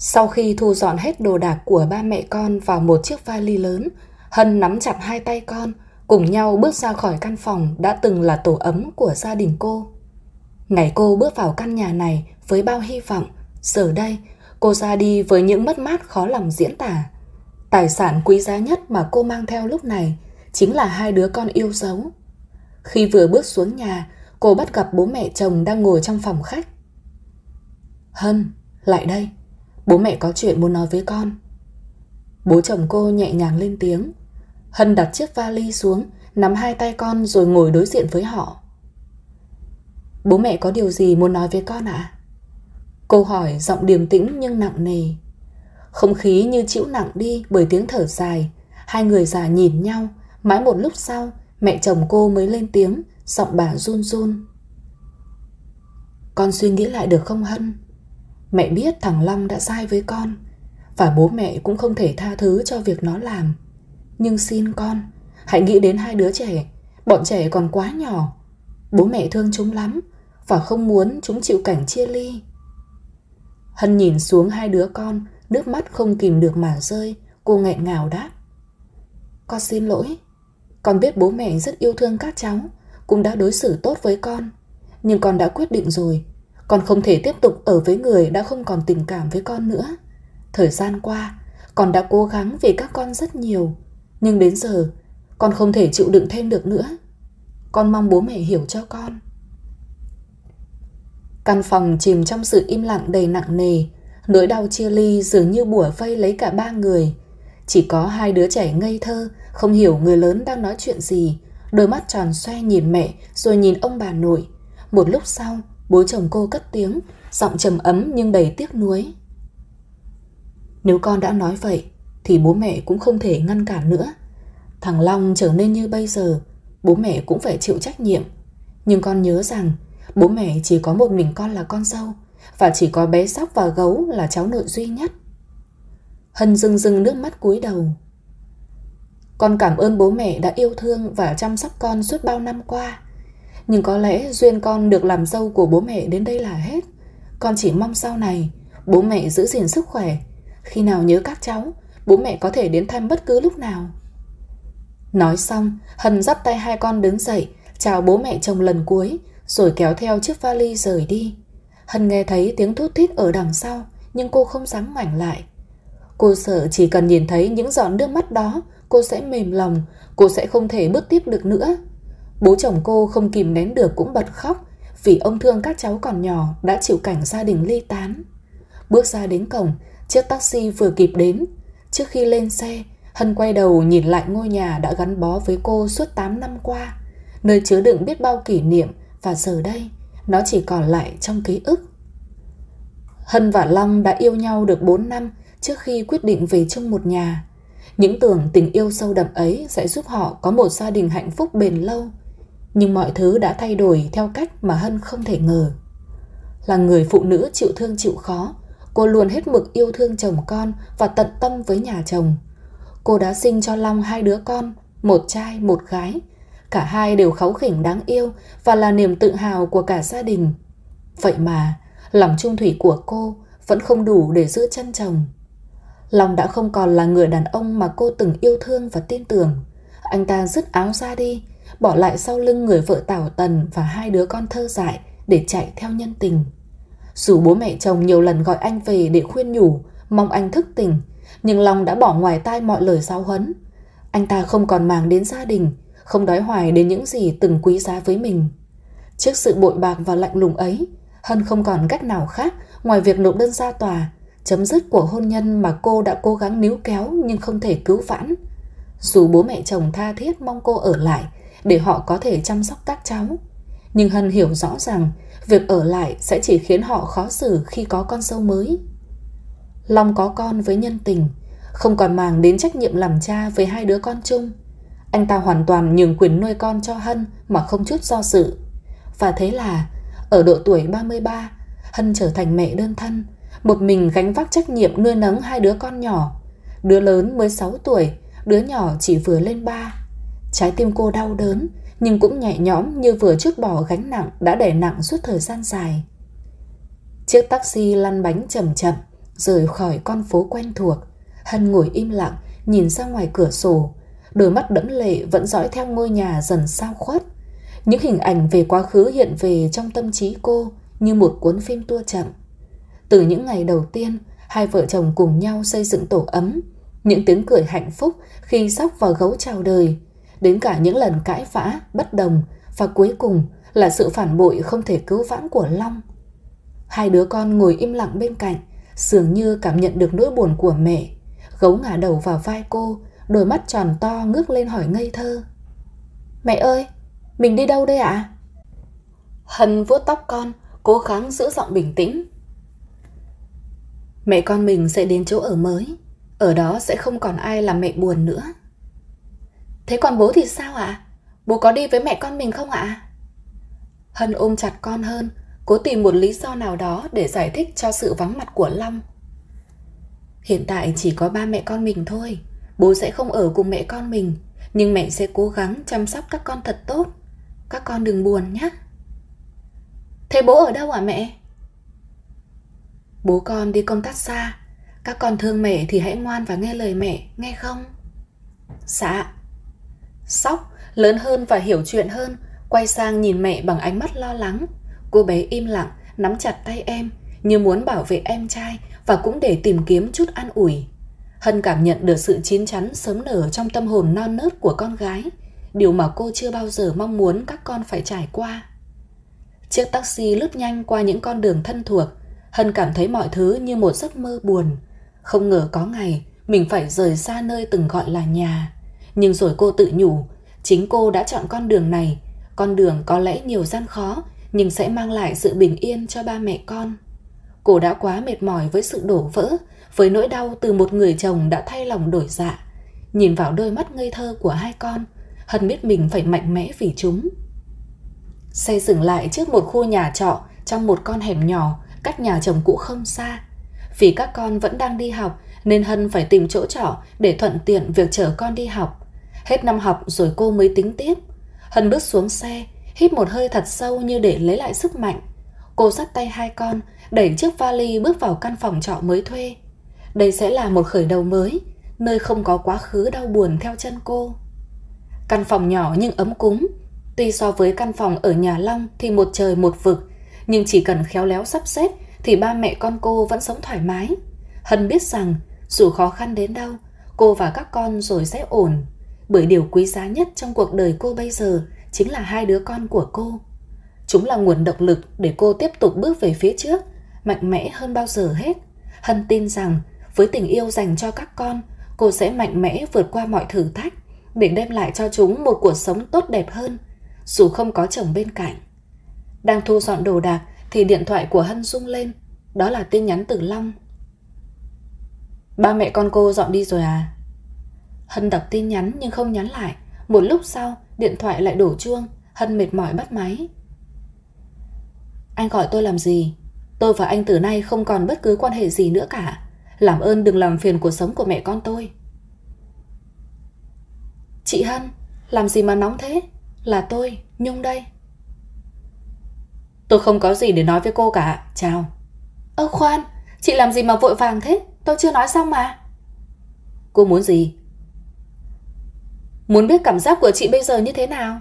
Sau khi thu dọn hết đồ đạc của ba mẹ con vào một chiếc vali lớn, Hân nắm chặt hai tay con, cùng nhau bước ra khỏi căn phòng đã từng là tổ ấm của gia đình cô. Ngày cô bước vào căn nhà này với bao hy vọng, giờ đây cô ra đi với những mất mát khó lòng diễn tả. Tài sản quý giá nhất mà cô mang theo lúc này chính là hai đứa con yêu dấu. Khi vừa bước xuống nhà, cô bắt gặp bố mẹ chồng đang ngồi trong phòng khách. Hân, lại đây. Bố mẹ có chuyện muốn nói với con. Bố chồng cô nhẹ nhàng lên tiếng. Hân đặt chiếc vali xuống, nắm hai tay con rồi ngồi đối diện với họ. Bố mẹ có điều gì muốn nói với con ạ? À? Cô hỏi giọng điềm tĩnh nhưng nặng nề. Không khí như chịu nặng đi bởi tiếng thở dài. Hai người già nhìn nhau, mãi một lúc sau mẹ chồng cô mới lên tiếng, giọng bà run run. Con suy nghĩ lại được không Hân? Mẹ biết thằng Long đã sai với con và bố mẹ cũng không thể tha thứ cho việc nó làm. Nhưng xin con, hãy nghĩ đến hai đứa trẻ, bọn trẻ còn quá nhỏ. Bố mẹ thương chúng lắm và không muốn chúng chịu cảnh chia ly. Hân nhìn xuống hai đứa con, nước mắt không kìm được mà rơi, cô nghẹn ngào đáp. Con xin lỗi, con biết bố mẹ rất yêu thương các cháu, cũng đã đối xử tốt với con. Nhưng con đã quyết định rồi, con không thể tiếp tục ở với người đã không còn tình cảm với con nữa. Thời gian qua, con đã cố gắng vì các con rất nhiều, nhưng đến giờ con không thể chịu đựng thêm được nữa. Con mong bố mẹ hiểu cho con. Căn phòng chìm trong sự im lặng đầy nặng nề, nỗi đau chia ly dường như bủa vây lấy cả ba người. Chỉ có hai đứa trẻ ngây thơ, không hiểu người lớn đang nói chuyện gì, đôi mắt tròn xoe nhìn mẹ rồi nhìn ông bà nội. Một lúc sau, Bố chồng cô cất tiếng, giọng trầm ấm nhưng đầy tiếc nuối. Nếu con đã nói vậy, thì bố mẹ cũng không thể ngăn cản nữa. Thằng Long trở nên như bây giờ, bố mẹ cũng phải chịu trách nhiệm. Nhưng con nhớ rằng, bố mẹ chỉ có một mình con là con dâu, và chỉ có bé Sóc và Gấu là cháu nội duy nhất. Hân rưng rưng nước mắt cúi đầu. Con cảm ơn bố mẹ đã yêu thương và chăm sóc con suốt bao năm qua. Nhưng có lẽ duyên con được làm dâu của bố mẹ đến đây là hết. Con chỉ mong sau này bố mẹ giữ gìn sức khỏe. Khi nào nhớ các cháu, bố mẹ có thể đến thăm bất cứ lúc nào. Nói xong, Hân dắt tay hai con đứng dậy, chào bố mẹ chồng lần cuối, rồi kéo theo chiếc vali rời đi. Hân nghe thấy tiếng thút thít ở đằng sau, nhưng cô không dám ngoảnh lại. Cô sợ chỉ cần nhìn thấy những giọt nước mắt đó, cô sẽ mềm lòng, cô sẽ không thể bước tiếp được nữa. Bố chồng cô không kìm nén được cũng bật khóc vì ông thương các cháu còn nhỏ đã chịu cảnh gia đình ly tán. Bước ra đến cổng, chiếc taxi vừa kịp đến. Trước khi lên xe, Hân quay đầu nhìn lại ngôi nhà đã gắn bó với cô suốt 8 năm qua, nơi chứa đựng biết bao kỷ niệm và giờ đây nó chỉ còn lại trong ký ức. Hân và Long đã yêu nhau được 4 năm trước khi quyết định về chung một nhà. Những tưởng tình yêu sâu đậm ấy sẽ giúp họ có một gia đình hạnh phúc bền lâu – nhưng mọi thứ đã thay đổi theo cách mà Hân không thể ngờ. Là người phụ nữ chịu thương chịu khó, cô luôn hết mực yêu thương chồng con và tận tâm với nhà chồng. Cô đã sinh cho Long hai đứa con, một trai một gái. Cả hai đều kháu khỉnh đáng yêu và là niềm tự hào của cả gia đình. Vậy mà, lòng trung thủy của cô vẫn không đủ để giữ chân chồng. Long đã không còn là người đàn ông mà cô từng yêu thương và tin tưởng. Anh ta dứt áo ra đi bỏ lại sau lưng người vợ tảo tần và hai đứa con thơ dại để chạy theo nhân tình. Dù bố mẹ chồng nhiều lần gọi anh về để khuyên nhủ, mong anh thức tỉnh, nhưng lòng đã bỏ ngoài tai mọi lời giáo huấn. Anh ta không còn màng đến gia đình, không đói hoài đến những gì từng quý giá với mình. Trước sự bội bạc và lạnh lùng ấy, Hân không còn cách nào khác ngoài việc nộp đơn ra tòa, chấm dứt của hôn nhân mà cô đã cố gắng níu kéo nhưng không thể cứu vãn. Dù bố mẹ chồng tha thiết mong cô ở lại để họ có thể chăm sóc các cháu. Nhưng Hân hiểu rõ rằng việc ở lại sẽ chỉ khiến họ khó xử khi có con sâu mới. Long có con với nhân tình, không còn màng đến trách nhiệm làm cha với hai đứa con chung. Anh ta hoàn toàn nhường quyền nuôi con cho Hân mà không chút do sự. Và thế là, ở độ tuổi 33, Hân trở thành mẹ đơn thân, một mình gánh vác trách nhiệm nuôi nấng hai đứa con nhỏ. Đứa lớn mới 6 tuổi, đứa nhỏ chỉ vừa lên 3. Trái tim cô đau đớn, nhưng cũng nhẹ nhõm như vừa trước bỏ gánh nặng đã đè nặng suốt thời gian dài. Chiếc taxi lăn bánh chậm chậm, rời khỏi con phố quen thuộc. Hân ngồi im lặng, nhìn ra ngoài cửa sổ. Đôi mắt đẫm lệ vẫn dõi theo ngôi nhà dần sao khuất. Những hình ảnh về quá khứ hiện về trong tâm trí cô như một cuốn phim tua chậm. Từ những ngày đầu tiên, hai vợ chồng cùng nhau xây dựng tổ ấm. Những tiếng cười hạnh phúc khi sóc vào gấu chào đời – đến cả những lần cãi vã, bất đồng và cuối cùng là sự phản bội không thể cứu vãn của Long. Hai đứa con ngồi im lặng bên cạnh, dường như cảm nhận được nỗi buồn của mẹ, gấu ngả đầu vào vai cô, đôi mắt tròn to ngước lên hỏi ngây thơ. Mẹ ơi, mình đi đâu đây ạ? À? Hân vuốt tóc con, cố gắng giữ giọng bình tĩnh. Mẹ con mình sẽ đến chỗ ở mới, ở đó sẽ không còn ai làm mẹ buồn nữa. Thế còn bố thì sao ạ? À? Bố có đi với mẹ con mình không ạ? À? Hân ôm chặt con hơn, cố tìm một lý do nào đó để giải thích cho sự vắng mặt của Long. Hiện tại chỉ có ba mẹ con mình thôi, bố sẽ không ở cùng mẹ con mình, nhưng mẹ sẽ cố gắng chăm sóc các con thật tốt. Các con đừng buồn nhé. Thế bố ở đâu à mẹ? Bố con đi công tác xa, các con thương mẹ thì hãy ngoan và nghe lời mẹ, nghe không? Dạ, Sóc, lớn hơn và hiểu chuyện hơn, quay sang nhìn mẹ bằng ánh mắt lo lắng. Cô bé im lặng, nắm chặt tay em, như muốn bảo vệ em trai và cũng để tìm kiếm chút an ủi. Hân cảm nhận được sự chín chắn sớm nở trong tâm hồn non nớt của con gái, điều mà cô chưa bao giờ mong muốn các con phải trải qua. Chiếc taxi lướt nhanh qua những con đường thân thuộc, Hân cảm thấy mọi thứ như một giấc mơ buồn. Không ngờ có ngày mình phải rời xa nơi từng gọi là nhà. Nhưng rồi cô tự nhủ, chính cô đã chọn con đường này, con đường có lẽ nhiều gian khó nhưng sẽ mang lại sự bình yên cho ba mẹ con. Cô đã quá mệt mỏi với sự đổ vỡ, với nỗi đau từ một người chồng đã thay lòng đổi dạ. Nhìn vào đôi mắt ngây thơ của hai con, Hân biết mình phải mạnh mẽ vì chúng. Xe dừng lại trước một khu nhà trọ trong một con hẻm nhỏ cách nhà chồng cũ không xa. Vì các con vẫn đang đi học nên Hân phải tìm chỗ trọ để thuận tiện việc chở con đi học. Hết năm học rồi cô mới tính tiếp. Hân bước xuống xe, hít một hơi thật sâu như để lấy lại sức mạnh. Cô dắt tay hai con, đẩy chiếc vali bước vào căn phòng trọ mới thuê. Đây sẽ là một khởi đầu mới, nơi không có quá khứ đau buồn theo chân cô. Căn phòng nhỏ nhưng ấm cúng. Tuy so với căn phòng ở nhà Long thì một trời một vực, nhưng chỉ cần khéo léo sắp xếp thì ba mẹ con cô vẫn sống thoải mái. Hân biết rằng dù khó khăn đến đâu, cô và các con rồi sẽ ổn bởi điều quý giá nhất trong cuộc đời cô bây giờ chính là hai đứa con của cô. Chúng là nguồn động lực để cô tiếp tục bước về phía trước, mạnh mẽ hơn bao giờ hết. Hân tin rằng với tình yêu dành cho các con, cô sẽ mạnh mẽ vượt qua mọi thử thách để đem lại cho chúng một cuộc sống tốt đẹp hơn, dù không có chồng bên cạnh. Đang thu dọn đồ đạc thì điện thoại của Hân rung lên, đó là tin nhắn từ Long. Ba mẹ con cô dọn đi rồi à? Hân đọc tin nhắn nhưng không nhắn lại. Một lúc sau, điện thoại lại đổ chuông. Hân mệt mỏi bắt máy. Anh gọi tôi làm gì? Tôi và anh từ nay không còn bất cứ quan hệ gì nữa cả. Làm ơn đừng làm phiền cuộc sống của mẹ con tôi. Chị Hân, làm gì mà nóng thế? Là tôi, Nhung đây. Tôi không có gì để nói với cô cả. Chào. Ơ khoan, chị làm gì mà vội vàng thế? Tôi chưa nói xong mà. Cô muốn gì? Muốn biết cảm giác của chị bây giờ như thế nào?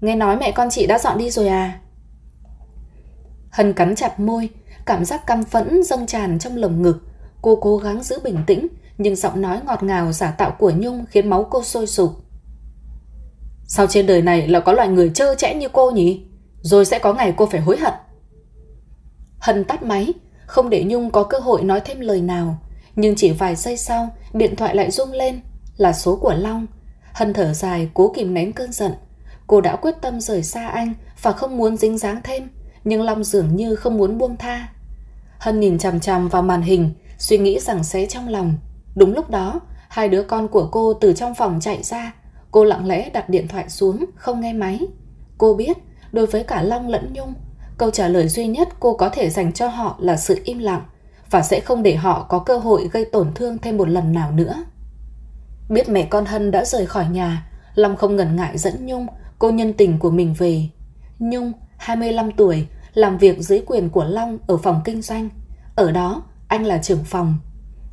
Nghe nói mẹ con chị đã dọn đi rồi à? Hân cắn chặt môi, cảm giác căm phẫn dâng tràn trong lồng ngực. Cô cố gắng giữ bình tĩnh, nhưng giọng nói ngọt ngào giả tạo của Nhung khiến máu cô sôi sục. Sao trên đời này là có loại người trơ trẽ như cô nhỉ? Rồi sẽ có ngày cô phải hối hận. Hân tắt máy, không để Nhung có cơ hội nói thêm lời nào. Nhưng chỉ vài giây sau, điện thoại lại rung lên, là số của Long – Hân thở dài cố kìm nén cơn giận. Cô đã quyết tâm rời xa anh và không muốn dính dáng thêm, nhưng Long dường như không muốn buông tha. Hân nhìn chằm chằm vào màn hình, suy nghĩ rằng xé trong lòng. Đúng lúc đó, hai đứa con của cô từ trong phòng chạy ra. Cô lặng lẽ đặt điện thoại xuống, không nghe máy. Cô biết, đối với cả Long lẫn Nhung, câu trả lời duy nhất cô có thể dành cho họ là sự im lặng và sẽ không để họ có cơ hội gây tổn thương thêm một lần nào nữa. Biết mẹ con Hân đã rời khỏi nhà, Long không ngần ngại dẫn Nhung, cô nhân tình của mình về. Nhung, 25 tuổi, làm việc dưới quyền của Long ở phòng kinh doanh. Ở đó, anh là trưởng phòng.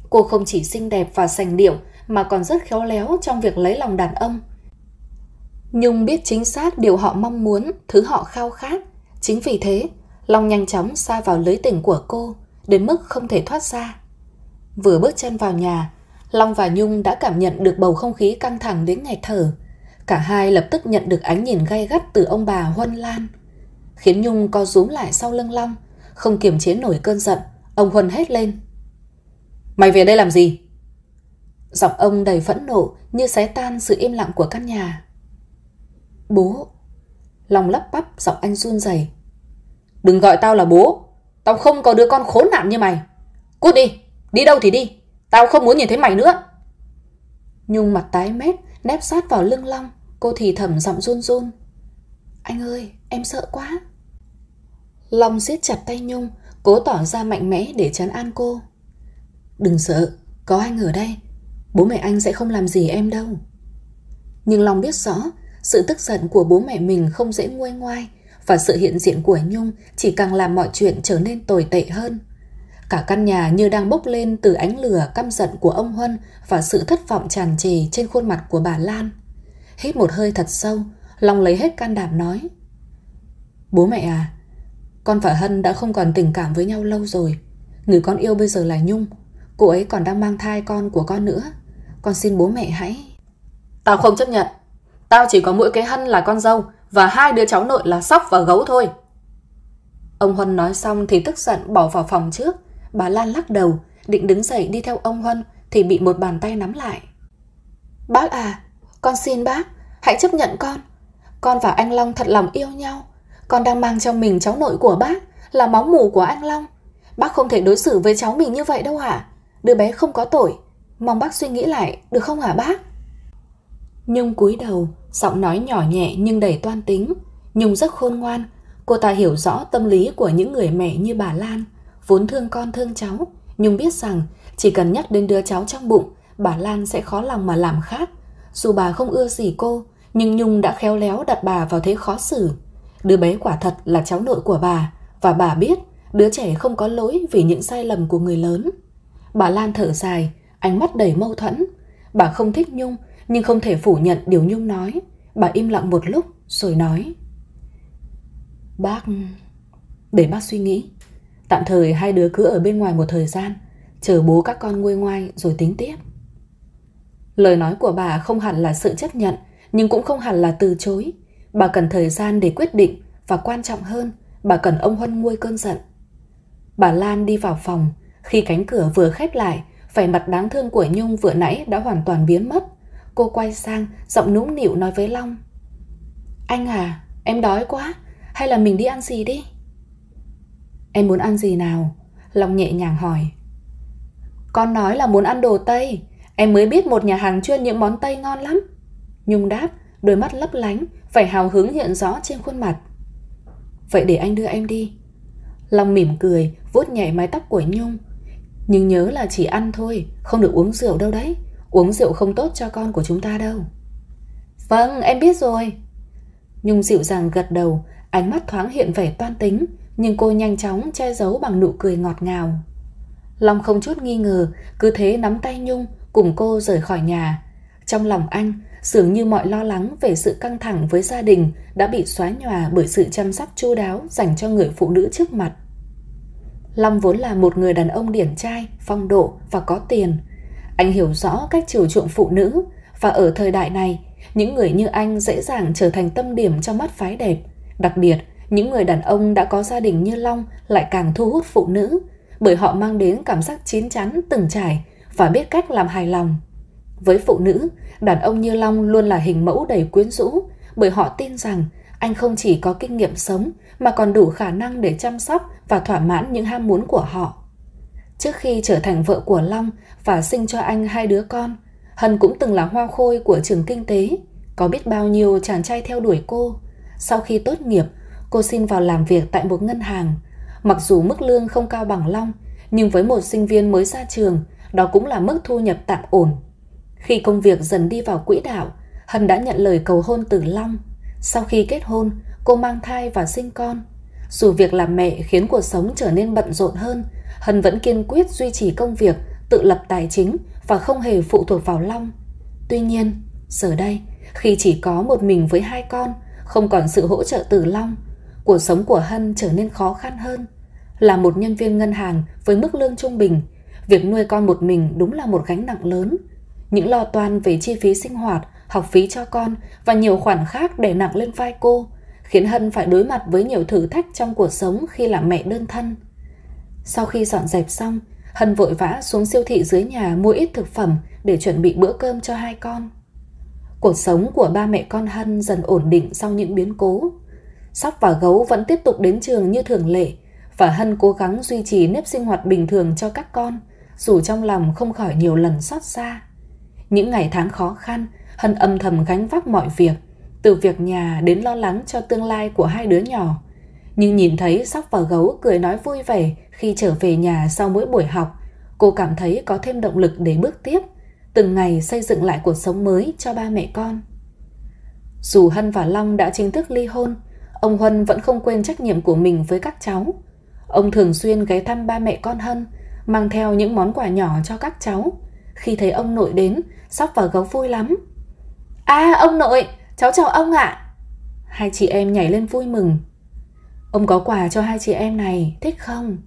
Cô không chỉ xinh đẹp và sành điệu mà còn rất khéo léo trong việc lấy lòng đàn ông. Nhung biết chính xác điều họ mong muốn, thứ họ khao khát. Chính vì thế, Long nhanh chóng xa vào lưới tình của cô, đến mức không thể thoát ra. Vừa bước chân vào nhà, Long và Nhung đã cảm nhận được bầu không khí căng thẳng đến nghẹt thở. Cả hai lập tức nhận được ánh nhìn gay gắt từ ông bà Huân Lan. Khiến Nhung co rúm lại sau lưng Long, không kiềm chế nổi cơn giận, ông Huân hét lên. Mày về đây làm gì? Giọng ông đầy phẫn nộ như xé tan sự im lặng của căn nhà. Bố. Long lắp bắp giọng anh run rẩy. Đừng gọi tao là bố. Tao không có đứa con khốn nạn như mày. Cút đi, đi đâu thì đi. Tao không muốn nhìn thấy mày nữa. Nhung mặt tái mét, nép sát vào lưng Long, cô thì thầm giọng run run. Anh ơi, em sợ quá. Long siết chặt tay Nhung, cố tỏ ra mạnh mẽ để chấn an cô. Đừng sợ, có anh ở đây. Bố mẹ anh sẽ không làm gì em đâu. Nhưng Long biết rõ, sự tức giận của bố mẹ mình không dễ nguôi ngoai và sự hiện diện của Nhung chỉ càng làm mọi chuyện trở nên tồi tệ hơn. Cả căn nhà như đang bốc lên từ ánh lửa căm giận của ông Huân và sự thất vọng tràn trề trên khuôn mặt của bà Lan. Hít một hơi thật sâu, Long lấy hết can đảm nói. Bố mẹ à, con và Hân đã không còn tình cảm với nhau lâu rồi. Người con yêu bây giờ là Nhung, cô ấy còn đang mang thai con của con nữa. Con xin bố mẹ hãy... Tao không chấp nhận. Tao chỉ có mỗi cái Hân là con dâu và hai đứa cháu nội là Sóc và Gấu thôi. Ông Huân nói xong thì tức giận bỏ vào phòng trước. Bà Lan lắc đầu, định đứng dậy đi theo ông Huân thì bị một bàn tay nắm lại. Bác à, con xin bác, hãy chấp nhận con. Con và anh Long thật lòng yêu nhau. Con đang mang trong mình cháu nội của bác, là máu mủ của anh Long. Bác không thể đối xử với cháu mình như vậy đâu hả? Đứa bé không có tội. Mong bác suy nghĩ lại, được không hả bác? Nhung cúi đầu, giọng nói nhỏ nhẹ nhưng đầy toan tính. Nhung rất khôn ngoan, cô ta hiểu rõ tâm lý của những người mẹ như bà Lan – vốn thương con thương cháu, nhưng biết rằng chỉ cần nhắc đến đứa cháu trong bụng, bà Lan sẽ khó lòng mà làm khác. Dù bà không ưa gì cô, nhưng Nhung đã khéo léo đặt bà vào thế khó xử. Đứa bé quả thật là cháu nội của bà, và bà biết đứa trẻ không có lỗi vì những sai lầm của người lớn. Bà Lan thở dài, ánh mắt đầy mâu thuẫn. Bà không thích Nhung, nhưng không thể phủ nhận điều Nhung nói. Bà im lặng một lúc rồi nói. Bác... Để bác suy nghĩ. Tạm thời hai đứa cứ ở bên ngoài một thời gian, chờ bố các con nguôi ngoai rồi tính tiếp. Lời nói của bà không hẳn là sự chấp nhận, nhưng cũng không hẳn là từ chối. Bà cần thời gian để quyết định và quan trọng hơn, bà cần ông Huân nguôi cơn giận. Bà Lan đi vào phòng, khi cánh cửa vừa khép lại, vẻ mặt đáng thương của Nhung vừa nãy đã hoàn toàn biến mất. Cô quay sang, giọng nũng nịu nói với Long. Anh à, em đói quá, hay là mình đi ăn gì đi? Em muốn ăn gì nào? Long nhẹ nhàng hỏi. Con nói là muốn ăn đồ Tây, em mới biết một nhà hàng chuyên những món Tây ngon lắm. Nhung đáp, đôi mắt lấp lánh, vẻ hào hứng hiện rõ trên khuôn mặt. Vậy để anh đưa em đi. Long mỉm cười, vuốt nhẹ mái tóc của Nhung. Nhưng nhớ là chỉ ăn thôi, không được uống rượu đâu đấy. Uống rượu không tốt cho con của chúng ta đâu. Vâng, em biết rồi. Nhung dịu dàng gật đầu, ánh mắt thoáng hiện vẻ toan tính, nhưng cô nhanh chóng che giấu bằng nụ cười ngọt ngào. Long không chút nghi ngờ, cứ thế nắm tay Nhung cùng cô rời khỏi nhà. Trong lòng anh, dường như mọi lo lắng về sự căng thẳng với gia đình đã bị xóa nhòa bởi sự chăm sóc chu đáo dành cho người phụ nữ trước mặt. Long vốn là một người đàn ông điển trai, phong độ và có tiền. Anh hiểu rõ cách chiều chuộng phụ nữ và ở thời đại này, những người như anh dễ dàng trở thành tâm điểm cho mắt phái đẹp, đặc biệt những người đàn ông đã có gia đình như Long lại càng thu hút phụ nữ bởi họ mang đến cảm giác chín chắn từng trải và biết cách làm hài lòng. Với phụ nữ, đàn ông như Long luôn là hình mẫu đầy quyến rũ bởi họ tin rằng anh không chỉ có kinh nghiệm sống mà còn đủ khả năng để chăm sóc và thỏa mãn những ham muốn của họ. Trước khi trở thành vợ của Long và sinh cho anh hai đứa con, Hân cũng từng là hoa khôi của trường kinh tế, có biết bao nhiêu chàng trai theo đuổi cô. Sau khi tốt nghiệp, cô xin vào làm việc tại một ngân hàng. Mặc dù mức lương không cao bằng Long, nhưng với một sinh viên mới ra trường, đó cũng là mức thu nhập tạm ổn. Khi công việc dần đi vào quỹ đạo, Hân đã nhận lời cầu hôn từ Long. Sau khi kết hôn, cô mang thai và sinh con. Dù việc làm mẹ khiến cuộc sống trở nên bận rộn hơn, Hân vẫn kiên quyết duy trì công việc, tự lập tài chính và không hề phụ thuộc vào Long. Tuy nhiên, giờ đây, khi chỉ có một mình với hai con, không còn sự hỗ trợ từ Long, cuộc sống của Hân trở nên khó khăn hơn. Là một nhân viên ngân hàng với mức lương trung bình, việc nuôi con một mình đúng là một gánh nặng lớn. Những lo toan về chi phí sinh hoạt, học phí cho con và nhiều khoản khác đè nặng lên vai cô, khiến Hân phải đối mặt với nhiều thử thách trong cuộc sống khi là mẹ đơn thân. Sau khi dọn dẹp xong, Hân vội vã xuống siêu thị dưới nhà mua ít thực phẩm để chuẩn bị bữa cơm cho hai con. Cuộc sống của ba mẹ con Hân dần ổn định sau những biến cố Sóc và Gấu vẫn tiếp tục đến trường như thường lệ và Hân cố gắng duy trì nếp sinh hoạt bình thường cho các con, dù trong lòng không khỏi nhiều lần xót xa. Những ngày tháng khó khăn, Hân âm thầm gánh vác mọi việc, từ việc nhà đến lo lắng cho tương lai của hai đứa nhỏ. Nhưng nhìn thấy Sóc và Gấu cười nói vui vẻ khi trở về nhà sau mỗi buổi học, cô cảm thấy có thêm động lực để bước tiếp, từng ngày xây dựng lại cuộc sống mới cho ba mẹ con. Dù Hân và Long đã chính thức ly hôn, Ông Huân vẫn không quên trách nhiệm của mình với các cháu. Ông thường xuyên ghé thăm ba mẹ con Hân, mang theo những món quà nhỏ cho các cháu. Khi thấy ông nội đến, sóc vào gấu vui lắm. À ông nội, cháu chào ông ạ. À. Hai chị em nhảy lên vui mừng. Ông có quà cho hai chị em này, thích không?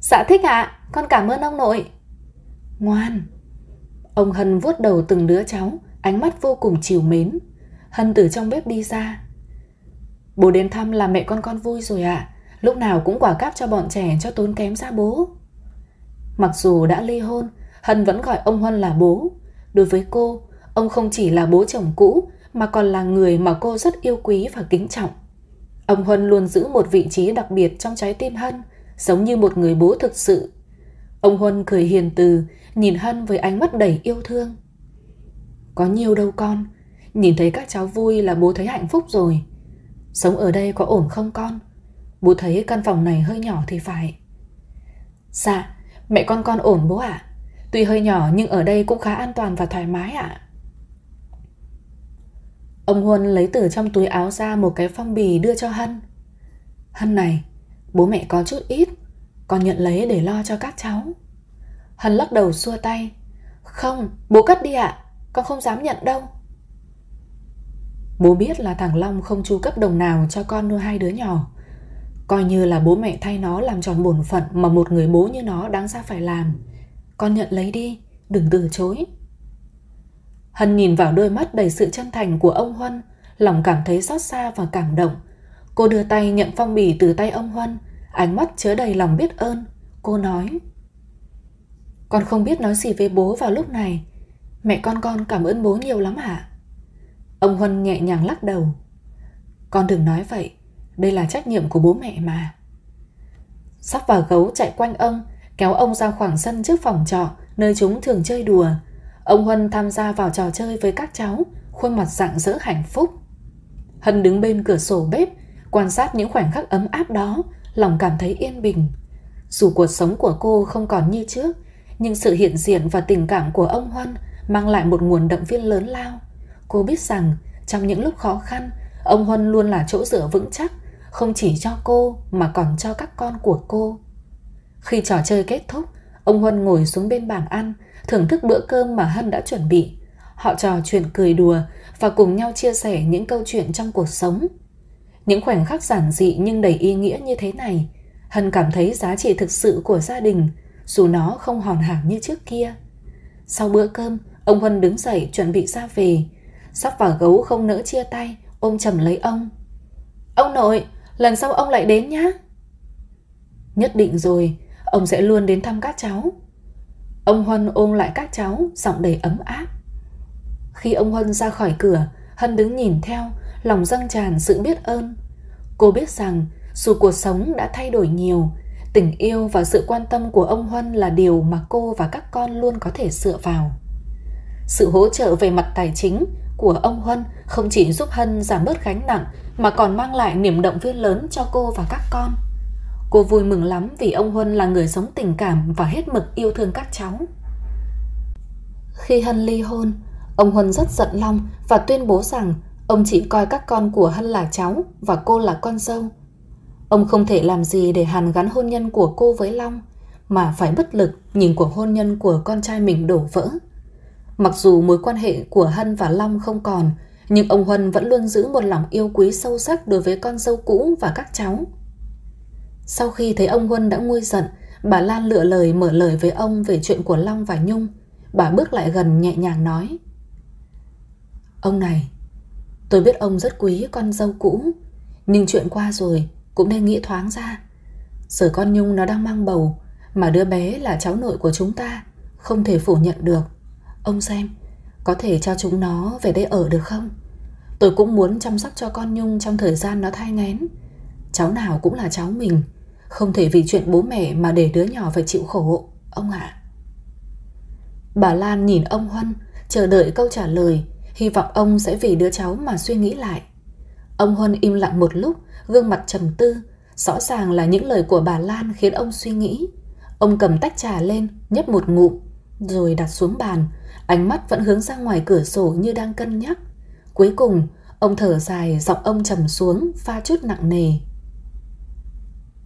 Dạ thích ạ, à, con cảm ơn ông nội. Ngoan. Ông Hân vuốt đầu từng đứa cháu, ánh mắt vô cùng chiều mến. Hân từ trong bếp đi ra, Bố đến thăm là mẹ con con vui rồi à Lúc nào cũng quả cáp cho bọn trẻ cho tốn kém ra bố Mặc dù đã ly hôn Hân vẫn gọi ông Huân là bố Đối với cô Ông không chỉ là bố chồng cũ Mà còn là người mà cô rất yêu quý và kính trọng Ông Huân luôn giữ một vị trí đặc biệt trong trái tim Hân Giống như một người bố thực sự Ông Huân cười hiền từ Nhìn Hân với ánh mắt đầy yêu thương Có nhiều đâu con Nhìn thấy các cháu vui là bố thấy hạnh phúc rồi Sống ở đây có ổn không con? Bố thấy căn phòng này hơi nhỏ thì phải. Dạ, mẹ con con ổn bố ạ. À? Tuy hơi nhỏ nhưng ở đây cũng khá an toàn và thoải mái ạ. À. Ông Huân lấy từ trong túi áo ra một cái phong bì đưa cho Hân. Hân này, bố mẹ có chút ít, con nhận lấy để lo cho các cháu. Hân lắc đầu xua tay. Không, bố cất đi ạ, à, con không dám nhận đâu. Bố biết là thằng Long không chu cấp đồng nào cho con nuôi hai đứa nhỏ. Coi như là bố mẹ thay nó làm tròn bổn phận mà một người bố như nó đáng ra phải làm. Con nhận lấy đi, đừng từ chối. Hân nhìn vào đôi mắt đầy sự chân thành của ông Huân, lòng cảm thấy xót xa và cảm động. Cô đưa tay nhận phong bì từ tay ông Huân, ánh mắt chứa đầy lòng biết ơn. Cô nói, con không biết nói gì với bố vào lúc này. Mẹ con con cảm ơn bố nhiều lắm hả? Ông Huân nhẹ nhàng lắc đầu. Con đừng nói vậy, đây là trách nhiệm của bố mẹ mà. Sóc và gấu chạy quanh ông, kéo ông ra khoảng sân trước phòng trọ, nơi chúng thường chơi đùa. Ông Huân tham gia vào trò chơi với các cháu, khuôn mặt rạng rỡ hạnh phúc. Hân đứng bên cửa sổ bếp, quan sát những khoảnh khắc ấm áp đó, lòng cảm thấy yên bình. Dù cuộc sống của cô không còn như trước, nhưng sự hiện diện và tình cảm của ông Huân mang lại một nguồn động viên lớn lao – Cô biết rằng trong những lúc khó khăn, ông Huân luôn là chỗ dựa vững chắc, không chỉ cho cô mà còn cho các con của cô. Khi trò chơi kết thúc, ông Huân ngồi xuống bên bàn ăn, thưởng thức bữa cơm mà Hân đã chuẩn bị. Họ trò chuyện cười đùa và cùng nhau chia sẻ những câu chuyện trong cuộc sống. Những khoảnh khắc giản dị nhưng đầy ý nghĩa như thế này, Hân cảm thấy giá trị thực sự của gia đình, dù nó không hòn hảo như trước kia. Sau bữa cơm, ông Huân đứng dậy chuẩn bị ra về, Sóc và gấu không nỡ chia tay, ôm chầm lấy ông. Ông nội, lần sau ông lại đến nhá. Nhất định rồi, ông sẽ luôn đến thăm các cháu. Ông Huân ôm lại các cháu, giọng đầy ấm áp. Khi ông Huân ra khỏi cửa, Hân đứng nhìn theo, lòng dâng tràn sự biết ơn. Cô biết rằng, dù cuộc sống đã thay đổi nhiều, tình yêu và sự quan tâm của ông Huân là điều mà cô và các con luôn có thể dựa vào. Sự hỗ trợ về mặt tài chính của ông Huân không chỉ giúp Hân giảm bớt gánh nặng mà còn mang lại niềm động viên lớn cho cô và các con. Cô vui mừng lắm vì ông Huân là người sống tình cảm và hết mực yêu thương các cháu. Khi Hân ly hôn, ông Huân rất giận Long và tuyên bố rằng ông chỉ coi các con của Hân là cháu và cô là con dâu. Ông không thể làm gì để hàn gắn hôn nhân của cô với Long, mà phải bất lực nhìn cuộc hôn nhân của con trai mình đổ vỡ. Mặc dù mối quan hệ của Hân và Long không còn, nhưng ông Huân vẫn luôn giữ một lòng yêu quý sâu sắc đối với con dâu cũ và các cháu. Sau khi thấy ông Huân đã nguôi giận, bà Lan lựa lời mở lời với ông về chuyện của Long và Nhung. Bà bước lại gần nhẹ nhàng nói. Ông này, tôi biết ông rất quý con dâu cũ, nhưng chuyện qua rồi cũng nên nghĩ thoáng ra. Giờ con Nhung nó đang mang bầu, mà đứa bé là cháu nội của chúng ta, không thể phủ nhận được. Ông xem, có thể cho chúng nó về đây ở được không? Tôi cũng muốn chăm sóc cho con Nhung trong thời gian nó thai nghén. Cháu nào cũng là cháu mình, không thể vì chuyện bố mẹ mà để đứa nhỏ phải chịu khổ, ông ạ. À. Bà Lan nhìn ông Huân, chờ đợi câu trả lời, hy vọng ông sẽ vì đứa cháu mà suy nghĩ lại. Ông Huân im lặng một lúc, gương mặt trầm tư, rõ ràng là những lời của bà Lan khiến ông suy nghĩ. Ông cầm tách trà lên, nhấp một ngụm, rồi đặt xuống bàn, ánh mắt vẫn hướng ra ngoài cửa sổ như đang cân nhắc. Cuối cùng, ông thở dài, giọng ông trầm xuống, pha chút nặng nề.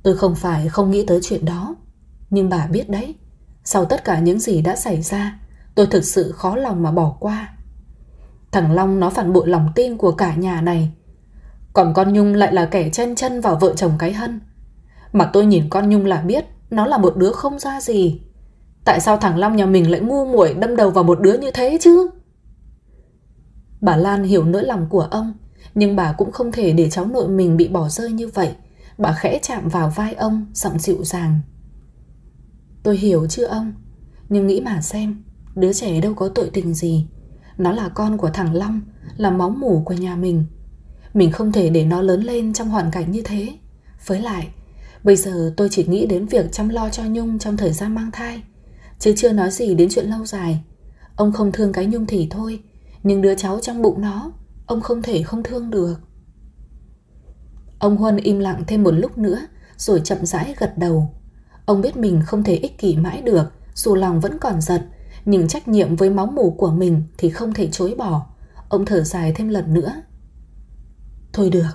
Tôi không phải không nghĩ tới chuyện đó, nhưng bà biết đấy, sau tất cả những gì đã xảy ra, tôi thực sự khó lòng mà bỏ qua. Thằng Long nó phản bội lòng tin của cả nhà này. Còn con Nhung lại là kẻ chen chân vào vợ chồng cái hân. Mà tôi nhìn con Nhung là biết nó là một đứa không ra gì. Tại sao thằng Long nhà mình lại ngu muội đâm đầu vào một đứa như thế chứ? Bà Lan hiểu nỗi lòng của ông, nhưng bà cũng không thể để cháu nội mình bị bỏ rơi như vậy. Bà khẽ chạm vào vai ông, giọng dịu dàng. Tôi hiểu chứ ông, nhưng nghĩ mà xem, đứa trẻ đâu có tội tình gì. Nó là con của thằng Long, là máu mủ của nhà mình. Mình không thể để nó lớn lên trong hoàn cảnh như thế. Với lại, bây giờ tôi chỉ nghĩ đến việc chăm lo cho Nhung trong thời gian mang thai – chứ chưa nói gì đến chuyện lâu dài. Ông không thương cái Nhung thì thôi, nhưng đứa cháu trong bụng nó, ông không thể không thương được. Ông Huân im lặng thêm một lúc nữa, rồi chậm rãi gật đầu. Ông biết mình không thể ích kỷ mãi được, dù lòng vẫn còn giận nhưng trách nhiệm với máu mủ của mình thì không thể chối bỏ. Ông thở dài thêm lần nữa. Thôi được,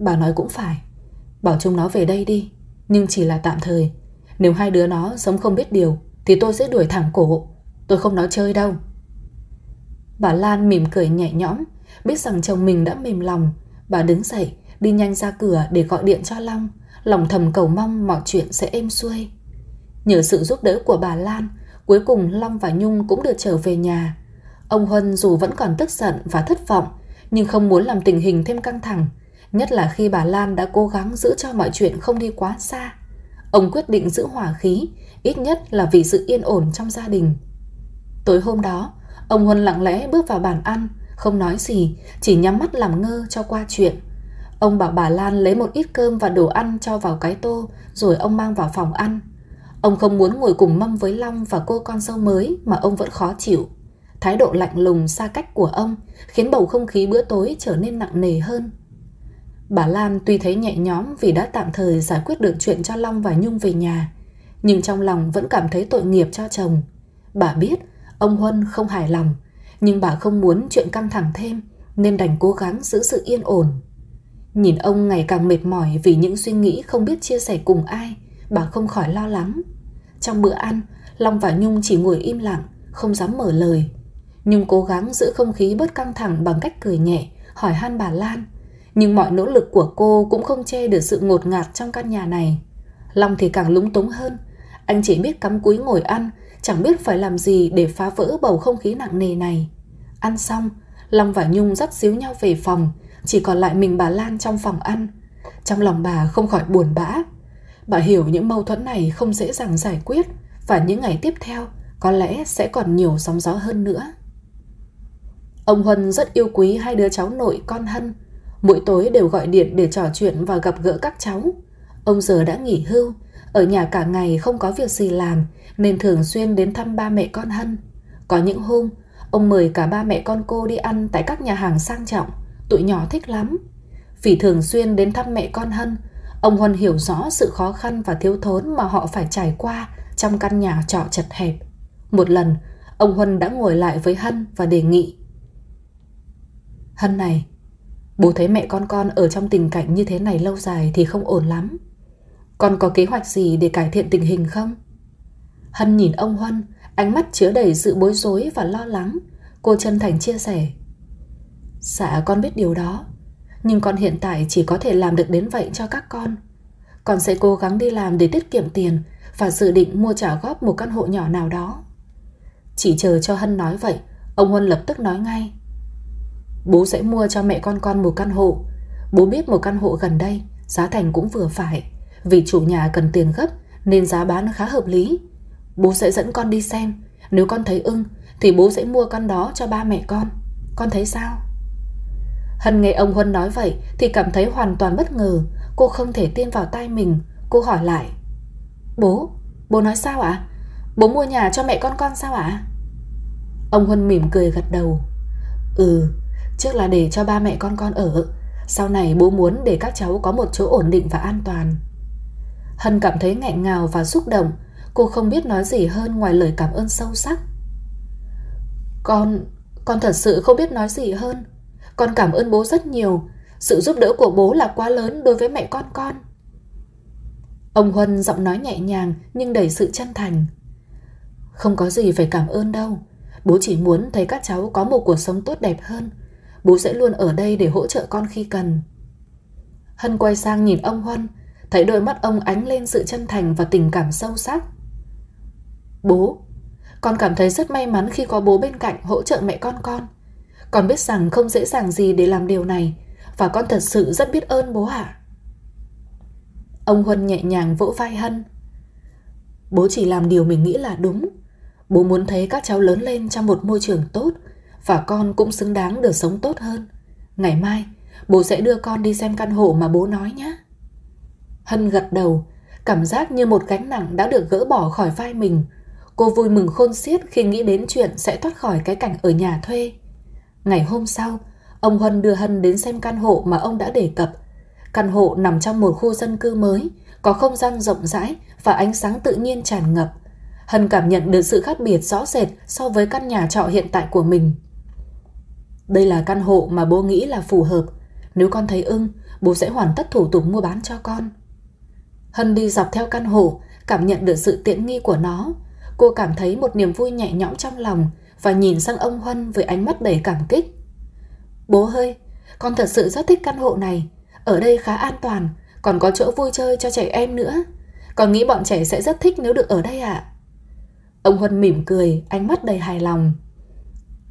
bà nói cũng phải. Bảo chúng nó về đây đi, nhưng chỉ là tạm thời. Nếu hai đứa nó sống không biết điều thì tôi sẽ đuổi thẳng cổ. Tôi không nói chơi đâu. Bà Lan mỉm cười nhẹ nhõm, biết rằng chồng mình đã mềm lòng. Bà đứng dậy, đi nhanh ra cửa để gọi điện cho Long, lòng thầm cầu mong mọi chuyện sẽ êm xuôi. Nhờ sự giúp đỡ của bà Lan, cuối cùng Long và Nhung cũng được trở về nhà. Ông Huân dù vẫn còn tức giận và thất vọng, nhưng không muốn làm tình hình thêm căng thẳng, nhất là khi bà Lan đã cố gắng giữ cho mọi chuyện không đi quá xa. Ông quyết định giữ hòa khí ít nhất là vì sự yên ổn trong gia đình. Tối hôm đó, ông Huân lặng lẽ bước vào bàn ăn, không nói gì, chỉ nhắm mắt làm ngơ cho qua chuyện. Ông bảo bà Lan lấy một ít cơm và đồ ăn cho vào cái tô, rồi ông mang vào phòng ăn. Ông không muốn ngồi cùng mâm với Long và cô con dâu mới mà ông vẫn khó chịu. Thái độ lạnh lùng xa cách của ông khiến bầu không khí bữa tối trở nên nặng nề hơn. Bà Lan tuy thấy nhẹ nhõm vì đã tạm thời giải quyết được chuyện cho Long và Nhung về nhà, nhưng trong lòng vẫn cảm thấy tội nghiệp cho chồng. Bà biết ông Huân không hài lòng, nhưng bà không muốn chuyện căng thẳng thêm nên đành cố gắng giữ sự yên ổn. Nhìn ông ngày càng mệt mỏi vì những suy nghĩ không biết chia sẻ cùng ai, bà không khỏi lo lắng. Trong bữa ăn, Long và Nhung chỉ ngồi im lặng, không dám mở lời. Nhung cố gắng giữ không khí bớt căng thẳng bằng cách cười nhẹ, hỏi han bà Lan. Nhưng mọi nỗ lực của cô cũng không che được sự ngột ngạt trong căn nhà này. Long thì càng lúng túng hơn. Anh chỉ biết cắm cúi ngồi ăn, chẳng biết phải làm gì để phá vỡ bầu không khí nặng nề này. Ăn xong, Long và Nhung dắt xíu nhau về phòng, chỉ còn lại mình bà Lan trong phòng ăn. Trong lòng bà không khỏi buồn bã. Bà hiểu những mâu thuẫn này không dễ dàng giải quyết và những ngày tiếp theo có lẽ sẽ còn nhiều sóng gió hơn nữa. Ông Huân rất yêu quý hai đứa cháu nội con Hân. Mỗi tối đều gọi điện để trò chuyện và gặp gỡ các cháu. Ông giờ đã nghỉ hưu, ở nhà cả ngày không có việc gì làm nên thường xuyên đến thăm ba mẹ con Hân. Có những hôm, ông mời cả ba mẹ con cô đi ăn tại các nhà hàng sang trọng, tụi nhỏ thích lắm. Vì thường xuyên đến thăm mẹ con Hân, ông Huân hiểu rõ sự khó khăn và thiếu thốn mà họ phải trải qua trong căn nhà trọ chật hẹp. Một lần, ông Huân đã ngồi lại với Hân và đề nghị. Hân này, bố thấy mẹ con con ở trong tình cảnh như thế này lâu dài thì không ổn lắm. Con có kế hoạch gì để cải thiện tình hình không? Hân nhìn ông Huân, ánh mắt chứa đầy sự bối rối và lo lắng. Cô chân thành chia sẻ. Dạ con biết điều đó, nhưng con hiện tại chỉ có thể làm được đến vậy cho các con. Con sẽ cố gắng đi làm để tiết kiệm tiền và dự định mua trả góp một căn hộ nhỏ nào đó. Chỉ chờ cho Hân nói vậy, ông Huân lập tức nói ngay. Bố sẽ mua cho mẹ con con một căn hộ. Bố biết một căn hộ gần đây, giá thành cũng vừa phải. Vì chủ nhà cần tiền gấp nên giá bán khá hợp lý. Bố sẽ dẫn con đi xem. Nếu con thấy ưng thì bố sẽ mua con đó cho ba mẹ con. Con thấy sao? Hân nghe ông Huân nói vậy thì cảm thấy hoàn toàn bất ngờ. Cô không thể tin vào tai mình. Cô hỏi lại. Bố, bố nói sao ạ? Bố mua nhà cho mẹ con con sao ạ? Ông Huân mỉm cười gật đầu. Ừ, trước là để cho ba mẹ con con ở. Sau này bố muốn để các cháu có một chỗ ổn định và an toàn. Hân cảm thấy nghẹn ngào và xúc động Cô không biết nói gì hơn ngoài lời cảm ơn sâu sắc Con... con thật sự không biết nói gì hơn Con cảm ơn bố rất nhiều Sự giúp đỡ của bố là quá lớn đối với mẹ con con Ông Huân giọng nói nhẹ nhàng nhưng đầy sự chân thành Không có gì phải cảm ơn đâu Bố chỉ muốn thấy các cháu có một cuộc sống tốt đẹp hơn Bố sẽ luôn ở đây để hỗ trợ con khi cần Hân quay sang nhìn ông Huân Thấy đôi mắt ông ánh lên sự chân thành và tình cảm sâu sắc. Bố, con cảm thấy rất may mắn khi có bố bên cạnh hỗ trợ mẹ con con. Con biết rằng không dễ dàng gì để làm điều này và con thật sự rất biết ơn bố ạ. Ông Huân nhẹ nhàng vỗ vai Hân. Bố chỉ làm điều mình nghĩ là đúng. Bố muốn thấy các cháu lớn lên trong một môi trường tốt và con cũng xứng đáng được sống tốt hơn. Ngày mai, bố sẽ đưa con đi xem căn hộ mà bố nói nhé. Hân gật đầu, cảm giác như một gánh nặng đã được gỡ bỏ khỏi vai mình. Cô vui mừng khôn xiết khi nghĩ đến chuyện sẽ thoát khỏi cái cảnh ở nhà thuê. Ngày hôm sau, ông Huân đưa Hân đến xem căn hộ mà ông đã đề cập. Căn hộ nằm trong một khu dân cư mới, có không gian rộng rãi và ánh sáng tự nhiên tràn ngập. Hân cảm nhận được sự khác biệt rõ rệt so với căn nhà trọ hiện tại của mình. Đây là căn hộ mà bố nghĩ là phù hợp. Nếu con thấy ưng, bố sẽ hoàn tất thủ tục mua bán cho con. Hân đi dọc theo căn hộ, cảm nhận được sự tiện nghi của nó. Cô cảm thấy một niềm vui nhẹ nhõm trong lòng và nhìn sang ông Huân với ánh mắt đầy cảm kích. Bố ơi, con thật sự rất thích căn hộ này. Ở đây khá an toàn, còn có chỗ vui chơi cho trẻ em nữa. Con nghĩ bọn trẻ sẽ rất thích nếu được ở đây ạ. À? Ông Huân mỉm cười, ánh mắt đầy hài lòng.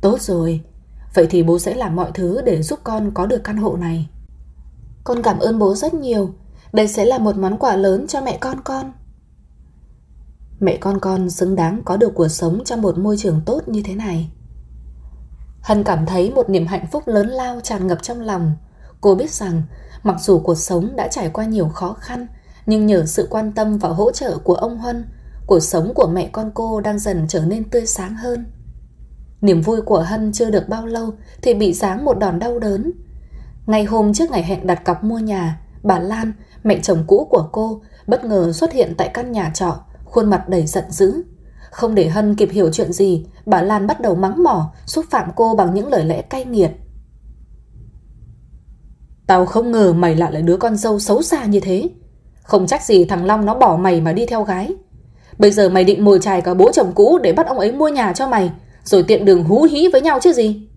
Tốt rồi, vậy thì bố sẽ làm mọi thứ để giúp con có được căn hộ này. Con cảm ơn bố rất nhiều đây sẽ là một món quà lớn cho mẹ con con. Mẹ con con xứng đáng có được cuộc sống trong một môi trường tốt như thế này. Hân cảm thấy một niềm hạnh phúc lớn lao tràn ngập trong lòng. Cô biết rằng, mặc dù cuộc sống đã trải qua nhiều khó khăn, nhưng nhờ sự quan tâm và hỗ trợ của ông Huân, cuộc sống của mẹ con cô đang dần trở nên tươi sáng hơn. Niềm vui của Hân chưa được bao lâu thì bị giáng một đòn đau đớn. Ngày hôm trước ngày hẹn đặt cọc mua nhà, bà Lan Mẹ chồng cũ của cô bất ngờ xuất hiện tại căn nhà trọ, khuôn mặt đầy giận dữ. Không để Hân kịp hiểu chuyện gì, bà Lan bắt đầu mắng mỏ, xúc phạm cô bằng những lời lẽ cay nghiệt. Tao không ngờ mày lại là đứa con dâu xấu xa như thế. Không trách gì thằng Long nó bỏ mày mà đi theo gái. Bây giờ mày định mồi chài cả bố chồng cũ để bắt ông ấy mua nhà cho mày, rồi tiện đường hú hí với nhau chứ gì.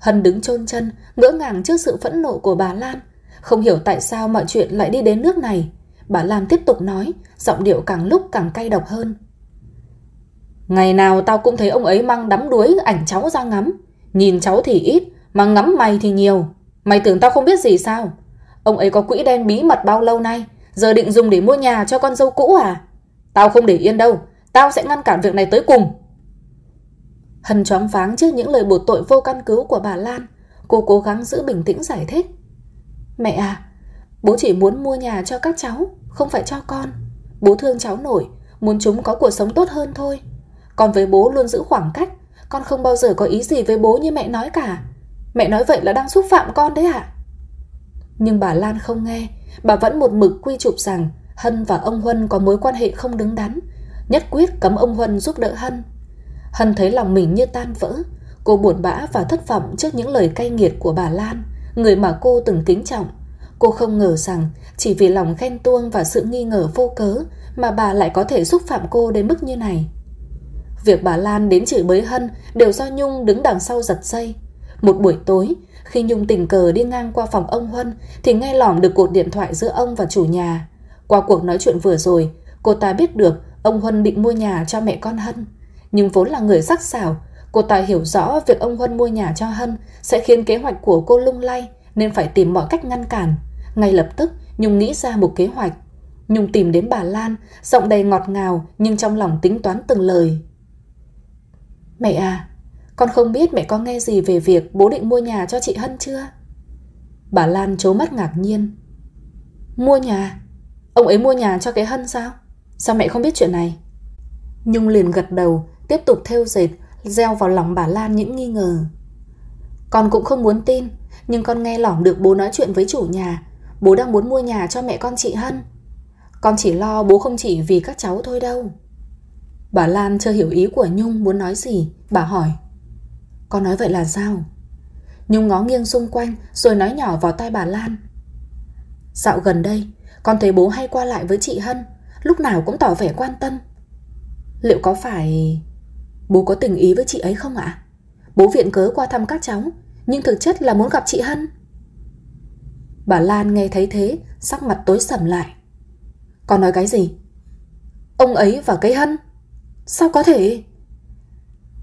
Hân đứng chôn chân, ngỡ ngàng trước sự phẫn nộ của bà Lan. Không hiểu tại sao mọi chuyện lại đi đến nước này. Bà Lam tiếp tục nói, giọng điệu càng lúc càng cay độc hơn. Ngày nào tao cũng thấy ông ấy mang đắm đuối ảnh cháu ra ngắm. Nhìn cháu thì ít, mà ngắm mày thì nhiều. Mày tưởng tao không biết gì sao? Ông ấy có quỹ đen bí mật bao lâu nay, giờ định dùng để mua nhà cho con dâu cũ à? Tao không để yên đâu, tao sẽ ngăn cản việc này tới cùng. Hân choáng váng trước những lời buộc tội vô căn cứ của bà Lan. Cô cố gắng giữ bình tĩnh giải thích. Mẹ à, bố chỉ muốn mua nhà cho các cháu, không phải cho con. Bố thương cháu nổi, muốn chúng có cuộc sống tốt hơn thôi. Con với bố luôn giữ khoảng cách, con không bao giờ có ý gì với bố như mẹ nói cả. Mẹ nói vậy là đang xúc phạm con đấy ạ. À? Nhưng bà Lan không nghe, bà vẫn một mực quy chụp rằng Hân và ông Huân có mối quan hệ không đứng đắn, nhất quyết cấm ông Huân giúp đỡ Hân. Hân thấy lòng mình như tan vỡ, cô buồn bã và thất vọng trước những lời cay nghiệt của bà Lan – người mà cô từng kính trọng. Cô không ngờ rằng chỉ vì lòng ghen tuông và sự nghi ngờ vô cớ mà bà lại có thể xúc phạm cô đến mức như này. Việc bà Lan đến chửi bới Hân đều do Nhung đứng đằng sau giật dây. Một buổi tối, khi Nhung tình cờ đi ngang qua phòng ông Huân thì nghe lỏm được cuộc điện thoại giữa ông và chủ nhà. Qua cuộc nói chuyện vừa rồi, cô ta biết được ông Huân định mua nhà cho mẹ con Hân. Nhưng vốn là người sắc sảo, Cô ta hiểu rõ việc ông Huân mua nhà cho Hân sẽ khiến kế hoạch của cô lung lay nên phải tìm mọi cách ngăn cản. Ngay lập tức, Nhung nghĩ ra một kế hoạch. Nhung tìm đến bà Lan, giọng đầy ngọt ngào nhưng trong lòng tính toán từng lời. Mẹ à, con không biết mẹ có nghe gì về việc bố định mua nhà cho chị Hân chưa? Bà Lan chố mắt ngạc nhiên. Mua nhà? Ông ấy mua nhà cho cái Hân sao? Sao mẹ không biết chuyện này? Nhung liền gật đầu, tiếp tục theo dệt gieo vào lòng bà Lan những nghi ngờ. Con cũng không muốn tin, nhưng con nghe lỏng được bố nói chuyện với chủ nhà, bố đang muốn mua nhà cho mẹ con chị Hân. Con chỉ lo bố không chỉ vì các cháu thôi đâu. Bà Lan chưa hiểu ý của Nhung muốn nói gì, bà hỏi. Con nói vậy là sao? Nhung ngó nghiêng xung quanh rồi nói nhỏ vào tai bà Lan. Dạo gần đây, con thấy bố hay qua lại với chị Hân, lúc nào cũng tỏ vẻ quan tâm. Liệu có phải... Bố có tình ý với chị ấy không ạ? Bố viện cớ qua thăm các cháu, nhưng thực chất là muốn gặp chị Hân. Bà Lan nghe thấy thế, sắc mặt tối sầm lại. Còn nói cái gì? Ông ấy và cái Hân? Sao có thể?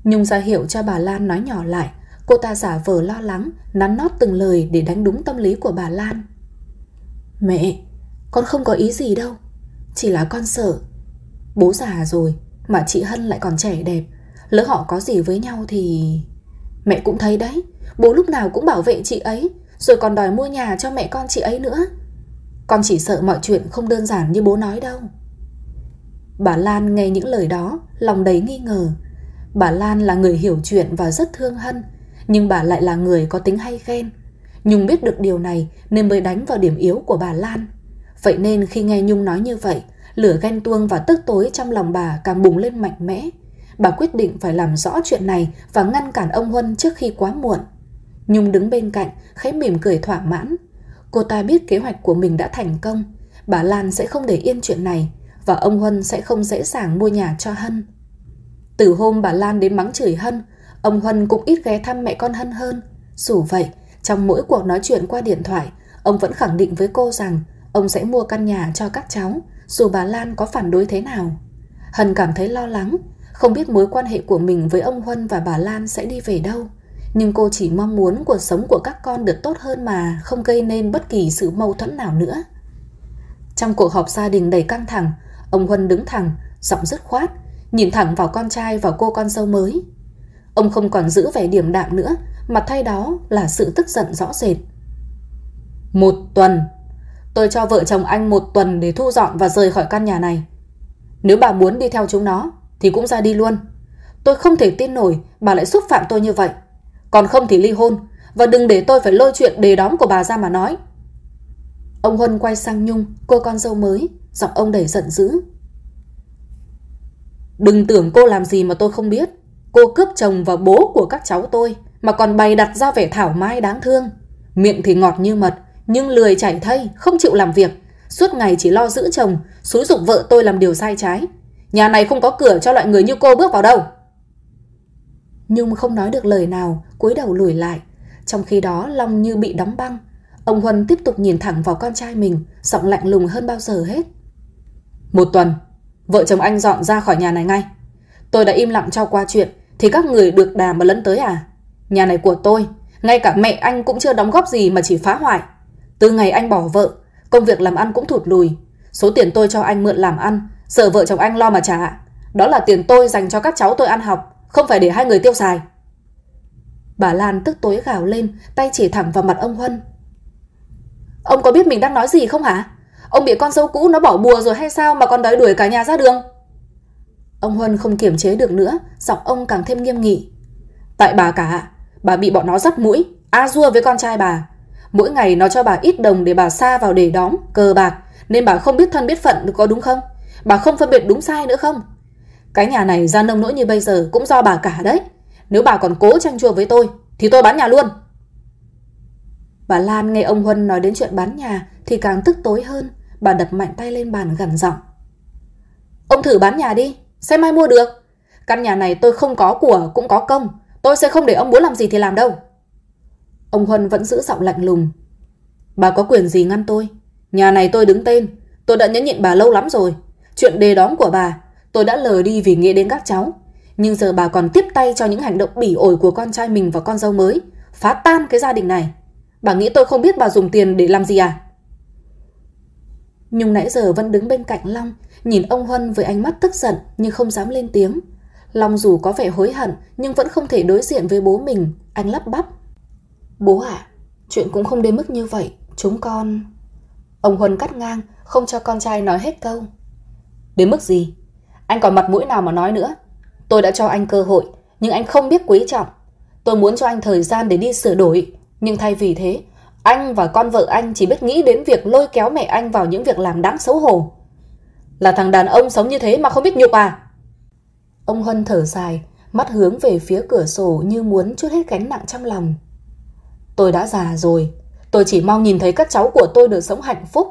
Nhung ra hiệu cho bà Lan nói nhỏ lại, cô ta giả vờ lo lắng, nắn nót từng lời để đánh đúng tâm lý của bà Lan. Mẹ, con không có ý gì đâu, chỉ là con sợ. Bố già rồi, mà chị Hân lại còn trẻ đẹp, Lỡ họ có gì với nhau thì... Mẹ cũng thấy đấy, bố lúc nào cũng bảo vệ chị ấy, rồi còn đòi mua nhà cho mẹ con chị ấy nữa. Con chỉ sợ mọi chuyện không đơn giản như bố nói đâu. Bà Lan nghe những lời đó, lòng đầy nghi ngờ. Bà Lan là người hiểu chuyện và rất thương Hân, nhưng bà lại là người có tính hay ghen. Nhung biết được điều này nên mới đánh vào điểm yếu của bà Lan. Vậy nên khi nghe Nhung nói như vậy, lửa ghen tuông và tức tối trong lòng bà càng bùng lên mạnh mẽ, Bà quyết định phải làm rõ chuyện này và ngăn cản ông Huân trước khi quá muộn. Nhung đứng bên cạnh, khẽ mỉm cười thỏa mãn. Cô ta biết kế hoạch của mình đã thành công. Bà Lan sẽ không để yên chuyện này và ông Huân sẽ không dễ dàng mua nhà cho Hân. Từ hôm bà Lan đến mắng chửi Hân, ông Huân cũng ít ghé thăm mẹ con Hân hơn. Dù vậy, trong mỗi cuộc nói chuyện qua điện thoại, ông vẫn khẳng định với cô rằng ông sẽ mua căn nhà cho các cháu, dù bà Lan có phản đối thế nào. Hân cảm thấy lo lắng không biết mối quan hệ của mình với ông Huân và bà Lan sẽ đi về đâu. Nhưng cô chỉ mong muốn cuộc sống của các con được tốt hơn mà không gây nên bất kỳ sự mâu thuẫn nào nữa. Trong cuộc họp gia đình đầy căng thẳng, ông Huân đứng thẳng, giọng dứt khoát, nhìn thẳng vào con trai và cô con dâu mới. Ông không còn giữ vẻ điềm đạm nữa, mà thay đó là sự tức giận rõ rệt. Một tuần. Tôi cho vợ chồng anh một tuần để thu dọn và rời khỏi căn nhà này. Nếu bà muốn đi theo chúng nó, thì cũng ra đi luôn. Tôi không thể tin nổi bà lại xúc phạm tôi như vậy. Còn không thì ly hôn và đừng để tôi phải lôi chuyện đề đóm của bà ra mà nói. Ông Huân quay sang Nhung, cô con dâu mới, giọng ông đầy giận dữ. Đừng tưởng cô làm gì mà tôi không biết. Cô cướp chồng và bố của các cháu tôi mà còn bày đặt ra vẻ thảo mai đáng thương. Miệng thì ngọt như mật, nhưng lười chảy thay, không chịu làm việc. Suốt ngày chỉ lo giữ chồng, xúi dục vợ tôi làm điều sai trái. Nhà này không có cửa cho loại người như cô bước vào đâu. Nhung không nói được lời nào, cúi đầu lùi lại. Trong khi đó Long như bị đóng băng. Ông Huân tiếp tục nhìn thẳng vào con trai mình, giọng lạnh lùng hơn bao giờ hết. Một tuần, vợ chồng anh dọn ra khỏi nhà này ngay. Tôi đã im lặng cho qua chuyện, thì các người được đà mà lẫn tới à? Nhà này của tôi, ngay cả mẹ anh cũng chưa đóng góp gì mà chỉ phá hoại. Từ ngày anh bỏ vợ, công việc làm ăn cũng thụt lùi. Số tiền tôi cho anh mượn làm ăn Sợ vợ chồng anh lo mà trả Đó là tiền tôi dành cho các cháu tôi ăn học Không phải để hai người tiêu xài Bà Lan tức tối gào lên Tay chỉ thẳng vào mặt ông Huân Ông có biết mình đang nói gì không hả Ông bị con dâu cũ nó bỏ bùa rồi hay sao Mà còn đói đuổi cả nhà ra đường Ông Huân không kiểm chế được nữa Giọng ông càng thêm nghiêm nghị Tại bà cả Bà bị bọn nó dắt mũi A dua với con trai bà Mỗi ngày nó cho bà ít đồng để bà xa vào để đóm Cờ bạc Nên bà không biết thân biết phận có đúng không Bà không phân biệt đúng sai nữa không? Cái nhà này ra nông nỗi như bây giờ cũng do bà cả đấy. Nếu bà còn cố tranh chua với tôi, thì tôi bán nhà luôn. Bà Lan nghe ông Huân nói đến chuyện bán nhà thì càng tức tối hơn. Bà đập mạnh tay lên bàn gần giọng. Ông thử bán nhà đi, xem mai mua được. Căn nhà này tôi không có của cũng có công. Tôi sẽ không để ông muốn làm gì thì làm đâu. Ông Huân vẫn giữ giọng lạnh lùng. Bà có quyền gì ngăn tôi? Nhà này tôi đứng tên. Tôi đã nhẫn nhịn bà lâu lắm rồi. Chuyện đề đóm của bà, tôi đã lờ đi vì nghĩ đến các cháu. Nhưng giờ bà còn tiếp tay cho những hành động bỉ ổi của con trai mình và con dâu mới, phá tan cái gia đình này. Bà nghĩ tôi không biết bà dùng tiền để làm gì à? Nhung nãy giờ vẫn đứng bên cạnh Long, nhìn ông Huân với ánh mắt tức giận nhưng không dám lên tiếng. Long dù có vẻ hối hận nhưng vẫn không thể đối diện với bố mình, anh lắp bắp. Bố à, chuyện cũng không đến mức như vậy, chúng con... Ông Huân cắt ngang, không cho con trai nói hết câu. Đến mức gì? Anh còn mặt mũi nào mà nói nữa? Tôi đã cho anh cơ hội, nhưng anh không biết quý trọng. Tôi muốn cho anh thời gian để đi sửa đổi, nhưng thay vì thế, anh và con vợ anh chỉ biết nghĩ đến việc lôi kéo mẹ anh vào những việc làm đáng xấu hổ. Là thằng đàn ông sống như thế mà không biết nhục à? Ông Huân thở dài, mắt hướng về phía cửa sổ như muốn chút hết gánh nặng trong lòng. Tôi đã già rồi, tôi chỉ mong nhìn thấy các cháu của tôi được sống hạnh phúc.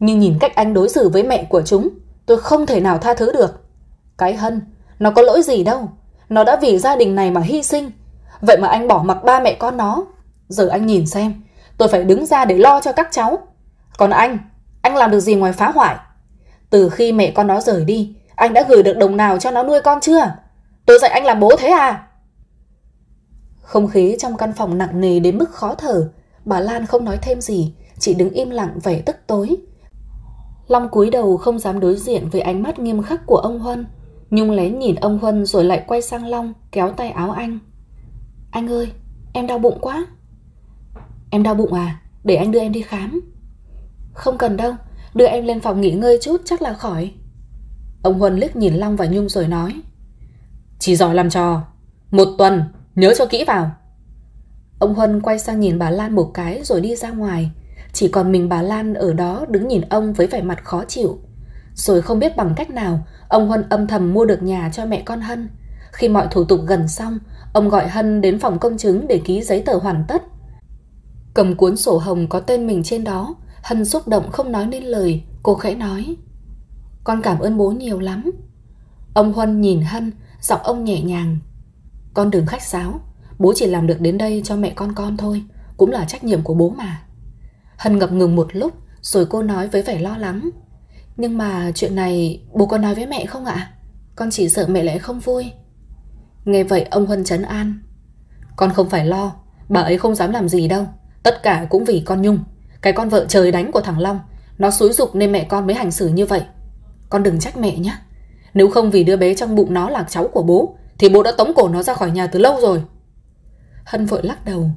Nhưng nhìn cách anh đối xử với mẹ của chúng, Tôi không thể nào tha thứ được. Cái Hân, nó có lỗi gì đâu. Nó đã vì gia đình này mà hy sinh. Vậy mà anh bỏ mặc ba mẹ con nó. Giờ anh nhìn xem, tôi phải đứng ra để lo cho các cháu. Còn anh, anh làm được gì ngoài phá hoại? Từ khi mẹ con nó rời đi, anh đã gửi được đồng nào cho nó nuôi con chưa? Tôi dạy anh làm bố thế à? Không khí trong căn phòng nặng nề đến mức khó thở. Bà Lan không nói thêm gì, chỉ đứng im lặng vẻ tức tối. Long cúi đầu không dám đối diện với ánh mắt nghiêm khắc của ông Huân. Nhung lén nhìn ông Huân rồi lại quay sang Long, kéo tay áo anh. Anh ơi, em đau bụng quá. Em đau bụng à? Để anh đưa em đi khám. Không cần đâu, đưa em lên phòng nghỉ ngơi chút chắc là khỏi. Ông Huân liếc nhìn Long và Nhung rồi nói. Chỉ giỏi làm trò. Một tuần, nhớ cho kỹ vào. Ông Huân quay sang nhìn bà Lan một cái rồi đi ra ngoài. Chỉ còn mình bà Lan ở đó đứng nhìn ông với vẻ mặt khó chịu. Rồi không biết bằng cách nào, ông Huân âm thầm mua được nhà cho mẹ con Hân. Khi mọi thủ tục gần xong, ông gọi Hân đến phòng công chứng để ký giấy tờ hoàn tất. Cầm cuốn sổ hồng có tên mình trên đó, Hân xúc động không nói nên lời, cô khẽ nói. Con cảm ơn bố nhiều lắm. Ông Huân nhìn Hân, giọng ông nhẹ nhàng. Con đừng khách sáo, bố chỉ làm được đến đây cho mẹ con con thôi, cũng là trách nhiệm của bố mà. Hân ngập ngừng một lúc rồi cô nói với vẻ lo lắng. Nhưng mà chuyện này bố có nói với mẹ không ạ? Con chỉ sợ mẹ lại không vui. Nghe vậy ông Hân chấn an. Con không phải lo, bà ấy không dám làm gì đâu. Tất cả cũng vì con Nhung. Cái con vợ trời đánh của thằng Long, nó xúi dục nên mẹ con mới hành xử như vậy. Con đừng trách mẹ nhé. Nếu không vì đứa bé trong bụng nó là cháu của bố, thì bố đã tống cổ nó ra khỏi nhà từ lâu rồi. Hân vội lắc đầu.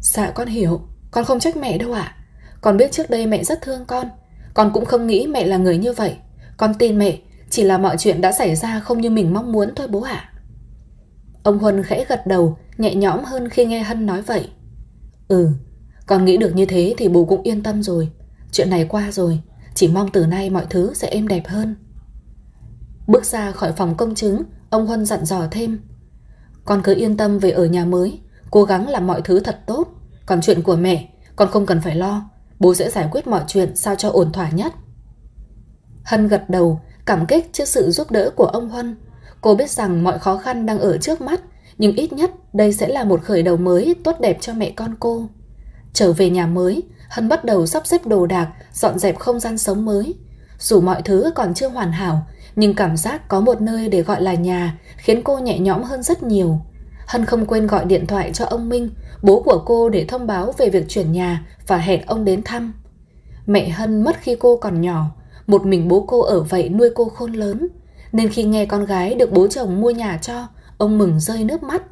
Dạ con hiểu, con không trách mẹ đâu ạ. À? Con biết trước đây mẹ rất thương con. Con cũng không nghĩ mẹ là người như vậy. Con tin mẹ, chỉ là mọi chuyện đã xảy ra không như mình mong muốn thôi bố ạ. Ông Huân khẽ gật đầu, nhẹ nhõm hơn khi nghe Hân nói vậy. Ừ, con nghĩ được như thế thì bố cũng yên tâm rồi. Chuyện này qua rồi, chỉ mong từ nay mọi thứ sẽ êm đẹp hơn. Bước ra khỏi phòng công chứng, ông Huân dặn dò thêm. Con cứ yên tâm về ở nhà mới, cố gắng làm mọi thứ thật tốt. Còn chuyện của mẹ, con không cần phải lo, bố sẽ giải quyết mọi chuyện sao cho ổn thỏa nhất. Hân gật đầu, cảm kích trước sự giúp đỡ của ông Huân. Cô biết rằng mọi khó khăn đang ở trước mắt, nhưng ít nhất đây sẽ là một khởi đầu mới tốt đẹp cho mẹ con cô. Trở về nhà mới, Hân bắt đầu sắp xếp đồ đạc, dọn dẹp không gian sống mới. Dù mọi thứ còn chưa hoàn hảo, nhưng cảm giác có một nơi để gọi là nhà khiến cô nhẹ nhõm hơn rất nhiều. Hân không quên gọi điện thoại cho ông Minh, bố của cô để thông báo về việc chuyển nhà và hẹn ông đến thăm. Mẹ Hân mất khi cô còn nhỏ, một mình bố cô ở vậy nuôi cô khôn lớn. Nên khi nghe con gái được bố chồng mua nhà cho, ông mừng rơi nước mắt.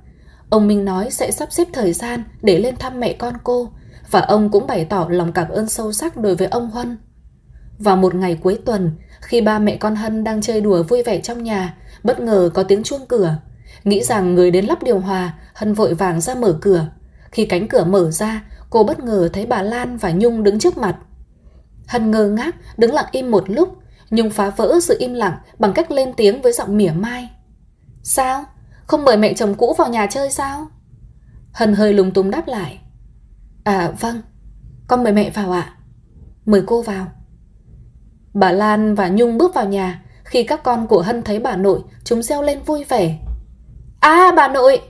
Ông Minh nói sẽ sắp xếp thời gian để lên thăm mẹ con cô và ông cũng bày tỏ lòng cảm ơn sâu sắc đối với ông Huân. Vào một ngày cuối tuần, khi ba mẹ con Hân đang chơi đùa vui vẻ trong nhà, bất ngờ có tiếng chuông cửa. Nghĩ rằng người đến lắp điều hòa, Hân vội vàng ra mở cửa. Khi cánh cửa mở ra, cô bất ngờ thấy bà Lan và Nhung đứng trước mặt. Hân ngơ ngác, đứng lặng im một lúc. Nhung phá vỡ sự im lặng bằng cách lên tiếng với giọng mỉa mai. Sao? Không mời mẹ chồng cũ vào nhà chơi sao? Hân hơi lúng túng đáp lại. À vâng, con mời mẹ vào ạ. Mời cô vào. Bà Lan và Nhung bước vào nhà. Khi các con của Hân thấy bà nội, chúng reo lên vui vẻ. À bà nội!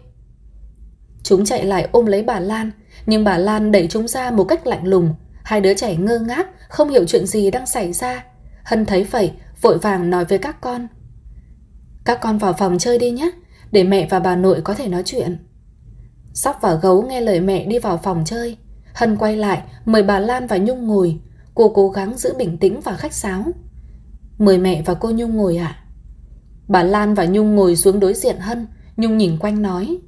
Chúng chạy lại ôm lấy bà Lan, nhưng bà Lan đẩy chúng ra một cách lạnh lùng. Hai đứa trẻ ngơ ngác, không hiểu chuyện gì đang xảy ra. Hân thấy vậy, vội vàng nói với các con. Các con vào phòng chơi đi nhé, để mẹ và bà nội có thể nói chuyện. Sóc và gấu nghe lời mẹ đi vào phòng chơi. Hân quay lại, mời bà Lan và Nhung ngồi. Cô cố gắng giữ bình tĩnh và khách sáo. Mời mẹ và cô Nhung ngồi ạ. À? Bà Lan và Nhung ngồi xuống đối diện Hân, Nhung nhìn quanh nói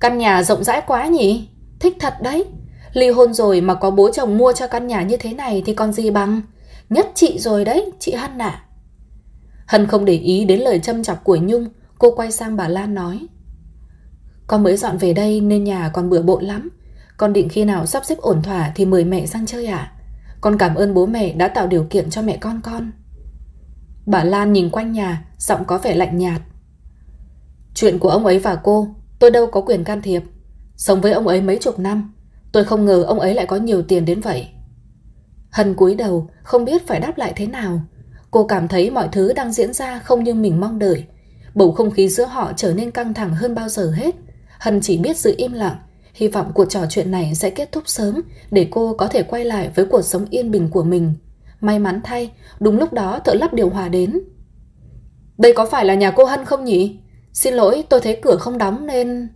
Căn nhà rộng rãi quá nhỉ Thích thật đấy Ly hôn rồi mà có bố chồng mua cho căn nhà như thế này Thì còn gì bằng Nhất chị rồi đấy chị Hân ạ à. Hân không để ý đến lời châm chọc của Nhung Cô quay sang bà Lan nói Con mới dọn về đây nên nhà còn bừa bộn lắm Con định khi nào sắp xếp ổn thỏa Thì mời mẹ sang chơi ạ à? Con cảm ơn bố mẹ đã tạo điều kiện cho mẹ con con Bà Lan nhìn quanh nhà Giọng có vẻ lạnh nhạt Chuyện của ông ấy và cô, tôi đâu có quyền can thiệp. Sống với ông ấy mấy chục năm, tôi không ngờ ông ấy lại có nhiều tiền đến vậy. Hân cúi đầu, không biết phải đáp lại thế nào. Cô cảm thấy mọi thứ đang diễn ra không như mình mong đợi. Bầu không khí giữa họ trở nên căng thẳng hơn bao giờ hết. Hân chỉ biết giữ im lặng, hy vọng cuộc trò chuyện này sẽ kết thúc sớm để cô có thể quay lại với cuộc sống yên bình của mình. May mắn thay, đúng lúc đó thợ lắp điều hòa đến. Đây có phải là nhà cô Hân không nhỉ? Xin lỗi, tôi thấy cửa không đóng nên...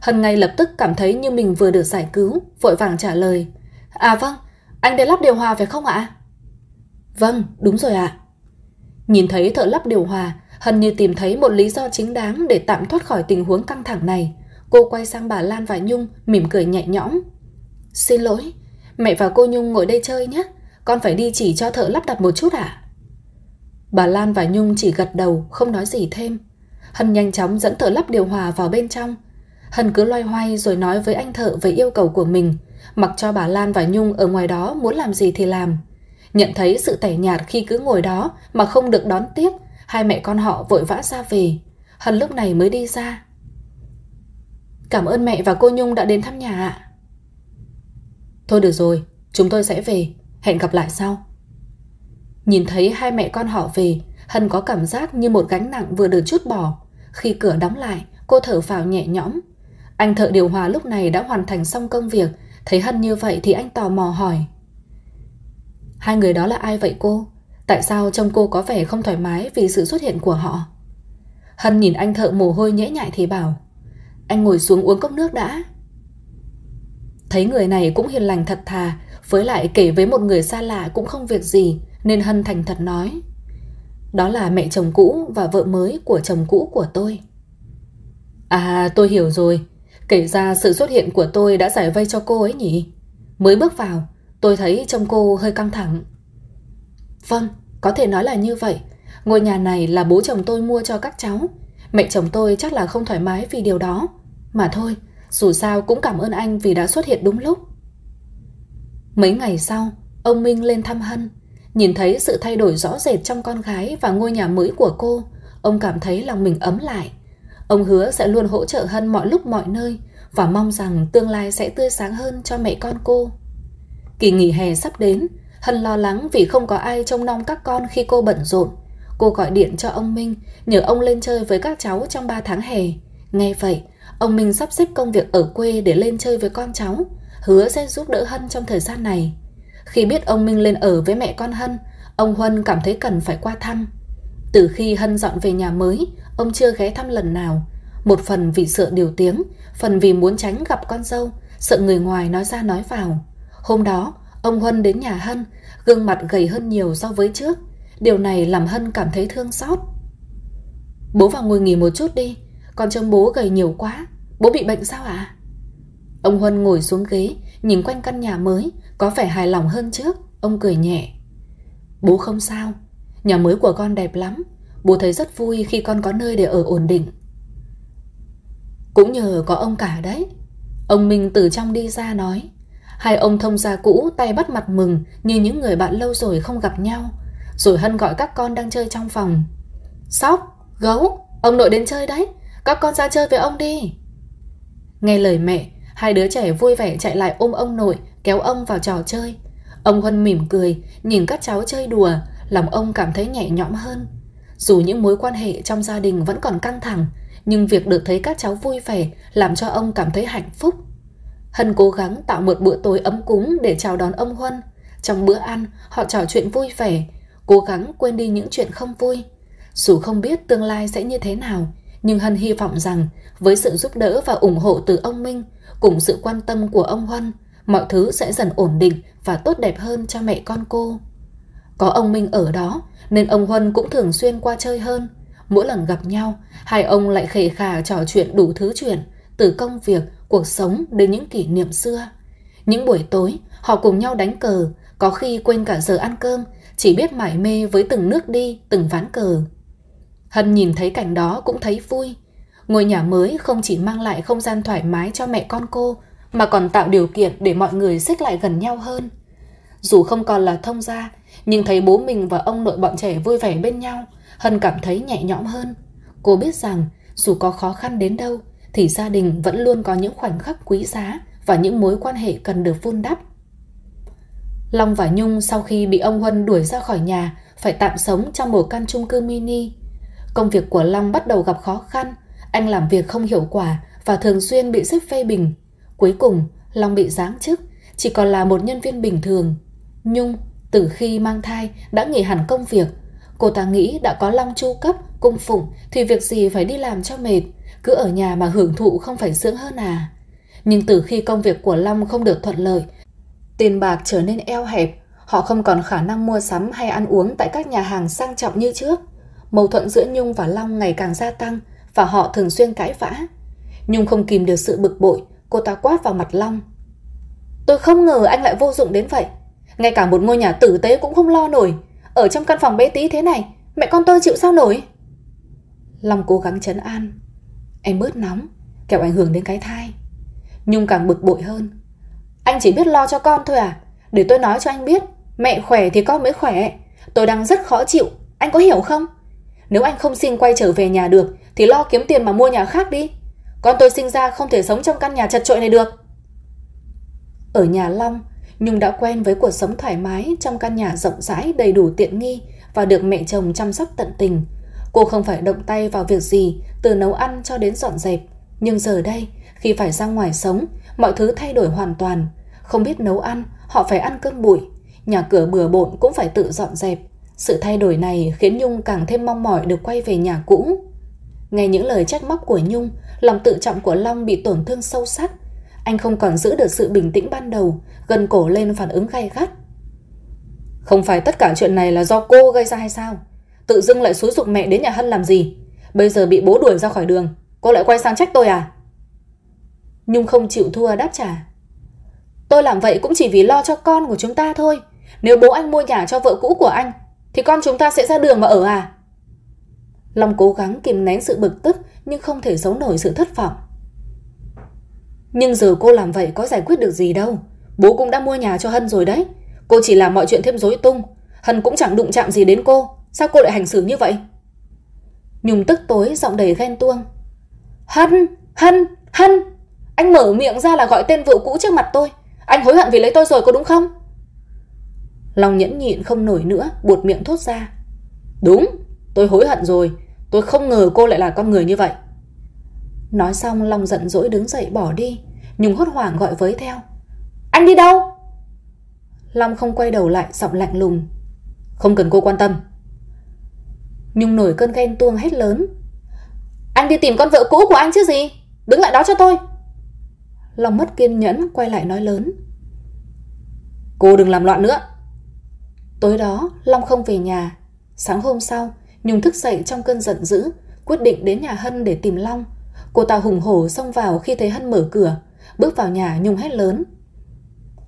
Hân ngay lập tức cảm thấy như mình vừa được giải cứu, vội vàng trả lời. À vâng, anh đã lắp điều hòa phải không ạ? Vâng, đúng rồi ạ. Nhìn thấy thợ lắp điều hòa, Hân như tìm thấy một lý do chính đáng để tạm thoát khỏi tình huống căng thẳng này. Cô quay sang bà Lan và Nhung, mỉm cười nhẹ nhõm. Xin lỗi, mẹ và cô Nhung ngồi đây chơi nhé. Con phải đi chỉ cho thợ lắp đặt một chút ạ. À? Bà Lan và Nhung chỉ gật đầu, không nói gì thêm. Hân nhanh chóng dẫn thợ lắp điều hòa vào bên trong. Hân cứ loay hoay rồi nói với anh thợ về yêu cầu của mình, mặc cho bà Lan và Nhung ở ngoài đó muốn làm gì thì làm. Nhận thấy sự tẻ nhạt khi cứ ngồi đó mà không được đón tiếp, hai mẹ con họ vội vã ra về. Hân lúc này mới đi ra. Cảm ơn mẹ và cô Nhung đã đến thăm nhà ạ. Thôi được rồi, chúng tôi sẽ về, hẹn gặp lại sau. Nhìn thấy hai mẹ con họ về, Hân có cảm giác như một gánh nặng vừa được chút bỏ. Khi cửa đóng lại, cô thở phào nhẹ nhõm. Anh thợ điều hòa lúc này đã hoàn thành xong công việc. Thấy Hân như vậy thì anh tò mò hỏi. Hai người đó là ai vậy cô? Tại sao trông cô có vẻ không thoải mái vì sự xuất hiện của họ? Hân nhìn anh thợ mồ hôi nhễ nhại thì bảo. Anh ngồi xuống uống cốc nước đã. Thấy người này cũng hiền lành thật thà, với lại kể với một người xa lạ cũng không việc gì, nên Hân thành thật nói. Đó là mẹ chồng cũ và vợ mới của chồng cũ của tôi. À, tôi hiểu rồi. Kể ra sự xuất hiện của tôi đã giải vây cho cô ấy nhỉ? Mới bước vào, tôi thấy trông cô hơi căng thẳng. Vâng, có thể nói là như vậy. Ngôi nhà này là bố chồng tôi mua cho các cháu. Mẹ chồng tôi chắc là không thoải mái vì điều đó. Mà thôi, dù sao cũng cảm ơn anh vì đã xuất hiện đúng lúc. Mấy ngày sau, ông Minh lên thăm Hân. Nhìn thấy sự thay đổi rõ rệt trong con gái và ngôi nhà mới của cô, ông cảm thấy lòng mình ấm lại. Ông hứa sẽ luôn hỗ trợ Hân mọi lúc mọi nơi và mong rằng tương lai sẽ tươi sáng hơn cho mẹ con cô. Kỳ nghỉ hè sắp đến, Hân lo lắng vì không có ai trông nom các con khi cô bận rộn. Cô gọi điện cho ông Minh, nhờ ông lên chơi với các cháu trong 3 tháng hè. Nghe vậy, ông Minh sắp xếp công việc ở quê để lên chơi với con cháu, hứa sẽ giúp đỡ Hân trong thời gian này. Khi biết ông Minh lên ở với mẹ con Hân, ông Huân cảm thấy cần phải qua thăm. Từ khi Hân dọn về nhà mới, ông chưa ghé thăm lần nào. Một phần vì sợ điều tiếng, phần vì muốn tránh gặp con dâu, sợ người ngoài nói ra nói vào. Hôm đó, ông Huân đến nhà Hân, gương mặt gầy hơn nhiều so với trước. Điều này làm Hân cảm thấy thương xót. Bố vào ngồi nghỉ một chút đi, con trông bố gầy nhiều quá. Bố bị bệnh sao ạ? À? Ông Huân ngồi xuống ghế, nhìn quanh căn nhà mới, có vẻ hài lòng hơn trước, ông cười nhẹ. Bố không sao, nhà mới của con đẹp lắm. Bố thấy rất vui khi con có nơi để ở ổn định. Cũng nhờ có ông cả đấy. Ông Minh từ trong đi ra nói. Hai ông thông gia cũ tay bắt mặt mừng như những người bạn lâu rồi không gặp nhau. Rồi Hân gọi các con đang chơi trong phòng. Sóc, gấu, ông nội đến chơi đấy. Các con ra chơi với ông đi. Nghe lời mẹ, hai đứa trẻ vui vẻ chạy lại ôm ông nội kéo ông vào trò chơi. Ông Huân mỉm cười, nhìn các cháu chơi đùa, lòng ông cảm thấy nhẹ nhõm hơn. Dù những mối quan hệ trong gia đình vẫn còn căng thẳng, nhưng việc được thấy các cháu vui vẻ làm cho ông cảm thấy hạnh phúc. Hân cố gắng tạo một bữa tối ấm cúng để chào đón ông Huân. Trong bữa ăn, họ trò chuyện vui vẻ, cố gắng quên đi những chuyện không vui. Dù không biết tương lai sẽ như thế nào, nhưng Hân hy vọng rằng với sự giúp đỡ và ủng hộ từ ông Minh, cùng sự quan tâm của ông Huân, mọi thứ sẽ dần ổn định và tốt đẹp hơn cho mẹ con cô. Có ông Minh ở đó nên ông Huân cũng thường xuyên qua chơi hơn. Mỗi lần gặp nhau, hai ông lại khề khà trò chuyện đủ thứ chuyện, từ công việc, cuộc sống đến những kỷ niệm xưa. Những buổi tối, họ cùng nhau đánh cờ, có khi quên cả giờ ăn cơm, chỉ biết mải mê với từng nước đi, từng ván cờ. Hân nhìn thấy cảnh đó cũng thấy vui. Ngôi nhà mới không chỉ mang lại không gian thoải mái cho mẹ con cô, mà còn tạo điều kiện để mọi người xích lại gần nhau hơn. Dù không còn là thông gia, nhưng thấy bố mình và ông nội bọn trẻ vui vẻ bên nhau, Hân cảm thấy nhẹ nhõm hơn. Cô biết rằng dù có khó khăn đến đâu thì gia đình vẫn luôn có những khoảnh khắc quý giá và những mối quan hệ cần được vun đắp. Long và Nhung sau khi bị ông Huân đuổi ra khỏi nhà phải tạm sống trong một căn chung cư mini. Công việc của Long bắt đầu gặp khó khăn, anh làm việc không hiệu quả và thường xuyên bị sếp phê bình Cuối cùng, Long bị giáng chức, chỉ còn là một nhân viên bình thường. Nhung, từ khi mang thai, đã nghỉ hẳn công việc. Cô ta nghĩ đã có Long chu cấp, cung phụng, thì việc gì phải đi làm cho mệt, cứ ở nhà mà hưởng thụ không phải sướng hơn à. Nhưng từ khi công việc của Long không được thuận lợi, tiền bạc trở nên eo hẹp, họ không còn khả năng mua sắm hay ăn uống tại các nhà hàng sang trọng như trước. Mâu thuẫn giữa Nhung và Long ngày càng gia tăng và họ thường xuyên cãi vã. Nhung không kìm được sự bực bội, Cô ta quát vào mặt Long Tôi không ngờ anh lại vô dụng đến vậy Ngay cả một ngôi nhà tử tế cũng không lo nổi Ở trong căn phòng bé tí thế này Mẹ con tôi chịu sao nổi Long cố gắng chấn an Em bớt nóng Kẻo ảnh hưởng đến cái thai Nhung càng bực bội hơn Anh chỉ biết lo cho con thôi à Để tôi nói cho anh biết Mẹ khỏe thì con mới khỏe Tôi đang rất khó chịu Anh có hiểu không Nếu anh không xin quay trở về nhà được Thì lo kiếm tiền mà mua nhà khác đi con tôi sinh ra không thể sống trong căn nhà chật trội này được. Ở nhà Long, Nhung đã quen với cuộc sống thoải mái trong căn nhà rộng rãi đầy đủ tiện nghi và được mẹ chồng chăm sóc tận tình. Cô không phải động tay vào việc gì, từ nấu ăn cho đến dọn dẹp. Nhưng giờ đây, khi phải ra ngoài sống, mọi thứ thay đổi hoàn toàn. Không biết nấu ăn, họ phải ăn cơm bụi. Nhà cửa bừa bộn cũng phải tự dọn dẹp. Sự thay đổi này khiến Nhung càng thêm mong mỏi được quay về nhà cũ. Nghe những lời trách móc của Nhung, lòng tự trọng của Long bị tổn thương sâu sắc. Anh không còn giữ được sự bình tĩnh ban đầu, gần cổ lên phản ứng gay gắt. Không phải tất cả chuyện này là do cô gây ra hay sao? Tự dưng lại xúi dục mẹ đến nhà Hân làm gì? Bây giờ bị bố đuổi ra khỏi đường, cô lại quay sang trách tôi à? Nhung không chịu thua đáp trả. Tôi làm vậy cũng chỉ vì lo cho con của chúng ta thôi. Nếu bố anh mua nhà cho vợ cũ của anh, thì con chúng ta sẽ ra đường mà ở à? Long cố gắng kìm nén sự bực tức nhưng không thể giấu nổi sự thất vọng. Nhưng giờ cô làm vậy có giải quyết được gì đâu. Bố cũng đã mua nhà cho Hân rồi đấy. Cô chỉ làm mọi chuyện thêm rối tung. Hân cũng chẳng đụng chạm gì đến cô. Sao cô lại hành xử như vậy? Nhung tức tối giọng đầy ghen tuông. Hân, Hân, Hân. Anh mở miệng ra là gọi tên vợ cũ trước mặt tôi. Anh hối hận vì lấy tôi rồi có đúng không? Lòng nhẫn nhịn không nổi nữa, buột miệng thốt ra. Đúng, tôi hối hận rồi. Tôi không ngờ cô lại là con người như vậy. Nói xong Long giận dỗi đứng dậy bỏ đi. Nhung hốt hoảng gọi với theo. Anh đi đâu? Long không quay đầu lại giọng lạnh lùng. Không cần cô quan tâm. Nhung nổi cơn ghen tuông hết lớn. Anh đi tìm con vợ cũ của anh chứ gì? Đứng lại đó cho tôi. Long mất kiên nhẫn quay lại nói lớn. Cô đừng làm loạn nữa. Tối đó Long không về nhà. Sáng hôm sau Nhung thức dậy trong cơn giận dữ, quyết định đến nhà Hân để tìm Long. Cô ta hùng hổ xông vào khi thấy Hân mở cửa. Bước vào nhà Nhung hét lớn.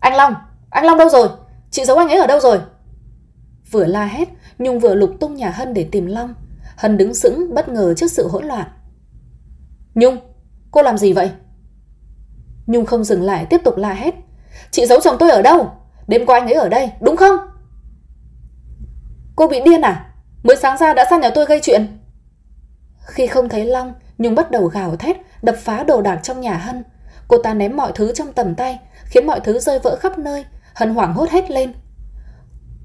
Anh Long! Anh Long đâu rồi? Chị giấu anh ấy ở đâu rồi? Vừa la hét, Nhung vừa lục tung nhà Hân để tìm Long. Hân đứng sững bất ngờ trước sự hỗn loạn. Nhung, cô làm gì vậy? Nhung không dừng lại tiếp tục la hét. Chị giấu chồng tôi ở đâu? Đêm qua anh ấy ở đây, đúng không? Cô bị điên à? Mới sáng ra đã sang nhà tôi gây chuyện. Khi không thấy Long, Nhung bắt đầu gào thét, đập phá đồ đạc trong nhà Hân. Cô ta ném mọi thứ trong tầm tay, khiến mọi thứ rơi vỡ khắp nơi. Hân hoảng hốt hết lên.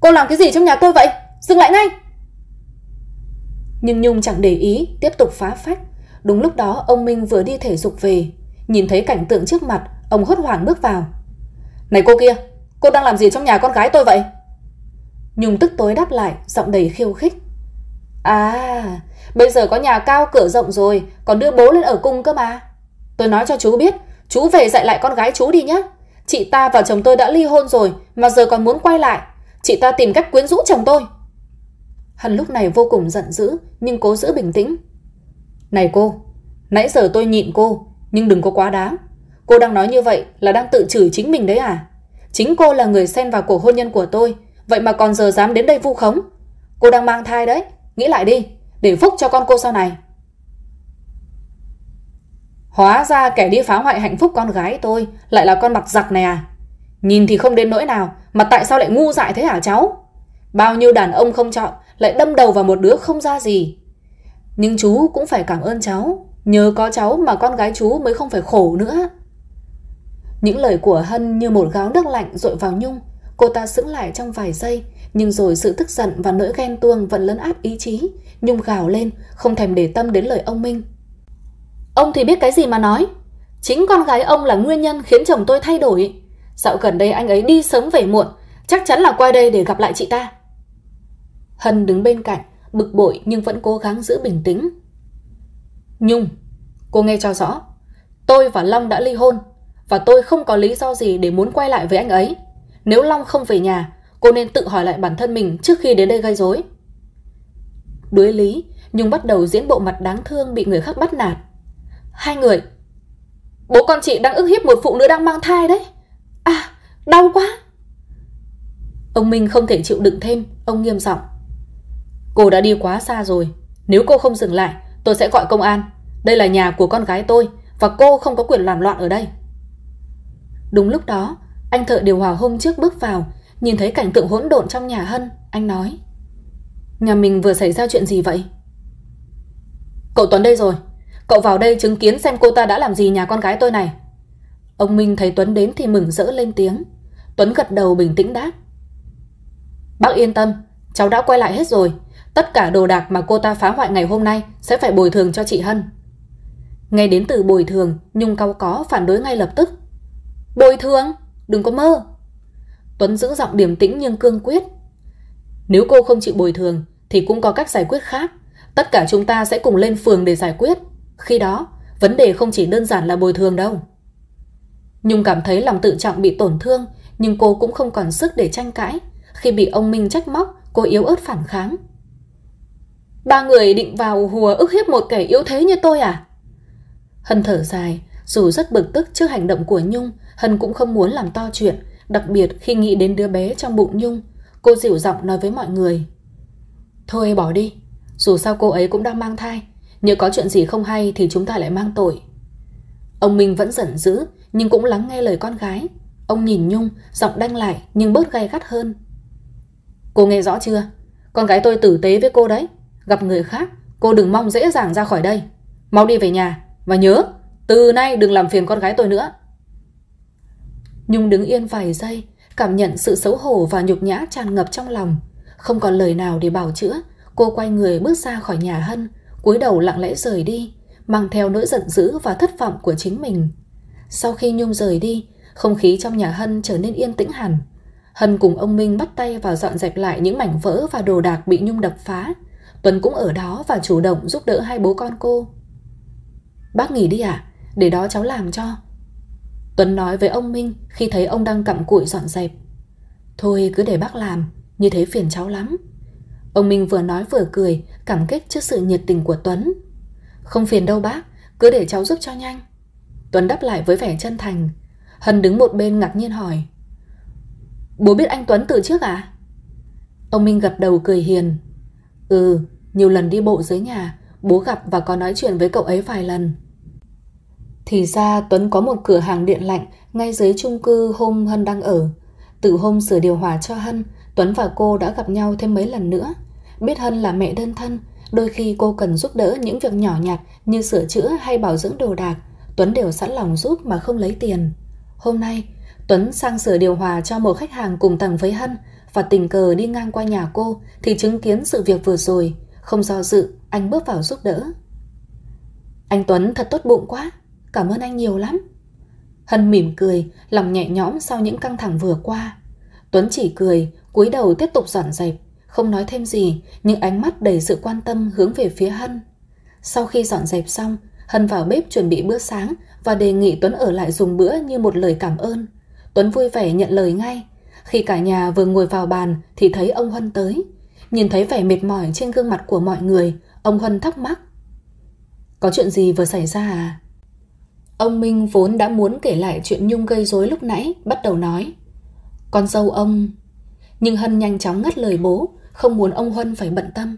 Cô làm cái gì trong nhà tôi vậy? Dừng lại ngay! Nhưng Nhung chẳng để ý, tiếp tục phá phách. Đúng lúc đó ông Minh vừa đi thể dục về. Nhìn thấy cảnh tượng trước mặt, ông hốt hoảng bước vào. Này cô kia, cô đang làm gì trong nhà con gái tôi vậy? Nhung tức tối đáp lại, giọng đầy khiêu khích. À, bây giờ có nhà cao cửa rộng rồi, còn đưa bố lên ở cung cơ mà. Tôi nói cho chú biết, chú về dạy lại con gái chú đi nhé. Chị ta và chồng tôi đã ly hôn rồi mà giờ còn muốn quay lại. Chị ta tìm cách quyến rũ chồng tôi. Hân lúc này vô cùng giận dữ nhưng cố giữ bình tĩnh. Này cô, nãy giờ tôi nhịn cô nhưng đừng có quá đáng. Cô đang nói như vậy là đang tự chửi chính mình đấy à? Chính cô là người xen vào cuộc hôn nhân của tôi vậy mà còn giờ dám đến đây vu khống. Cô đang mang thai đấy. Nghĩ lại đi, để phúc cho con cô sau này. Hóa ra kẻ đi phá hoại hạnh phúc con gái tôi lại là con mặt giặc này à? Nhìn thì không đến nỗi nào, mà tại sao lại ngu dại thế hả cháu? Bao nhiêu đàn ông không chọn, lại đâm đầu vào một đứa không ra gì. Nhưng chú cũng phải cảm ơn cháu, nhờ có cháu mà con gái chú mới không phải khổ nữa. Những lời của Hân như một gáo nước lạnh rội vào Nhung, cô ta sững lại trong vài giây nhưng rồi sự tức giận và nỗi ghen tuông vẫn lớn áp ý chí. Nhung gào lên, không thèm để tâm đến lời ông Minh. Ông thì biết cái gì mà nói. Chính con gái ông là nguyên nhân khiến chồng tôi thay đổi. Dạo gần đây anh ấy đi sớm về muộn, chắc chắn là qua đây để gặp lại chị ta. Hân đứng bên cạnh, bực bội nhưng vẫn cố gắng giữ bình tĩnh. Nhung, cô nghe cho rõ, tôi và Long đã ly hôn và tôi không có lý do gì để muốn quay lại với anh ấy. Nếu Long không về nhà cô nên tự hỏi lại bản thân mình trước khi đến đây gây rối. Đuối lý, Nhung bắt đầu diễn bộ mặt đáng thương bị người khác bắt nạt. Hai người. Bố con chị đang ức hiếp một phụ nữ đang mang thai đấy. À, đau quá. Ông Minh không thể chịu đựng thêm, ông nghiêm giọng. Cô đã đi quá xa rồi, nếu cô không dừng lại, tôi sẽ gọi công an. Đây là nhà của con gái tôi và cô không có quyền làm loạn ở đây. Đúng lúc đó, anh thợ điều hòa hôm trước bước vào Nhìn thấy cảnh tượng hỗn độn trong nhà Hân, anh nói. Nhà mình vừa xảy ra chuyện gì vậy? Cậu Tuấn đây rồi. Cậu vào đây chứng kiến xem cô ta đã làm gì nhà con gái tôi này. Ông Minh thấy Tuấn đến thì mừng rỡ lên tiếng. Tuấn gật đầu bình tĩnh đáp. Bác yên tâm, cháu đã quay lại hết rồi. Tất cả đồ đạc mà cô ta phá hoại ngày hôm nay sẽ phải bồi thường cho chị Hân. Nghe đến từ bồi thường, Nhung cao có phản đối ngay lập tức. Bồi thường? Đừng có mơ, Tuấn giữ giọng điềm tĩnh nhưng cương quyết. Nếu cô không chịu bồi thường thì cũng có cách giải quyết khác. Tất cả chúng ta sẽ cùng lên phường để giải quyết. Khi đó, vấn đề không chỉ đơn giản là bồi thường đâu. Nhung cảm thấy lòng tự trọng bị tổn thương, nhưng cô cũng không còn sức để tranh cãi. Khi bị ông Minh trách móc, cô yếu ớt phản kháng. Ba người định vào hùa ức hiếp một kẻ yếu thế như tôi à? Hân thở dài, dù rất bực tức trước hành động của Nhung, Hân cũng không muốn làm to chuyện, Đặc biệt khi nghĩ đến đứa bé trong bụng Nhung, cô dịu giọng nói với mọi người. Thôi bỏ đi, dù sao cô ấy cũng đang mang thai, nếu có chuyện gì không hay thì chúng ta lại mang tội. Ông Minh vẫn giận dữ nhưng cũng lắng nghe lời con gái. Ông nhìn Nhung, giọng đanh lại nhưng bớt gay gắt hơn. Cô nghe rõ chưa? Con gái tôi tử tế với cô đấy. Gặp người khác, cô đừng mong dễ dàng ra khỏi đây. Mau đi về nhà và nhớ, từ nay đừng làm phiền con gái tôi nữa. Nhung đứng yên vài giây, cảm nhận sự xấu hổ và nhục nhã tràn ngập trong lòng. Không còn lời nào để bảo chữa, cô quay người bước ra khỏi nhà Hân, cúi đầu lặng lẽ rời đi, mang theo nỗi giận dữ và thất vọng của chính mình. Sau khi Nhung rời đi, không khí trong nhà Hân trở nên yên tĩnh hẳn. Hân cùng ông Minh bắt tay vào dọn dẹp lại những mảnh vỡ và đồ đạc bị Nhung đập phá. Tuấn cũng ở đó và chủ động giúp đỡ hai bố con cô. Bác nghỉ đi ạ, à? để đó cháu làm cho. Tuấn nói với ông Minh khi thấy ông đang cặm cụi dọn dẹp. Thôi cứ để bác làm, như thế phiền cháu lắm. Ông Minh vừa nói vừa cười, cảm kích trước sự nhiệt tình của Tuấn. Không phiền đâu bác, cứ để cháu giúp cho nhanh. Tuấn đáp lại với vẻ chân thành. Hân đứng một bên ngạc nhiên hỏi. Bố biết anh Tuấn từ trước à? Ông Minh gật đầu cười hiền. Ừ, nhiều lần đi bộ dưới nhà, bố gặp và có nói chuyện với cậu ấy vài lần. Thì ra Tuấn có một cửa hàng điện lạnh ngay dưới chung cư hôm Hân đang ở. Từ hôm sửa điều hòa cho Hân, Tuấn và cô đã gặp nhau thêm mấy lần nữa. Biết Hân là mẹ đơn thân, đôi khi cô cần giúp đỡ những việc nhỏ nhặt như sửa chữa hay bảo dưỡng đồ đạc. Tuấn đều sẵn lòng giúp mà không lấy tiền. Hôm nay, Tuấn sang sửa điều hòa cho một khách hàng cùng tầng với Hân và tình cờ đi ngang qua nhà cô thì chứng kiến sự việc vừa rồi. Không do dự, anh bước vào giúp đỡ. Anh Tuấn thật tốt bụng quá, cảm ơn anh nhiều lắm. Hân mỉm cười, lòng nhẹ nhõm sau những căng thẳng vừa qua. Tuấn chỉ cười, cúi đầu tiếp tục dọn dẹp, không nói thêm gì, nhưng ánh mắt đầy sự quan tâm hướng về phía Hân. Sau khi dọn dẹp xong, Hân vào bếp chuẩn bị bữa sáng và đề nghị Tuấn ở lại dùng bữa như một lời cảm ơn. Tuấn vui vẻ nhận lời ngay. Khi cả nhà vừa ngồi vào bàn thì thấy ông Hân tới. Nhìn thấy vẻ mệt mỏi trên gương mặt của mọi người, ông Hân thắc mắc. Có chuyện gì vừa xảy ra à? Ông Minh vốn đã muốn kể lại chuyện Nhung gây rối lúc nãy, bắt đầu nói. Con dâu ông... Nhưng Hân nhanh chóng ngắt lời bố, không muốn ông Huân phải bận tâm.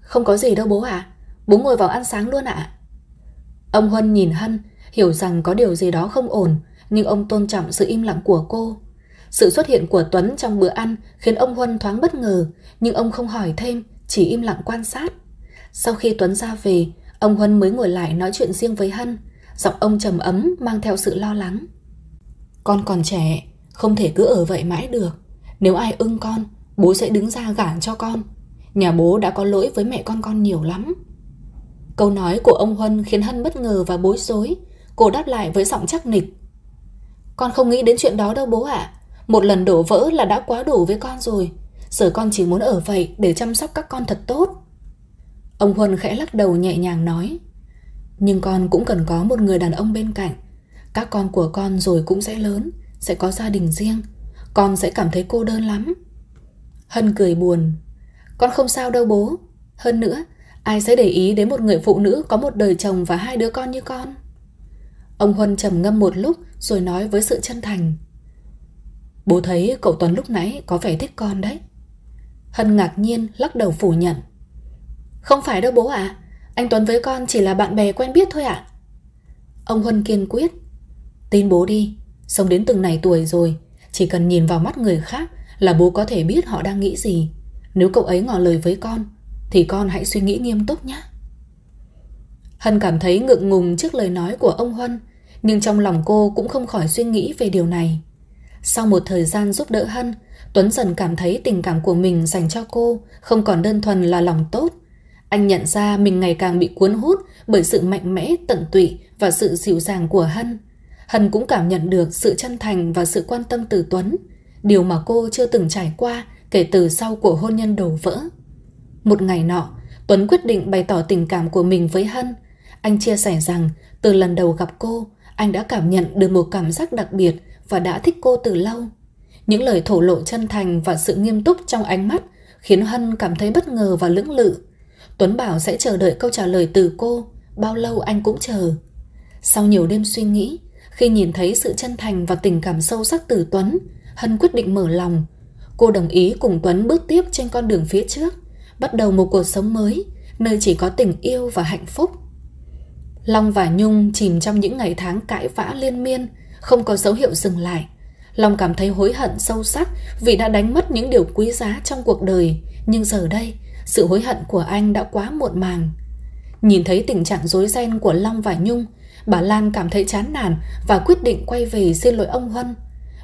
Không có gì đâu bố ạ, à? bố ngồi vào ăn sáng luôn ạ. Ông Huân nhìn Hân, hiểu rằng có điều gì đó không ổn, nhưng ông tôn trọng sự im lặng của cô. Sự xuất hiện của Tuấn trong bữa ăn khiến ông Huân thoáng bất ngờ, nhưng ông không hỏi thêm, chỉ im lặng quan sát. Sau khi Tuấn ra về, ông Huân mới ngồi lại nói chuyện riêng với Hân, Giọng ông trầm ấm mang theo sự lo lắng. Con còn trẻ, không thể cứ ở vậy mãi được. Nếu ai ưng con, bố sẽ đứng ra gản cho con. Nhà bố đã có lỗi với mẹ con con nhiều lắm. Câu nói của ông Huân khiến Hân bất ngờ và bối rối. Cô đáp lại với giọng chắc nịch. Con không nghĩ đến chuyện đó đâu bố ạ. À. Một lần đổ vỡ là đã quá đủ với con rồi. Giờ con chỉ muốn ở vậy để chăm sóc các con thật tốt. Ông Huân khẽ lắc đầu nhẹ nhàng nói. Nhưng con cũng cần có một người đàn ông bên cạnh. Các con của con rồi cũng sẽ lớn, sẽ có gia đình riêng. Con sẽ cảm thấy cô đơn lắm. Hân cười buồn. Con không sao đâu bố. Hơn nữa, ai sẽ để ý đến một người phụ nữ có một đời chồng và hai đứa con như con. Ông Huân trầm ngâm một lúc rồi nói với sự chân thành. Bố thấy cậu Tuấn lúc nãy có vẻ thích con đấy. Hân ngạc nhiên lắc đầu phủ nhận. Không phải đâu bố ạ. À. Anh Tuấn với con chỉ là bạn bè quen biết thôi à? Ông Huân kiên quyết. Tin bố đi, sống đến từng này tuổi rồi, chỉ cần nhìn vào mắt người khác là bố có thể biết họ đang nghĩ gì. Nếu cậu ấy ngỏ lời với con, thì con hãy suy nghĩ nghiêm túc nhé. Hân cảm thấy ngượng ngùng trước lời nói của ông Huân, nhưng trong lòng cô cũng không khỏi suy nghĩ về điều này. Sau một thời gian giúp đỡ Hân, Tuấn dần cảm thấy tình cảm của mình dành cho cô không còn đơn thuần là lòng tốt anh nhận ra mình ngày càng bị cuốn hút bởi sự mạnh mẽ, tận tụy và sự dịu dàng của Hân. Hân cũng cảm nhận được sự chân thành và sự quan tâm từ Tuấn, điều mà cô chưa từng trải qua kể từ sau của hôn nhân đổ vỡ. Một ngày nọ, Tuấn quyết định bày tỏ tình cảm của mình với Hân. Anh chia sẻ rằng từ lần đầu gặp cô, anh đã cảm nhận được một cảm giác đặc biệt và đã thích cô từ lâu. Những lời thổ lộ chân thành và sự nghiêm túc trong ánh mắt khiến Hân cảm thấy bất ngờ và lưỡng lự. Tuấn bảo sẽ chờ đợi câu trả lời từ cô, bao lâu anh cũng chờ. Sau nhiều đêm suy nghĩ, khi nhìn thấy sự chân thành và tình cảm sâu sắc từ Tuấn, Hân quyết định mở lòng. Cô đồng ý cùng Tuấn bước tiếp trên con đường phía trước, bắt đầu một cuộc sống mới, nơi chỉ có tình yêu và hạnh phúc. Long và Nhung chìm trong những ngày tháng cãi vã liên miên, không có dấu hiệu dừng lại. Long cảm thấy hối hận sâu sắc vì đã đánh mất những điều quý giá trong cuộc đời, nhưng giờ đây sự hối hận của anh đã quá muộn màng. Nhìn thấy tình trạng rối ren của Long và Nhung, bà Lan cảm thấy chán nản và quyết định quay về xin lỗi ông Huân.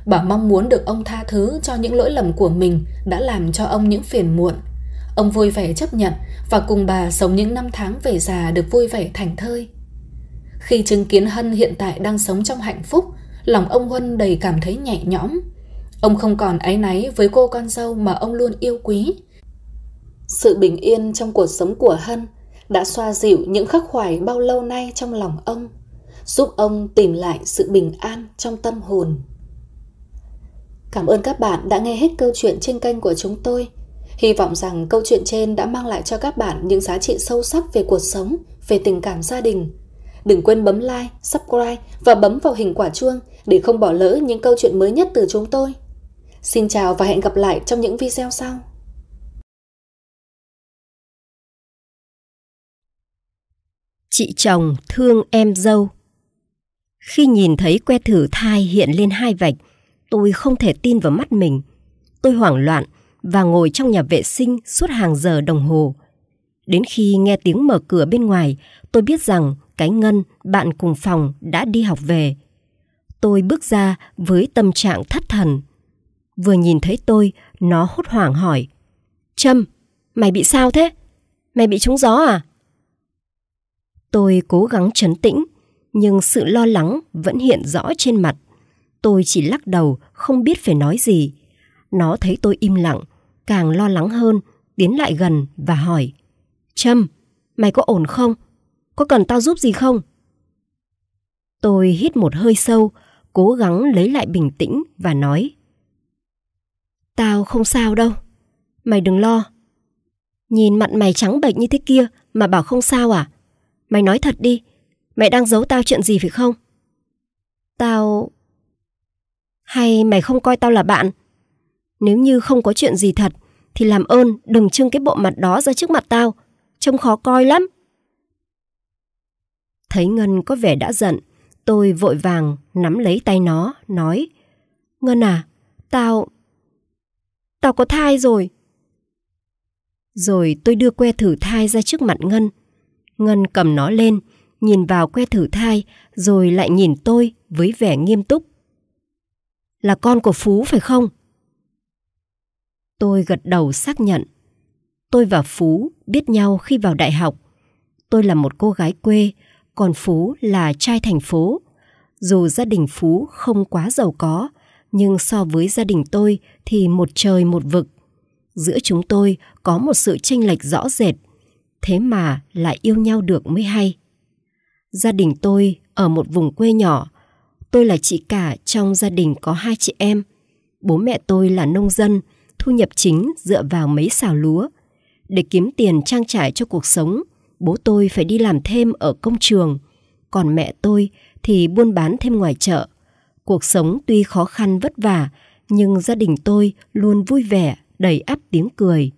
Bà mong muốn được ông tha thứ cho những lỗi lầm của mình đã làm cho ông những phiền muộn. Ông vui vẻ chấp nhận và cùng bà sống những năm tháng về già được vui vẻ thành thơi. Khi chứng kiến Hân hiện tại đang sống trong hạnh phúc, lòng ông Huân đầy cảm thấy nhẹ nhõm. Ông không còn áy náy với cô con dâu mà ông luôn yêu quý. Sự bình yên trong cuộc sống của Hân đã xoa dịu những khắc khoải bao lâu nay trong lòng ông, giúp ông tìm lại sự bình an trong tâm hồn. Cảm ơn các bạn đã nghe hết câu chuyện trên kênh của chúng tôi. Hy vọng rằng câu chuyện trên đã mang lại cho các bạn những giá trị sâu sắc về cuộc sống, về tình cảm gia đình. Đừng quên bấm like, subscribe và bấm vào hình quả chuông để không bỏ lỡ những câu chuyện mới nhất từ chúng tôi. Xin chào và hẹn gặp lại trong những video sau. Chị chồng thương em dâu Khi nhìn thấy que thử thai hiện lên hai vạch, tôi không thể tin vào mắt mình. Tôi hoảng loạn và ngồi trong nhà vệ sinh suốt hàng giờ đồng hồ. Đến khi nghe tiếng mở cửa bên ngoài, tôi biết rằng cái Ngân, bạn cùng phòng, đã đi học về. Tôi bước ra với tâm trạng thất thần. Vừa nhìn thấy tôi, nó hốt hoảng hỏi. Trâm, mày bị sao thế? Mày bị trúng gió à? Tôi cố gắng trấn tĩnh, nhưng sự lo lắng vẫn hiện rõ trên mặt. Tôi chỉ lắc đầu, không biết phải nói gì. Nó thấy tôi im lặng, càng lo lắng hơn, tiến lại gần và hỏi. Trâm, mày có ổn không? Có cần tao giúp gì không? Tôi hít một hơi sâu, cố gắng lấy lại bình tĩnh và nói. Tao không sao đâu, mày đừng lo. Nhìn mặt mày trắng bệch như thế kia mà bảo không sao à? Mày nói thật đi, mày đang giấu tao chuyện gì phải không? Tao... Hay mày không coi tao là bạn? Nếu như không có chuyện gì thật, thì làm ơn đừng trưng cái bộ mặt đó ra trước mặt tao, trông khó coi lắm. Thấy Ngân có vẻ đã giận, tôi vội vàng nắm lấy tay nó, nói Ngân à, tao... Tao có thai rồi. Rồi tôi đưa que thử thai ra trước mặt Ngân, Ngân cầm nó lên, nhìn vào que thử thai, rồi lại nhìn tôi với vẻ nghiêm túc. Là con của Phú phải không? Tôi gật đầu xác nhận. Tôi và Phú biết nhau khi vào đại học. Tôi là một cô gái quê, còn Phú là trai thành phố. Dù gia đình Phú không quá giàu có, nhưng so với gia đình tôi thì một trời một vực. Giữa chúng tôi có một sự chênh lệch rõ rệt thế mà lại yêu nhau được mới hay. Gia đình tôi ở một vùng quê nhỏ, tôi là chị cả trong gia đình có hai chị em. Bố mẹ tôi là nông dân, thu nhập chính dựa vào mấy xào lúa. Để kiếm tiền trang trải cho cuộc sống, bố tôi phải đi làm thêm ở công trường, còn mẹ tôi thì buôn bán thêm ngoài chợ. Cuộc sống tuy khó khăn vất vả, nhưng gia đình tôi luôn vui vẻ, đầy áp tiếng cười.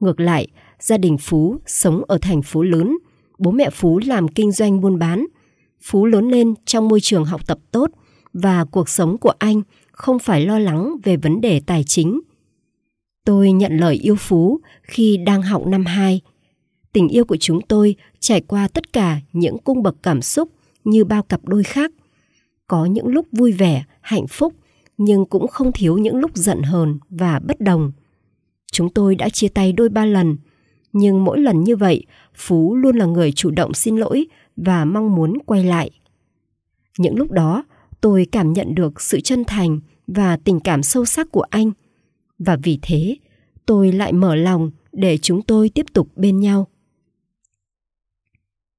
Ngược lại, Gia đình Phú sống ở thành phố lớn, bố mẹ Phú làm kinh doanh buôn bán. Phú lớn lên trong môi trường học tập tốt và cuộc sống của anh không phải lo lắng về vấn đề tài chính. Tôi nhận lời yêu Phú khi đang học năm 2. Tình yêu của chúng tôi trải qua tất cả những cung bậc cảm xúc như bao cặp đôi khác. Có những lúc vui vẻ, hạnh phúc, nhưng cũng không thiếu những lúc giận hờn và bất đồng. Chúng tôi đã chia tay đôi ba lần nhưng mỗi lần như vậy phú luôn là người chủ động xin lỗi và mong muốn quay lại những lúc đó tôi cảm nhận được sự chân thành và tình cảm sâu sắc của anh và vì thế tôi lại mở lòng để chúng tôi tiếp tục bên nhau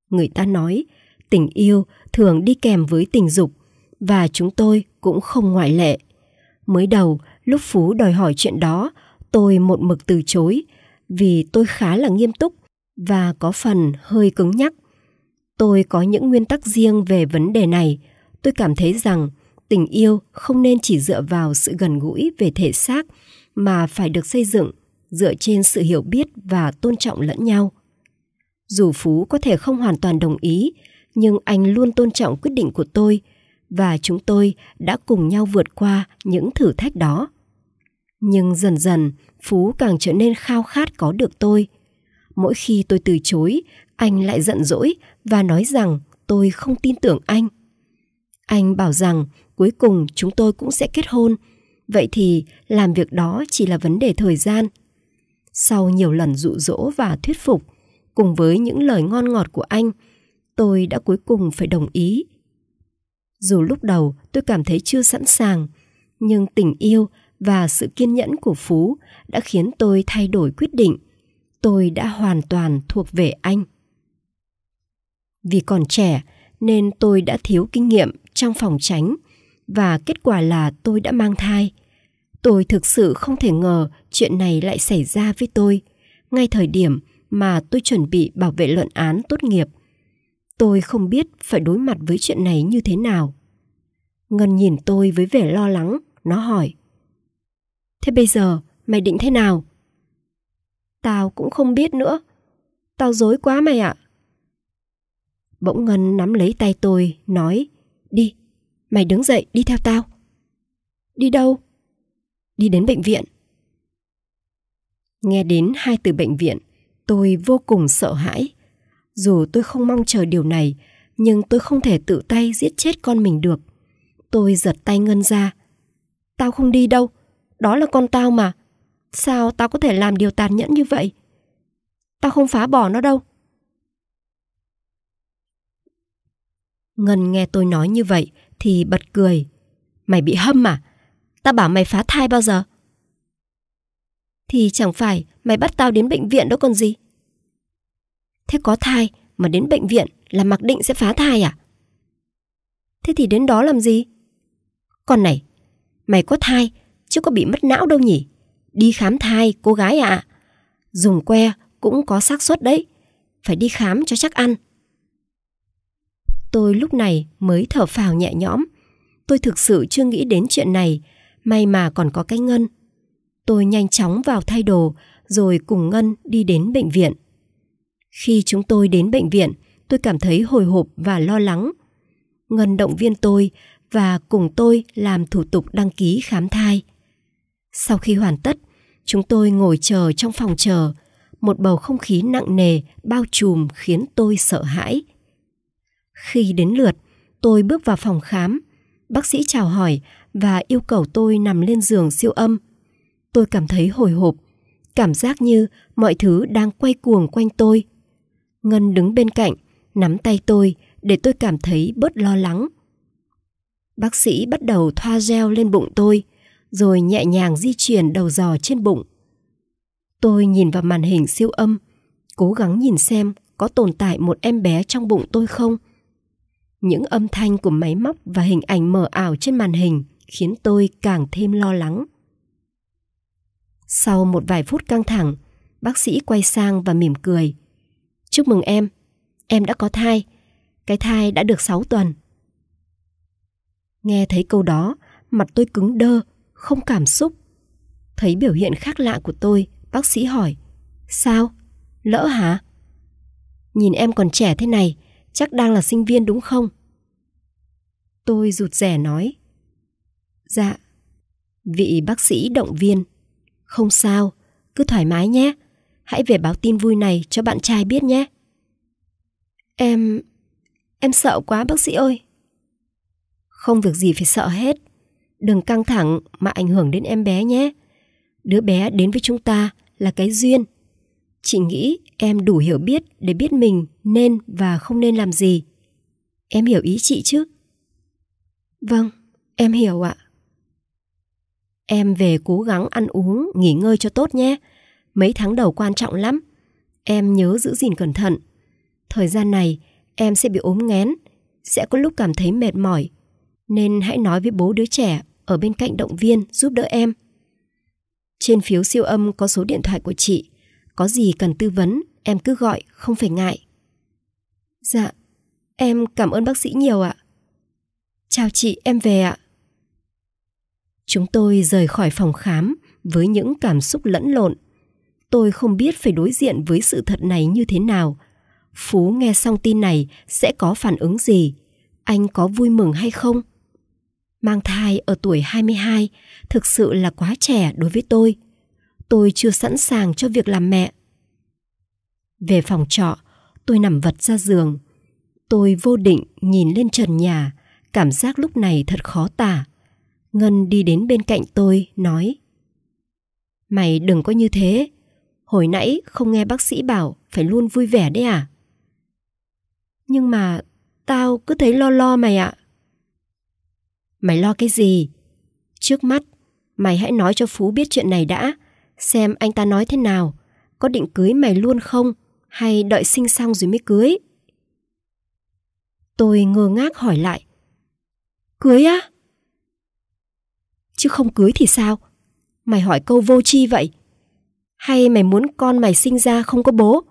người ta nói tình yêu thường đi kèm với tình dục và chúng tôi cũng không ngoại lệ mới đầu lúc phú đòi hỏi chuyện đó tôi một mực từ chối vì tôi khá là nghiêm túc và có phần hơi cứng nhắc. Tôi có những nguyên tắc riêng về vấn đề này. Tôi cảm thấy rằng tình yêu không nên chỉ dựa vào sự gần gũi về thể xác mà phải được xây dựng dựa trên sự hiểu biết và tôn trọng lẫn nhau. Dù Phú có thể không hoàn toàn đồng ý, nhưng anh luôn tôn trọng quyết định của tôi và chúng tôi đã cùng nhau vượt qua những thử thách đó. Nhưng dần dần, Phú càng trở nên khao khát có được tôi. Mỗi khi tôi từ chối, anh lại giận dỗi và nói rằng tôi không tin tưởng anh. Anh bảo rằng cuối cùng chúng tôi cũng sẽ kết hôn. Vậy thì làm việc đó chỉ là vấn đề thời gian. Sau nhiều lần dụ dỗ và thuyết phục, cùng với những lời ngon ngọt của anh, tôi đã cuối cùng phải đồng ý. Dù lúc đầu tôi cảm thấy chưa sẵn sàng, nhưng tình yêu và sự kiên nhẫn của Phú đã khiến tôi thay đổi quyết định. Tôi đã hoàn toàn thuộc về anh. Vì còn trẻ nên tôi đã thiếu kinh nghiệm trong phòng tránh và kết quả là tôi đã mang thai. Tôi thực sự không thể ngờ chuyện này lại xảy ra với tôi ngay thời điểm mà tôi chuẩn bị bảo vệ luận án tốt nghiệp. Tôi không biết phải đối mặt với chuyện này như thế nào. Ngân nhìn tôi với vẻ lo lắng, nó hỏi – Thế bây giờ, mày định thế nào? Tao cũng không biết nữa. Tao dối quá mày ạ. À. Bỗng Ngân nắm lấy tay tôi, nói Đi, mày đứng dậy đi theo tao. Đi đâu? Đi đến bệnh viện. Nghe đến hai từ bệnh viện, tôi vô cùng sợ hãi. Dù tôi không mong chờ điều này, nhưng tôi không thể tự tay giết chết con mình được. Tôi giật tay Ngân ra. Tao không đi đâu, đó là con tao mà. Sao tao có thể làm điều tàn nhẫn như vậy? Tao không phá bỏ nó đâu. Ngân nghe tôi nói như vậy thì bật cười. Mày bị hâm à? Tao bảo mày phá thai bao giờ? Thì chẳng phải mày bắt tao đến bệnh viện đó còn gì. Thế có thai mà đến bệnh viện là mặc định sẽ phá thai à? Thế thì đến đó làm gì? Con này, mày có thai chứ có bị mất não đâu nhỉ. Đi khám thai, cô gái ạ. À. Dùng que cũng có xác suất đấy. Phải đi khám cho chắc ăn. Tôi lúc này mới thở phào nhẹ nhõm. Tôi thực sự chưa nghĩ đến chuyện này. May mà còn có cái Ngân. Tôi nhanh chóng vào thay đồ rồi cùng Ngân đi đến bệnh viện. Khi chúng tôi đến bệnh viện, tôi cảm thấy hồi hộp và lo lắng. Ngân động viên tôi và cùng tôi làm thủ tục đăng ký khám thai. Sau khi hoàn tất, chúng tôi ngồi chờ trong phòng chờ, một bầu không khí nặng nề bao trùm khiến tôi sợ hãi. Khi đến lượt, tôi bước vào phòng khám, bác sĩ chào hỏi và yêu cầu tôi nằm lên giường siêu âm. Tôi cảm thấy hồi hộp, cảm giác như mọi thứ đang quay cuồng quanh tôi. Ngân đứng bên cạnh, nắm tay tôi để tôi cảm thấy bớt lo lắng. Bác sĩ bắt đầu thoa gel lên bụng tôi – rồi nhẹ nhàng di chuyển đầu dò trên bụng. Tôi nhìn vào màn hình siêu âm, cố gắng nhìn xem có tồn tại một em bé trong bụng tôi không. Những âm thanh của máy móc và hình ảnh mờ ảo trên màn hình khiến tôi càng thêm lo lắng. Sau một vài phút căng thẳng, bác sĩ quay sang và mỉm cười. Chúc mừng em, em đã có thai. Cái thai đã được 6 tuần. Nghe thấy câu đó, mặt tôi cứng đơ không cảm xúc. Thấy biểu hiện khác lạ của tôi, bác sĩ hỏi, sao? Lỡ hả? Nhìn em còn trẻ thế này, chắc đang là sinh viên đúng không? Tôi rụt rẻ nói, dạ. Vị bác sĩ động viên, không sao, cứ thoải mái nhé. Hãy về báo tin vui này cho bạn trai biết nhé. Em... em sợ quá bác sĩ ơi. Không việc gì phải sợ hết. Đừng căng thẳng mà ảnh hưởng đến em bé nhé. Đứa bé đến với chúng ta là cái duyên. Chị nghĩ em đủ hiểu biết để biết mình nên và không nên làm gì. Em hiểu ý chị chứ? Vâng, em hiểu ạ. Em về cố gắng ăn uống, nghỉ ngơi cho tốt nhé. Mấy tháng đầu quan trọng lắm. Em nhớ giữ gìn cẩn thận. Thời gian này em sẽ bị ốm nghén, sẽ có lúc cảm thấy mệt mỏi. Nên hãy nói với bố đứa trẻ ở bên cạnh động viên, giúp đỡ em. Trên phiếu siêu âm có số điện thoại của chị. Có gì cần tư vấn, em cứ gọi, không phải ngại. Dạ, em cảm ơn bác sĩ nhiều ạ. Chào chị, em về ạ. Chúng tôi rời khỏi phòng khám với những cảm xúc lẫn lộn. Tôi không biết phải đối diện với sự thật này như thế nào. Phú nghe xong tin này sẽ có phản ứng gì? Anh có vui mừng hay không? Mang thai ở tuổi 22 thực sự là quá trẻ đối với tôi. Tôi chưa sẵn sàng cho việc làm mẹ. Về phòng trọ, tôi nằm vật ra giường. Tôi vô định nhìn lên trần nhà, cảm giác lúc này thật khó tả. Ngân đi đến bên cạnh tôi, nói Mày đừng có như thế, hồi nãy không nghe bác sĩ bảo phải luôn vui vẻ đấy à? Nhưng mà tao cứ thấy lo lo mày ạ. À. Mày lo cái gì? Trước mắt, mày hãy nói cho Phú biết chuyện này đã. Xem anh ta nói thế nào. Có định cưới mày luôn không? Hay đợi sinh xong rồi mới cưới? Tôi ngơ ngác hỏi lại. Cưới á? Chứ không cưới thì sao? Mày hỏi câu vô tri vậy. Hay mày muốn con mày sinh ra không có bố?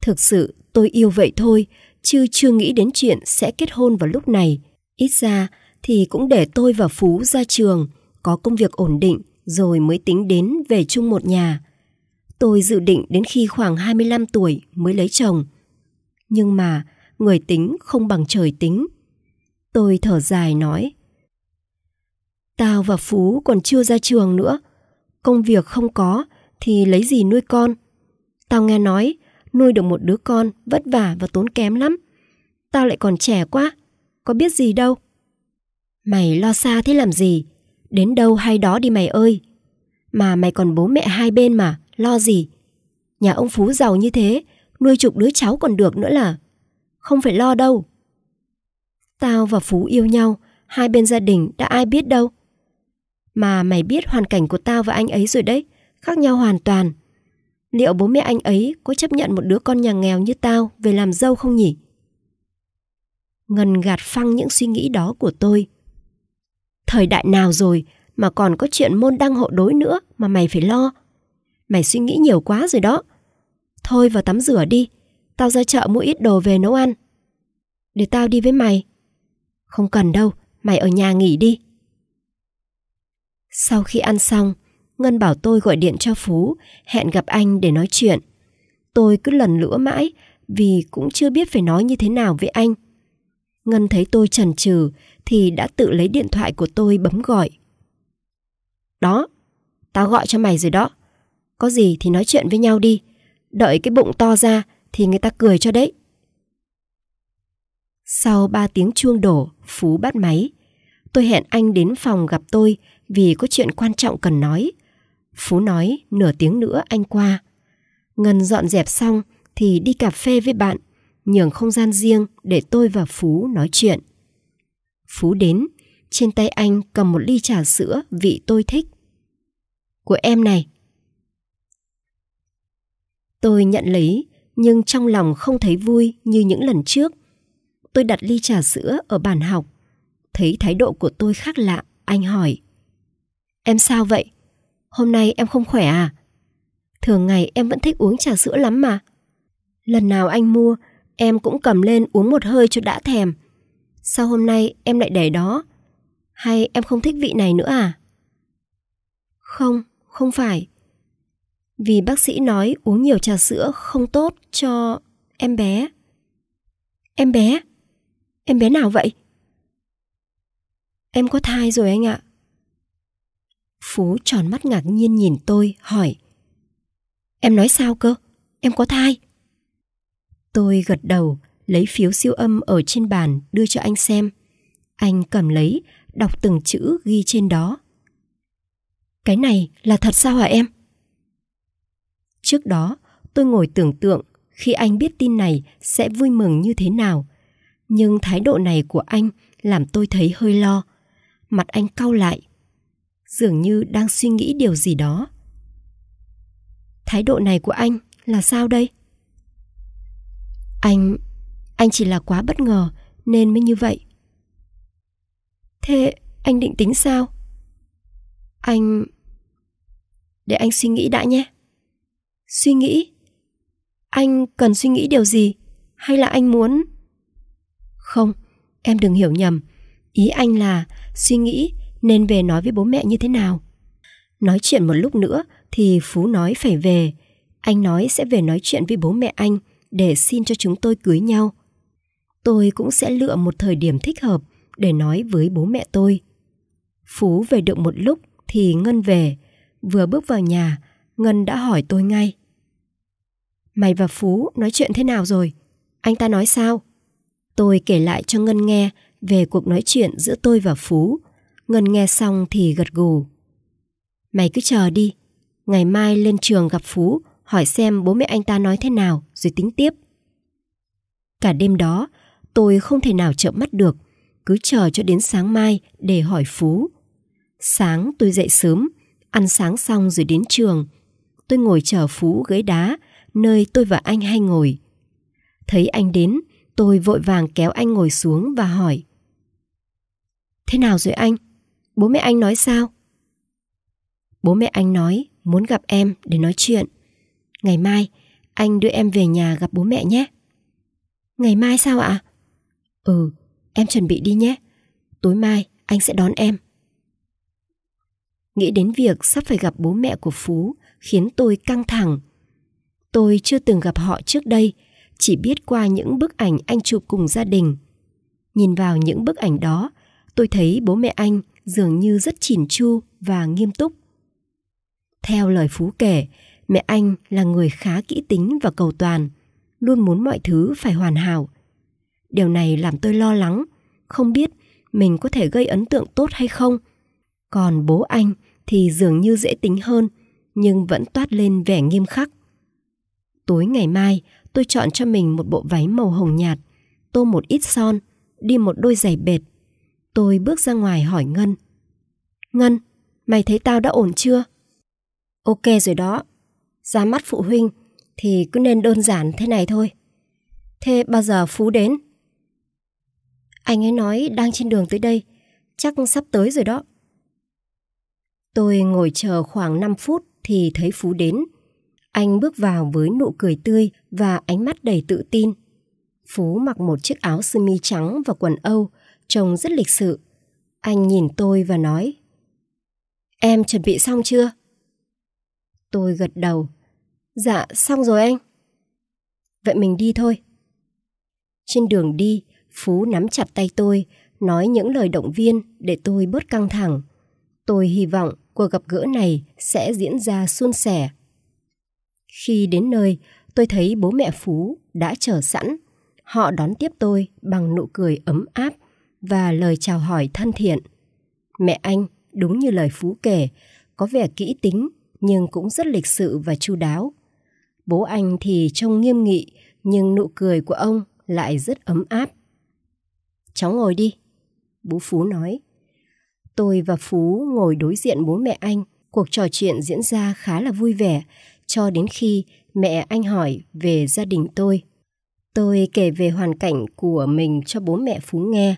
Thực sự tôi yêu vậy thôi, chứ chưa nghĩ đến chuyện sẽ kết hôn vào lúc này. Ít ra thì cũng để tôi và Phú ra trường, có công việc ổn định rồi mới tính đến về chung một nhà. Tôi dự định đến khi khoảng 25 tuổi mới lấy chồng. Nhưng mà người tính không bằng trời tính. Tôi thở dài nói. Tao và Phú còn chưa ra trường nữa. Công việc không có thì lấy gì nuôi con? Tao nghe nói nuôi được một đứa con vất vả và tốn kém lắm. Tao lại còn trẻ quá có biết gì đâu. Mày lo xa thế làm gì? Đến đâu hay đó đi mày ơi. Mà mày còn bố mẹ hai bên mà, lo gì? Nhà ông Phú giàu như thế, nuôi chục đứa cháu còn được nữa là. Không phải lo đâu. Tao và Phú yêu nhau, hai bên gia đình đã ai biết đâu. Mà mày biết hoàn cảnh của tao và anh ấy rồi đấy, khác nhau hoàn toàn. Liệu bố mẹ anh ấy có chấp nhận một đứa con nhà nghèo như tao về làm dâu không nhỉ? ngần gạt phăng những suy nghĩ đó của tôi. Thời đại nào rồi mà còn có chuyện môn đăng hộ đối nữa mà mày phải lo. Mày suy nghĩ nhiều quá rồi đó. Thôi vào tắm rửa đi, tao ra chợ mua ít đồ về nấu ăn. Để tao đi với mày. Không cần đâu, mày ở nhà nghỉ đi. Sau khi ăn xong, Ngân bảo tôi gọi điện cho Phú, hẹn gặp anh để nói chuyện. Tôi cứ lần lữa mãi vì cũng chưa biết phải nói như thế nào với anh. Ngân thấy tôi chần chừ thì đã tự lấy điện thoại của tôi bấm gọi. Đó, tao gọi cho mày rồi đó. Có gì thì nói chuyện với nhau đi. Đợi cái bụng to ra thì người ta cười cho đấy. Sau ba tiếng chuông đổ, Phú bắt máy. Tôi hẹn anh đến phòng gặp tôi vì có chuyện quan trọng cần nói. Phú nói nửa tiếng nữa anh qua. Ngân dọn dẹp xong thì đi cà phê với bạn nhường không gian riêng để tôi và Phú nói chuyện. Phú đến, trên tay anh cầm một ly trà sữa vị tôi thích. Của em này. Tôi nhận lấy, nhưng trong lòng không thấy vui như những lần trước. Tôi đặt ly trà sữa ở bàn học. Thấy thái độ của tôi khác lạ, anh hỏi. Em sao vậy? Hôm nay em không khỏe à? Thường ngày em vẫn thích uống trà sữa lắm mà. Lần nào anh mua Em cũng cầm lên uống một hơi cho đã thèm. Sao hôm nay em lại để đó? Hay em không thích vị này nữa à? Không, không phải. Vì bác sĩ nói uống nhiều trà sữa không tốt cho em bé. Em bé? Em bé nào vậy? Em có thai rồi anh ạ. Phú tròn mắt ngạc nhiên nhìn tôi, hỏi. Em nói sao cơ? Em có thai? Tôi gật đầu, lấy phiếu siêu âm ở trên bàn đưa cho anh xem. Anh cầm lấy, đọc từng chữ ghi trên đó. Cái này là thật sao hả em? Trước đó, tôi ngồi tưởng tượng khi anh biết tin này sẽ vui mừng như thế nào. Nhưng thái độ này của anh làm tôi thấy hơi lo. Mặt anh cau lại, dường như đang suy nghĩ điều gì đó. Thái độ này của anh là sao đây? Anh... anh chỉ là quá bất ngờ nên mới như vậy. Thế anh định tính sao? Anh... Để anh suy nghĩ đã nhé. Suy nghĩ? Anh cần suy nghĩ điều gì? Hay là anh muốn... Không, em đừng hiểu nhầm. Ý anh là suy nghĩ nên về nói với bố mẹ như thế nào. Nói chuyện một lúc nữa thì Phú nói phải về. Anh nói sẽ về nói chuyện với bố mẹ anh để xin cho chúng tôi cưới nhau. Tôi cũng sẽ lựa một thời điểm thích hợp để nói với bố mẹ tôi. Phú về được một lúc thì Ngân về. Vừa bước vào nhà, Ngân đã hỏi tôi ngay. Mày và Phú nói chuyện thế nào rồi? Anh ta nói sao? Tôi kể lại cho Ngân nghe về cuộc nói chuyện giữa tôi và Phú. Ngân nghe xong thì gật gù. Mày cứ chờ đi, ngày mai lên trường gặp Phú hỏi xem bố mẹ anh ta nói thế nào rồi tính tiếp. Cả đêm đó, tôi không thể nào chợp mắt được, cứ chờ cho đến sáng mai để hỏi Phú. Sáng tôi dậy sớm, ăn sáng xong rồi đến trường. Tôi ngồi chờ Phú ghế đá, nơi tôi và anh hay ngồi. Thấy anh đến, tôi vội vàng kéo anh ngồi xuống và hỏi. Thế nào rồi anh? Bố mẹ anh nói sao? Bố mẹ anh nói muốn gặp em để nói chuyện. Ngày mai, anh đưa em về nhà gặp bố mẹ nhé. Ngày mai sao ạ? Ừ, em chuẩn bị đi nhé. Tối mai anh sẽ đón em. Nghĩ đến việc sắp phải gặp bố mẹ của Phú khiến tôi căng thẳng. Tôi chưa từng gặp họ trước đây, chỉ biết qua những bức ảnh anh chụp cùng gia đình. Nhìn vào những bức ảnh đó, tôi thấy bố mẹ anh dường như rất chỉn chu và nghiêm túc. Theo lời Phú kể, Mẹ anh là người khá kỹ tính và cầu toàn, luôn muốn mọi thứ phải hoàn hảo. Điều này làm tôi lo lắng, không biết mình có thể gây ấn tượng tốt hay không. Còn bố anh thì dường như dễ tính hơn, nhưng vẫn toát lên vẻ nghiêm khắc. Tối ngày mai, tôi chọn cho mình một bộ váy màu hồng nhạt, tô một ít son, đi một đôi giày bệt. Tôi bước ra ngoài hỏi Ngân. Ngân, mày thấy tao đã ổn chưa? Ok rồi đó, ra mắt phụ huynh thì cứ nên đơn giản thế này thôi. Thế bao giờ Phú đến? Anh ấy nói đang trên đường tới đây, chắc sắp tới rồi đó. Tôi ngồi chờ khoảng 5 phút thì thấy Phú đến. Anh bước vào với nụ cười tươi và ánh mắt đầy tự tin. Phú mặc một chiếc áo sơ mi trắng và quần Âu, trông rất lịch sự. Anh nhìn tôi và nói Em chuẩn bị xong chưa? Tôi gật đầu Dạ, xong rồi anh. Vậy mình đi thôi. Trên đường đi, Phú nắm chặt tay tôi, nói những lời động viên để tôi bớt căng thẳng. Tôi hy vọng cuộc gặp gỡ này sẽ diễn ra suôn sẻ. Khi đến nơi, tôi thấy bố mẹ Phú đã chờ sẵn. Họ đón tiếp tôi bằng nụ cười ấm áp và lời chào hỏi thân thiện. Mẹ anh, đúng như lời Phú kể, có vẻ kỹ tính nhưng cũng rất lịch sự và chu đáo. Bố anh thì trông nghiêm nghị, nhưng nụ cười của ông lại rất ấm áp. Cháu ngồi đi, bố Phú nói. Tôi và Phú ngồi đối diện bố mẹ anh, cuộc trò chuyện diễn ra khá là vui vẻ, cho đến khi mẹ anh hỏi về gia đình tôi. Tôi kể về hoàn cảnh của mình cho bố mẹ Phú nghe,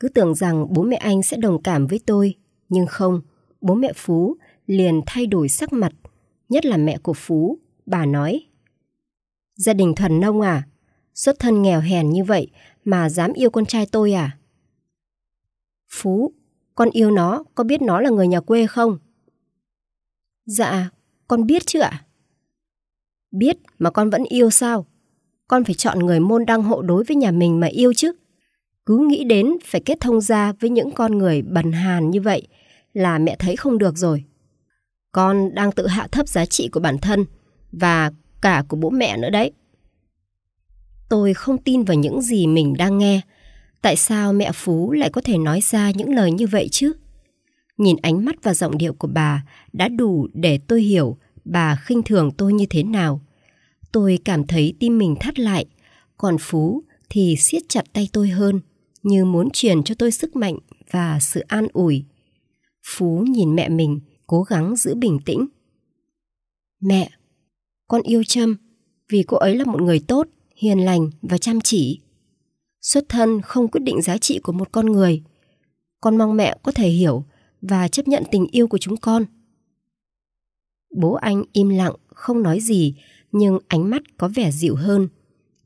cứ tưởng rằng bố mẹ anh sẽ đồng cảm với tôi, nhưng không, bố mẹ Phú liền thay đổi sắc mặt, nhất là mẹ của Phú Bà nói, gia đình thuần nông à? Xuất thân nghèo hèn như vậy mà dám yêu con trai tôi à? Phú, con yêu nó, có biết nó là người nhà quê không? Dạ, con biết chứ ạ. Biết mà con vẫn yêu sao? Con phải chọn người môn đăng hộ đối với nhà mình mà yêu chứ. Cứ nghĩ đến phải kết thông gia với những con người bần hàn như vậy là mẹ thấy không được rồi. Con đang tự hạ thấp giá trị của bản thân và cả của bố mẹ nữa đấy. Tôi không tin vào những gì mình đang nghe. Tại sao mẹ Phú lại có thể nói ra những lời như vậy chứ? Nhìn ánh mắt và giọng điệu của bà đã đủ để tôi hiểu bà khinh thường tôi như thế nào. Tôi cảm thấy tim mình thắt lại, còn Phú thì siết chặt tay tôi hơn, như muốn truyền cho tôi sức mạnh và sự an ủi. Phú nhìn mẹ mình, cố gắng giữ bình tĩnh. Mẹ, con yêu Trâm vì cô ấy là một người tốt, hiền lành và chăm chỉ. Xuất thân không quyết định giá trị của một con người. Con mong mẹ có thể hiểu và chấp nhận tình yêu của chúng con. Bố anh im lặng, không nói gì, nhưng ánh mắt có vẻ dịu hơn.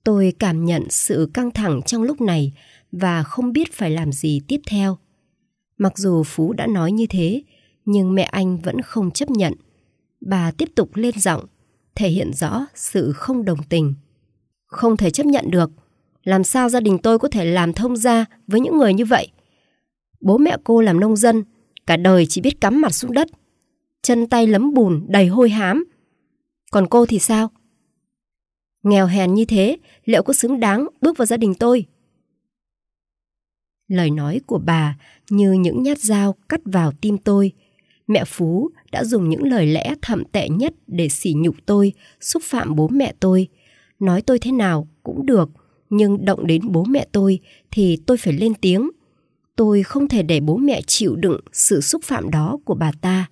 Tôi cảm nhận sự căng thẳng trong lúc này và không biết phải làm gì tiếp theo. Mặc dù Phú đã nói như thế, nhưng mẹ anh vẫn không chấp nhận. Bà tiếp tục lên giọng thể hiện rõ sự không đồng tình. Không thể chấp nhận được, làm sao gia đình tôi có thể làm thông gia với những người như vậy? Bố mẹ cô làm nông dân, cả đời chỉ biết cắm mặt xuống đất, chân tay lấm bùn đầy hôi hám. Còn cô thì sao? Nghèo hèn như thế, liệu có xứng đáng bước vào gia đình tôi? Lời nói của bà như những nhát dao cắt vào tim tôi, mẹ Phú đã dùng những lời lẽ thậm tệ nhất để sỉ nhục tôi, xúc phạm bố mẹ tôi. Nói tôi thế nào cũng được, nhưng động đến bố mẹ tôi thì tôi phải lên tiếng. Tôi không thể để bố mẹ chịu đựng sự xúc phạm đó của bà ta.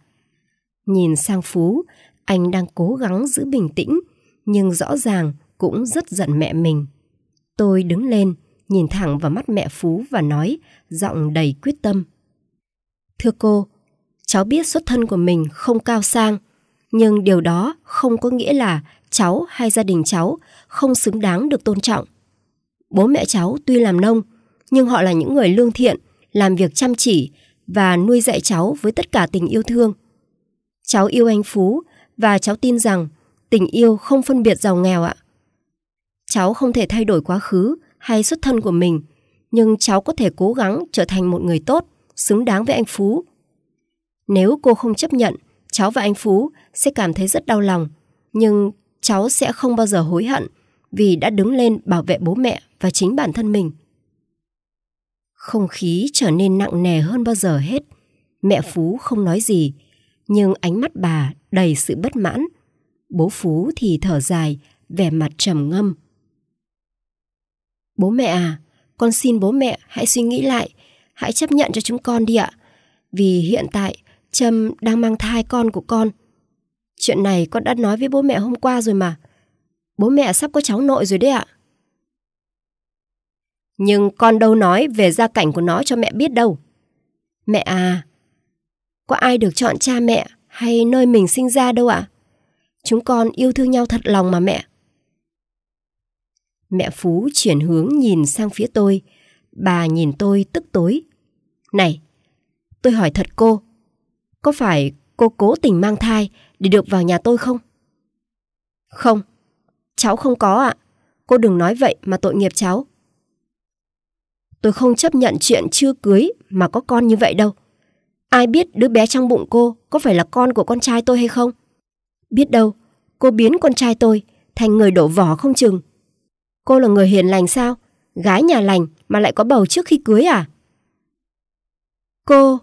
Nhìn sang Phú, anh đang cố gắng giữ bình tĩnh, nhưng rõ ràng cũng rất giận mẹ mình. Tôi đứng lên, nhìn thẳng vào mắt mẹ Phú và nói, giọng đầy quyết tâm. Thưa cô, cháu biết xuất thân của mình không cao sang, nhưng điều đó không có nghĩa là cháu hay gia đình cháu không xứng đáng được tôn trọng. Bố mẹ cháu tuy làm nông, nhưng họ là những người lương thiện, làm việc chăm chỉ và nuôi dạy cháu với tất cả tình yêu thương. Cháu yêu anh Phú và cháu tin rằng tình yêu không phân biệt giàu nghèo ạ. Cháu không thể thay đổi quá khứ hay xuất thân của mình, nhưng cháu có thể cố gắng trở thành một người tốt, xứng đáng với anh Phú nếu cô không chấp nhận, cháu và anh Phú sẽ cảm thấy rất đau lòng, nhưng cháu sẽ không bao giờ hối hận vì đã đứng lên bảo vệ bố mẹ và chính bản thân mình. Không khí trở nên nặng nề hơn bao giờ hết. Mẹ Phú không nói gì, nhưng ánh mắt bà đầy sự bất mãn. Bố Phú thì thở dài, vẻ mặt trầm ngâm. Bố mẹ à, con xin bố mẹ hãy suy nghĩ lại, hãy chấp nhận cho chúng con đi ạ. Vì hiện tại Trâm đang mang thai con của con. Chuyện này con đã nói với bố mẹ hôm qua rồi mà. Bố mẹ sắp có cháu nội rồi đấy ạ. Nhưng con đâu nói về gia cảnh của nó cho mẹ biết đâu. Mẹ à, có ai được chọn cha mẹ hay nơi mình sinh ra đâu ạ. Chúng con yêu thương nhau thật lòng mà mẹ. Mẹ Phú chuyển hướng nhìn sang phía tôi. Bà nhìn tôi tức tối. Này, tôi hỏi thật cô, có phải cô cố tình mang thai để được vào nhà tôi không? Không, cháu không có ạ. À. Cô đừng nói vậy mà tội nghiệp cháu. Tôi không chấp nhận chuyện chưa cưới mà có con như vậy đâu. Ai biết đứa bé trong bụng cô có phải là con của con trai tôi hay không? Biết đâu, cô biến con trai tôi thành người đổ vỏ không chừng. Cô là người hiền lành sao? Gái nhà lành mà lại có bầu trước khi cưới à? Cô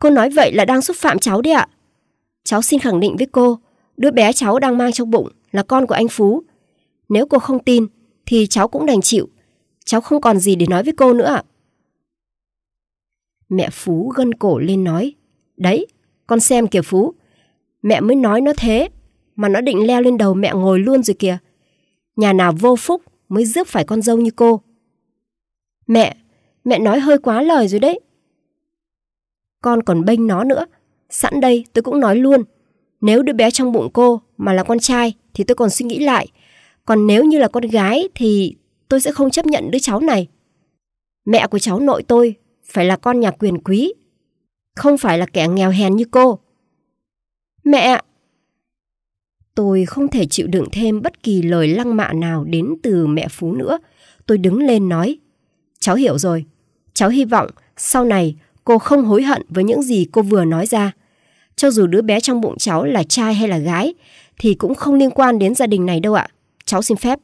Cô nói vậy là đang xúc phạm cháu đấy ạ. Cháu xin khẳng định với cô, đứa bé cháu đang mang trong bụng là con của anh Phú. Nếu cô không tin, thì cháu cũng đành chịu. Cháu không còn gì để nói với cô nữa ạ. Mẹ Phú gân cổ lên nói. Đấy, con xem kìa Phú. Mẹ mới nói nó thế, mà nó định leo lên đầu mẹ ngồi luôn rồi kìa. Nhà nào vô phúc mới rước phải con dâu như cô. Mẹ, mẹ nói hơi quá lời rồi đấy con còn bênh nó nữa. Sẵn đây tôi cũng nói luôn, nếu đứa bé trong bụng cô mà là con trai thì tôi còn suy nghĩ lại. Còn nếu như là con gái thì tôi sẽ không chấp nhận đứa cháu này. Mẹ của cháu nội tôi phải là con nhà quyền quý, không phải là kẻ nghèo hèn như cô. Mẹ! Tôi không thể chịu đựng thêm bất kỳ lời lăng mạ nào đến từ mẹ Phú nữa. Tôi đứng lên nói. Cháu hiểu rồi. Cháu hy vọng sau này Cô không hối hận với những gì cô vừa nói ra. Cho dù đứa bé trong bụng cháu là trai hay là gái, thì cũng không liên quan đến gia đình này đâu ạ. Cháu xin phép.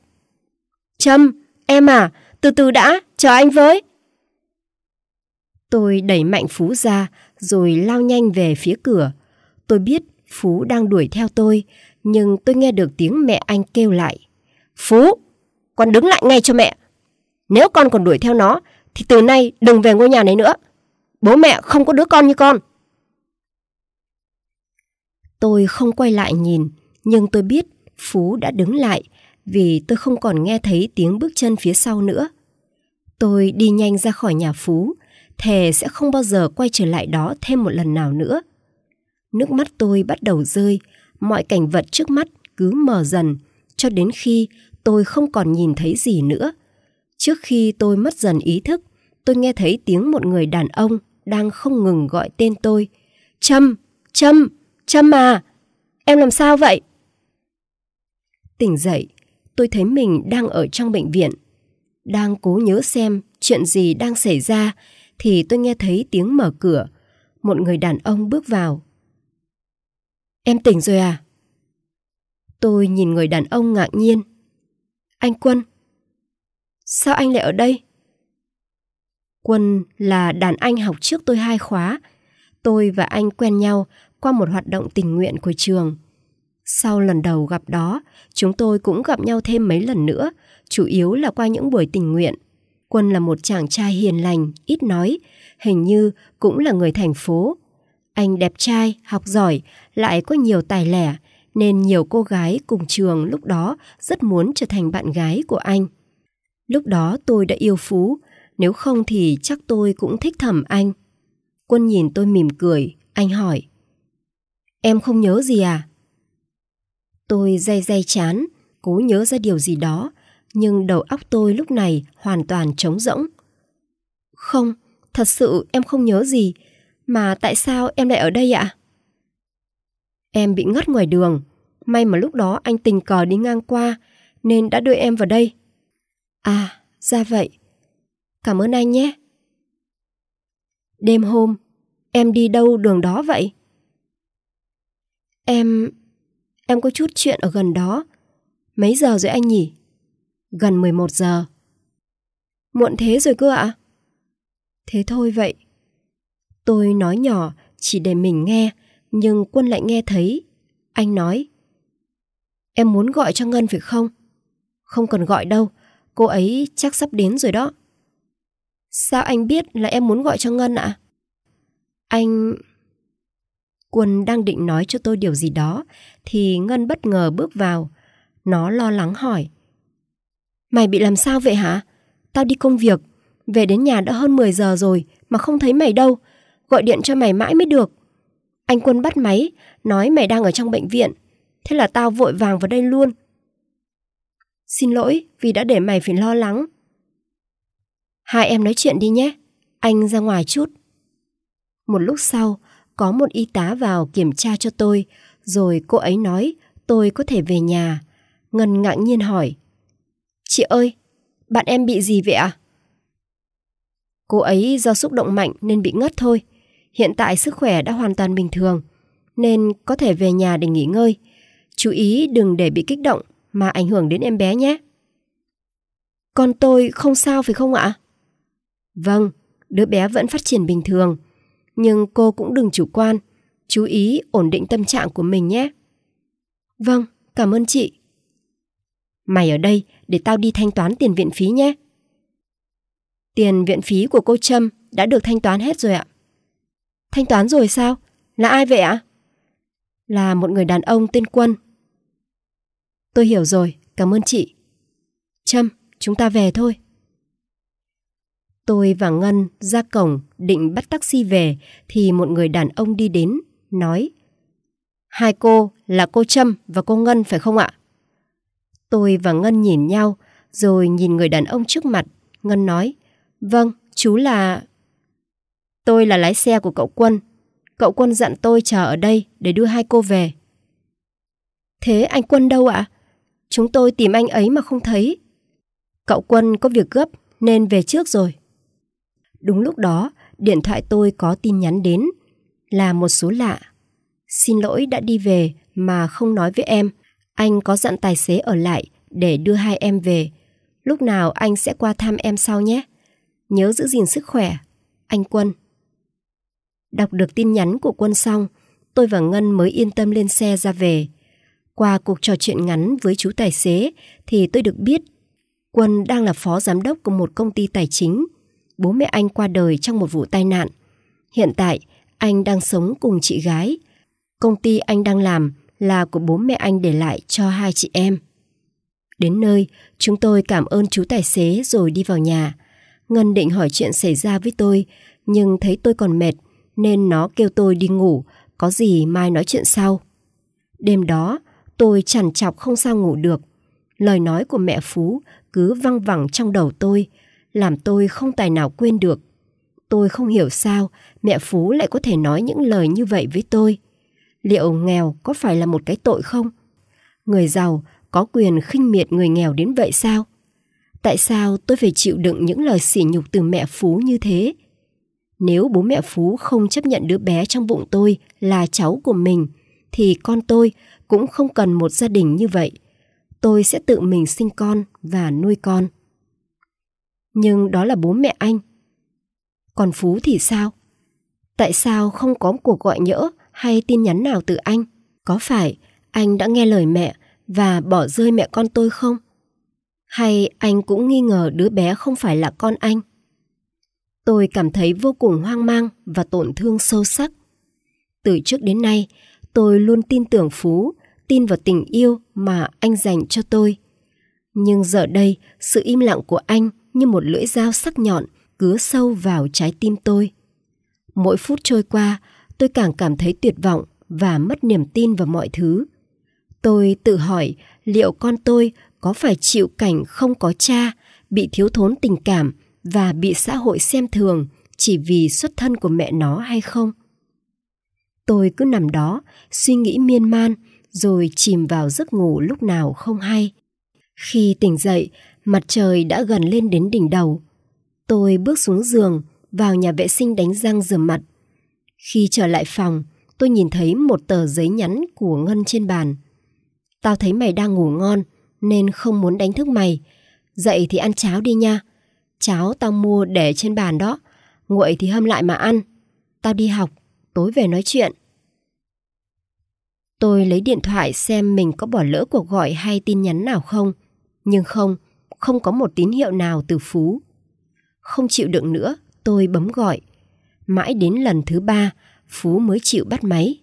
Trâm, em à, từ từ đã, chờ anh với. Tôi đẩy mạnh Phú ra, rồi lao nhanh về phía cửa. Tôi biết Phú đang đuổi theo tôi, nhưng tôi nghe được tiếng mẹ anh kêu lại. Phú, con đứng lại ngay cho mẹ. Nếu con còn đuổi theo nó, thì từ nay đừng về ngôi nhà này nữa bố mẹ không có đứa con như con. Tôi không quay lại nhìn, nhưng tôi biết Phú đã đứng lại vì tôi không còn nghe thấy tiếng bước chân phía sau nữa. Tôi đi nhanh ra khỏi nhà Phú, thề sẽ không bao giờ quay trở lại đó thêm một lần nào nữa. Nước mắt tôi bắt đầu rơi, mọi cảnh vật trước mắt cứ mờ dần, cho đến khi tôi không còn nhìn thấy gì nữa. Trước khi tôi mất dần ý thức, tôi nghe thấy tiếng một người đàn ông đang không ngừng gọi tên tôi. Trâm, Trâm, Trâm à, em làm sao vậy? Tỉnh dậy, tôi thấy mình đang ở trong bệnh viện. Đang cố nhớ xem chuyện gì đang xảy ra thì tôi nghe thấy tiếng mở cửa. Một người đàn ông bước vào. Em tỉnh rồi à? Tôi nhìn người đàn ông ngạc nhiên. Anh Quân, sao anh lại ở đây? Quân là đàn anh học trước tôi hai khóa. Tôi và anh quen nhau qua một hoạt động tình nguyện của trường. Sau lần đầu gặp đó, chúng tôi cũng gặp nhau thêm mấy lần nữa, chủ yếu là qua những buổi tình nguyện. Quân là một chàng trai hiền lành, ít nói, hình như cũng là người thành phố. Anh đẹp trai, học giỏi, lại có nhiều tài lẻ, nên nhiều cô gái cùng trường lúc đó rất muốn trở thành bạn gái của anh. Lúc đó tôi đã yêu Phú, nếu không thì chắc tôi cũng thích thầm anh. Quân nhìn tôi mỉm cười, anh hỏi. Em không nhớ gì à? Tôi day day chán, cố nhớ ra điều gì đó, nhưng đầu óc tôi lúc này hoàn toàn trống rỗng. Không, thật sự em không nhớ gì, mà tại sao em lại ở đây ạ? Em bị ngất ngoài đường, may mà lúc đó anh tình cờ đi ngang qua nên đã đưa em vào đây. À, ra vậy. Cảm ơn anh nhé. Đêm hôm, em đi đâu đường đó vậy? Em... em có chút chuyện ở gần đó. Mấy giờ rồi anh nhỉ? Gần 11 giờ. Muộn thế rồi cơ ạ? À? Thế thôi vậy. Tôi nói nhỏ chỉ để mình nghe, nhưng quân lại nghe thấy. Anh nói. Em muốn gọi cho Ngân phải không? Không cần gọi đâu, cô ấy chắc sắp đến rồi đó. Sao anh biết là em muốn gọi cho Ngân ạ? À? Anh... Quân đang định nói cho tôi điều gì đó thì Ngân bất ngờ bước vào. Nó lo lắng hỏi. Mày bị làm sao vậy hả? Tao đi công việc, về đến nhà đã hơn 10 giờ rồi mà không thấy mày đâu. Gọi điện cho mày mãi mới được. Anh Quân bắt máy, nói mày đang ở trong bệnh viện. Thế là tao vội vàng vào đây luôn. Xin lỗi vì đã để mày phải lo lắng. Hai em nói chuyện đi nhé, anh ra ngoài chút. Một lúc sau, có một y tá vào kiểm tra cho tôi, rồi cô ấy nói tôi có thể về nhà. Ngân ngạc nhiên hỏi, Chị ơi, bạn em bị gì vậy ạ? À? Cô ấy do xúc động mạnh nên bị ngất thôi. Hiện tại sức khỏe đã hoàn toàn bình thường, nên có thể về nhà để nghỉ ngơi. Chú ý đừng để bị kích động mà ảnh hưởng đến em bé nhé. Con tôi không sao phải không ạ? Vâng, đứa bé vẫn phát triển bình thường. Nhưng cô cũng đừng chủ quan, chú ý ổn định tâm trạng của mình nhé. Vâng, cảm ơn chị. Mày ở đây để tao đi thanh toán tiền viện phí nhé. Tiền viện phí của cô Trâm đã được thanh toán hết rồi ạ. Thanh toán rồi sao? Là ai vậy ạ? Là một người đàn ông tên Quân. Tôi hiểu rồi, cảm ơn chị. Trâm, chúng ta về thôi. Tôi và Ngân ra cổng định bắt taxi về thì một người đàn ông đi đến, nói Hai cô là cô Trâm và cô Ngân phải không ạ? Tôi và Ngân nhìn nhau rồi nhìn người đàn ông trước mặt. Ngân nói Vâng, chú là... Tôi là lái xe của cậu Quân. Cậu Quân dặn tôi chờ ở đây để đưa hai cô về. Thế anh Quân đâu ạ? Chúng tôi tìm anh ấy mà không thấy. Cậu Quân có việc gấp nên về trước rồi. Đúng lúc đó, điện thoại tôi có tin nhắn đến. Là một số lạ. Xin lỗi đã đi về mà không nói với em. Anh có dặn tài xế ở lại để đưa hai em về. Lúc nào anh sẽ qua thăm em sau nhé. Nhớ giữ gìn sức khỏe. Anh Quân. Đọc được tin nhắn của Quân xong, tôi và Ngân mới yên tâm lên xe ra về. Qua cuộc trò chuyện ngắn với chú tài xế thì tôi được biết Quân đang là phó giám đốc của một công ty tài chính bố mẹ anh qua đời trong một vụ tai nạn. Hiện tại, anh đang sống cùng chị gái. Công ty anh đang làm là của bố mẹ anh để lại cho hai chị em. Đến nơi, chúng tôi cảm ơn chú tài xế rồi đi vào nhà. Ngân định hỏi chuyện xảy ra với tôi, nhưng thấy tôi còn mệt, nên nó kêu tôi đi ngủ, có gì mai nói chuyện sau. Đêm đó, tôi chằn chọc không sao ngủ được. Lời nói của mẹ Phú cứ văng vẳng trong đầu tôi, làm tôi không tài nào quên được. Tôi không hiểu sao mẹ Phú lại có thể nói những lời như vậy với tôi. Liệu nghèo có phải là một cái tội không? Người giàu có quyền khinh miệt người nghèo đến vậy sao? Tại sao tôi phải chịu đựng những lời sỉ nhục từ mẹ Phú như thế? Nếu bố mẹ Phú không chấp nhận đứa bé trong bụng tôi là cháu của mình, thì con tôi cũng không cần một gia đình như vậy. Tôi sẽ tự mình sinh con và nuôi con nhưng đó là bố mẹ anh. Còn Phú thì sao? Tại sao không có cuộc gọi nhỡ hay tin nhắn nào từ anh? Có phải anh đã nghe lời mẹ và bỏ rơi mẹ con tôi không? Hay anh cũng nghi ngờ đứa bé không phải là con anh? Tôi cảm thấy vô cùng hoang mang và tổn thương sâu sắc. Từ trước đến nay, tôi luôn tin tưởng Phú, tin vào tình yêu mà anh dành cho tôi. Nhưng giờ đây, sự im lặng của anh như một lưỡi dao sắc nhọn cứa sâu vào trái tim tôi. Mỗi phút trôi qua, tôi càng cảm thấy tuyệt vọng và mất niềm tin vào mọi thứ. Tôi tự hỏi liệu con tôi có phải chịu cảnh không có cha, bị thiếu thốn tình cảm và bị xã hội xem thường chỉ vì xuất thân của mẹ nó hay không? Tôi cứ nằm đó, suy nghĩ miên man, rồi chìm vào giấc ngủ lúc nào không hay. Khi tỉnh dậy, Mặt trời đã gần lên đến đỉnh đầu. Tôi bước xuống giường, vào nhà vệ sinh đánh răng rửa mặt. Khi trở lại phòng, tôi nhìn thấy một tờ giấy nhắn của Ngân trên bàn. Tao thấy mày đang ngủ ngon, nên không muốn đánh thức mày. Dậy thì ăn cháo đi nha. Cháo tao mua để trên bàn đó, nguội thì hâm lại mà ăn. Tao đi học, tối về nói chuyện. Tôi lấy điện thoại xem mình có bỏ lỡ cuộc gọi hay tin nhắn nào không. Nhưng không, không có một tín hiệu nào từ Phú. Không chịu đựng nữa, tôi bấm gọi. Mãi đến lần thứ ba, Phú mới chịu bắt máy.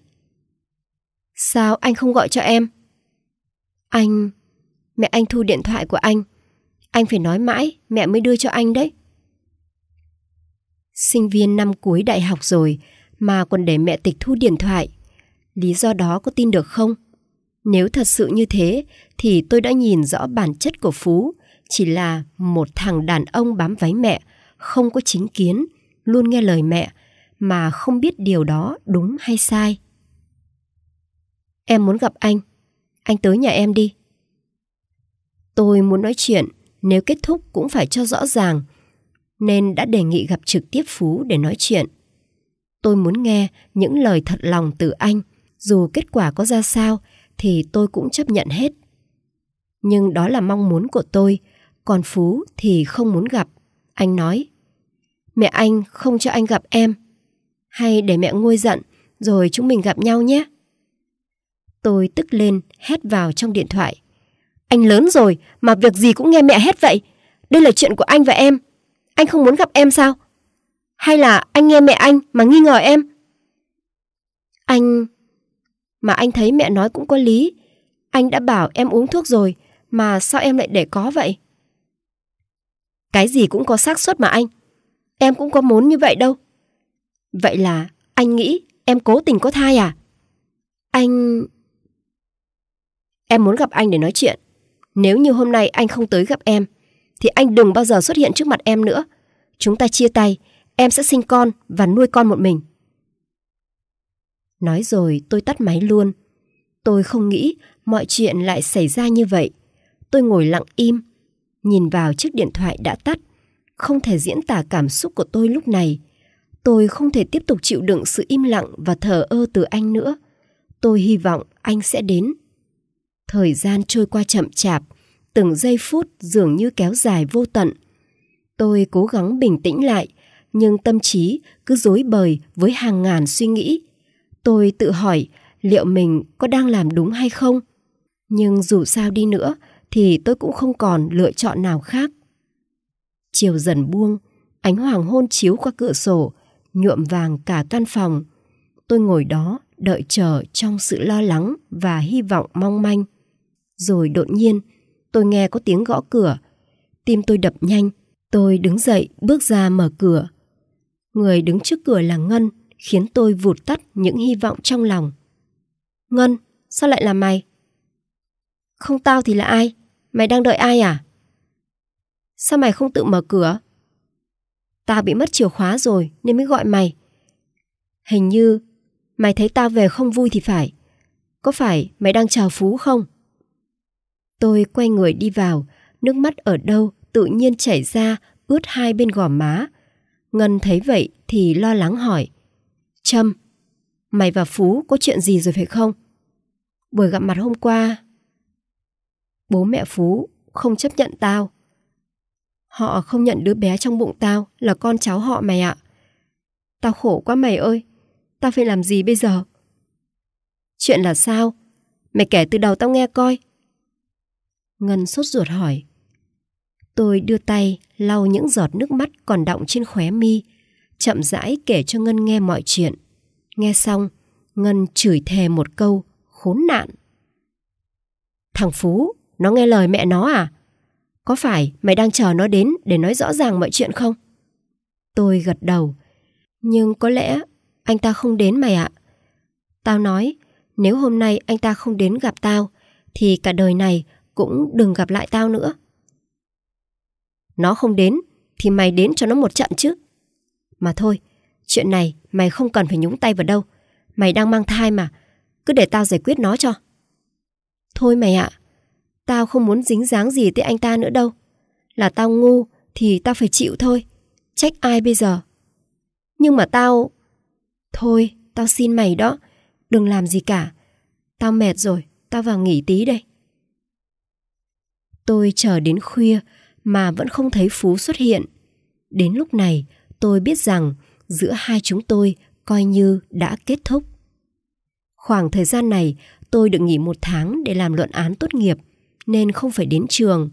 Sao anh không gọi cho em? Anh... Mẹ anh thu điện thoại của anh. Anh phải nói mãi, mẹ mới đưa cho anh đấy. Sinh viên năm cuối đại học rồi mà còn để mẹ tịch thu điện thoại. Lý do đó có tin được không? Nếu thật sự như thế thì tôi đã nhìn rõ bản chất của Phú chỉ là một thằng đàn ông bám váy mẹ, không có chính kiến, luôn nghe lời mẹ mà không biết điều đó đúng hay sai. Em muốn gặp anh, anh tới nhà em đi. Tôi muốn nói chuyện, nếu kết thúc cũng phải cho rõ ràng, nên đã đề nghị gặp trực tiếp Phú để nói chuyện. Tôi muốn nghe những lời thật lòng từ anh, dù kết quả có ra sao thì tôi cũng chấp nhận hết. Nhưng đó là mong muốn của tôi, còn Phú thì không muốn gặp. Anh nói, mẹ anh không cho anh gặp em. Hay để mẹ nguôi giận, rồi chúng mình gặp nhau nhé. Tôi tức lên, hét vào trong điện thoại. Anh lớn rồi mà việc gì cũng nghe mẹ hết vậy. Đây là chuyện của anh và em. Anh không muốn gặp em sao? Hay là anh nghe mẹ anh mà nghi ngờ em? Anh... Mà anh thấy mẹ nói cũng có lý. Anh đã bảo em uống thuốc rồi, mà sao em lại để có vậy? Cái gì cũng có xác suất mà anh. Em cũng có muốn như vậy đâu. Vậy là anh nghĩ em cố tình có thai à? Anh... Em muốn gặp anh để nói chuyện. Nếu như hôm nay anh không tới gặp em, thì anh đừng bao giờ xuất hiện trước mặt em nữa. Chúng ta chia tay, em sẽ sinh con và nuôi con một mình. Nói rồi tôi tắt máy luôn. Tôi không nghĩ mọi chuyện lại xảy ra như vậy. Tôi ngồi lặng im, nhìn vào chiếc điện thoại đã tắt. Không thể diễn tả cảm xúc của tôi lúc này. Tôi không thể tiếp tục chịu đựng sự im lặng và thờ ơ từ anh nữa. Tôi hy vọng anh sẽ đến. Thời gian trôi qua chậm chạp, từng giây phút dường như kéo dài vô tận. Tôi cố gắng bình tĩnh lại, nhưng tâm trí cứ rối bời với hàng ngàn suy nghĩ. Tôi tự hỏi liệu mình có đang làm đúng hay không? Nhưng dù sao đi nữa, thì tôi cũng không còn lựa chọn nào khác. Chiều dần buông, ánh hoàng hôn chiếu qua cửa sổ, nhuộm vàng cả căn phòng. Tôi ngồi đó đợi chờ trong sự lo lắng và hy vọng mong manh. Rồi đột nhiên, tôi nghe có tiếng gõ cửa. Tim tôi đập nhanh, tôi đứng dậy bước ra mở cửa. Người đứng trước cửa là Ngân, khiến tôi vụt tắt những hy vọng trong lòng. Ngân, sao lại là mày? Không tao thì là ai? Mày đang đợi ai à? Sao mày không tự mở cửa? Tao bị mất chìa khóa rồi nên mới gọi mày. Hình như mày thấy tao về không vui thì phải. Có phải mày đang chào Phú không? Tôi quay người đi vào, nước mắt ở đâu tự nhiên chảy ra ướt hai bên gò má. Ngân thấy vậy thì lo lắng hỏi. Trâm, mày và Phú có chuyện gì rồi phải không? Buổi gặp mặt hôm qua bố mẹ Phú không chấp nhận tao. Họ không nhận đứa bé trong bụng tao là con cháu họ mày ạ. Tao khổ quá mày ơi, tao phải làm gì bây giờ? Chuyện là sao? Mày kể từ đầu tao nghe coi. Ngân sốt ruột hỏi. Tôi đưa tay lau những giọt nước mắt còn đọng trên khóe mi, chậm rãi kể cho Ngân nghe mọi chuyện. Nghe xong, Ngân chửi thề một câu khốn nạn. Thằng Phú, nó nghe lời mẹ nó à? Có phải mày đang chờ nó đến để nói rõ ràng mọi chuyện không? Tôi gật đầu. Nhưng có lẽ anh ta không đến mày ạ. À? Tao nói, nếu hôm nay anh ta không đến gặp tao, thì cả đời này cũng đừng gặp lại tao nữa. Nó không đến, thì mày đến cho nó một trận chứ. Mà thôi, chuyện này mày không cần phải nhúng tay vào đâu. Mày đang mang thai mà, cứ để tao giải quyết nó cho. Thôi mày ạ, à, Tao không muốn dính dáng gì tới anh ta nữa đâu. Là tao ngu thì tao phải chịu thôi. Trách ai bây giờ? Nhưng mà tao... Thôi, tao xin mày đó. Đừng làm gì cả. Tao mệt rồi, tao vào nghỉ tí đây. Tôi chờ đến khuya mà vẫn không thấy Phú xuất hiện. Đến lúc này, tôi biết rằng giữa hai chúng tôi coi như đã kết thúc. Khoảng thời gian này, tôi được nghỉ một tháng để làm luận án tốt nghiệp – nên không phải đến trường.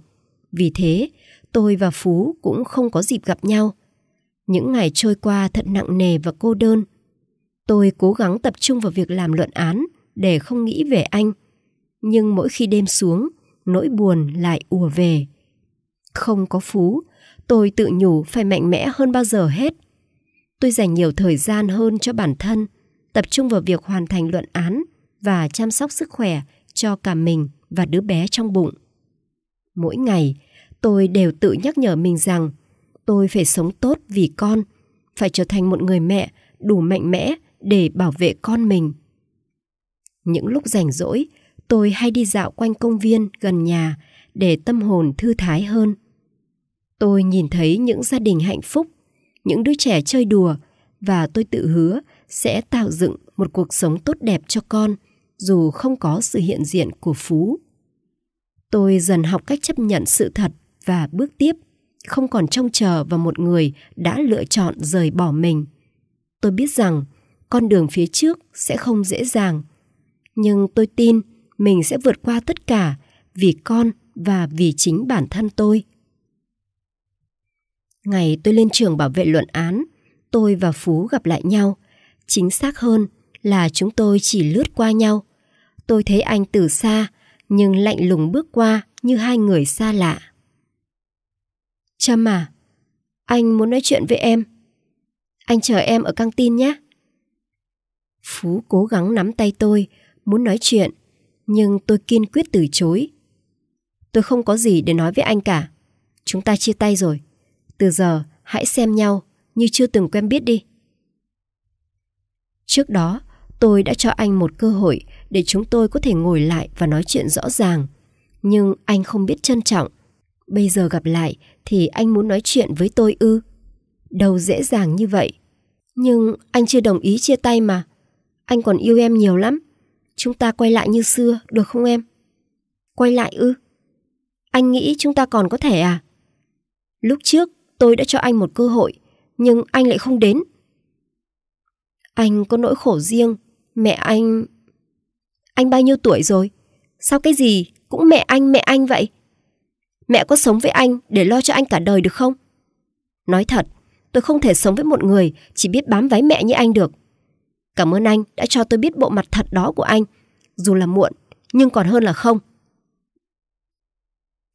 Vì thế, tôi và Phú cũng không có dịp gặp nhau. Những ngày trôi qua thật nặng nề và cô đơn. Tôi cố gắng tập trung vào việc làm luận án để không nghĩ về anh. Nhưng mỗi khi đêm xuống, nỗi buồn lại ùa về. Không có Phú, tôi tự nhủ phải mạnh mẽ hơn bao giờ hết. Tôi dành nhiều thời gian hơn cho bản thân, tập trung vào việc hoàn thành luận án và chăm sóc sức khỏe cho cả mình và đứa bé trong bụng. Mỗi ngày, tôi đều tự nhắc nhở mình rằng tôi phải sống tốt vì con, phải trở thành một người mẹ đủ mạnh mẽ để bảo vệ con mình. Những lúc rảnh rỗi, tôi hay đi dạo quanh công viên gần nhà để tâm hồn thư thái hơn. Tôi nhìn thấy những gia đình hạnh phúc, những đứa trẻ chơi đùa và tôi tự hứa sẽ tạo dựng một cuộc sống tốt đẹp cho con – dù không có sự hiện diện của Phú. Tôi dần học cách chấp nhận sự thật và bước tiếp, không còn trông chờ vào một người đã lựa chọn rời bỏ mình. Tôi biết rằng con đường phía trước sẽ không dễ dàng, nhưng tôi tin mình sẽ vượt qua tất cả vì con và vì chính bản thân tôi. Ngày tôi lên trường bảo vệ luận án, tôi và Phú gặp lại nhau. Chính xác hơn là chúng tôi chỉ lướt qua nhau. Tôi thấy anh từ xa, nhưng lạnh lùng bước qua như hai người xa lạ. Trâm à, anh muốn nói chuyện với em. Anh chờ em ở căng tin nhé. Phú cố gắng nắm tay tôi, muốn nói chuyện, nhưng tôi kiên quyết từ chối. Tôi không có gì để nói với anh cả. Chúng ta chia tay rồi. Từ giờ, hãy xem nhau như chưa từng quen biết đi. Trước đó, tôi đã cho anh một cơ hội để chúng tôi có thể ngồi lại và nói chuyện rõ ràng. Nhưng anh không biết trân trọng. Bây giờ gặp lại thì anh muốn nói chuyện với tôi ư? Đâu dễ dàng như vậy. Nhưng anh chưa đồng ý chia tay mà. Anh còn yêu em nhiều lắm. Chúng ta quay lại như xưa, được không em? Quay lại ư? Anh nghĩ chúng ta còn có thể à? Lúc trước tôi đã cho anh một cơ hội, nhưng anh lại không đến. Anh có nỗi khổ riêng, mẹ anh anh bao nhiêu tuổi rồi? Sao cái gì cũng mẹ anh mẹ anh vậy? Mẹ có sống với anh để lo cho anh cả đời được không? Nói thật, tôi không thể sống với một người chỉ biết bám váy mẹ như anh được. Cảm ơn anh đã cho tôi biết bộ mặt thật đó của anh, dù là muộn, nhưng còn hơn là không.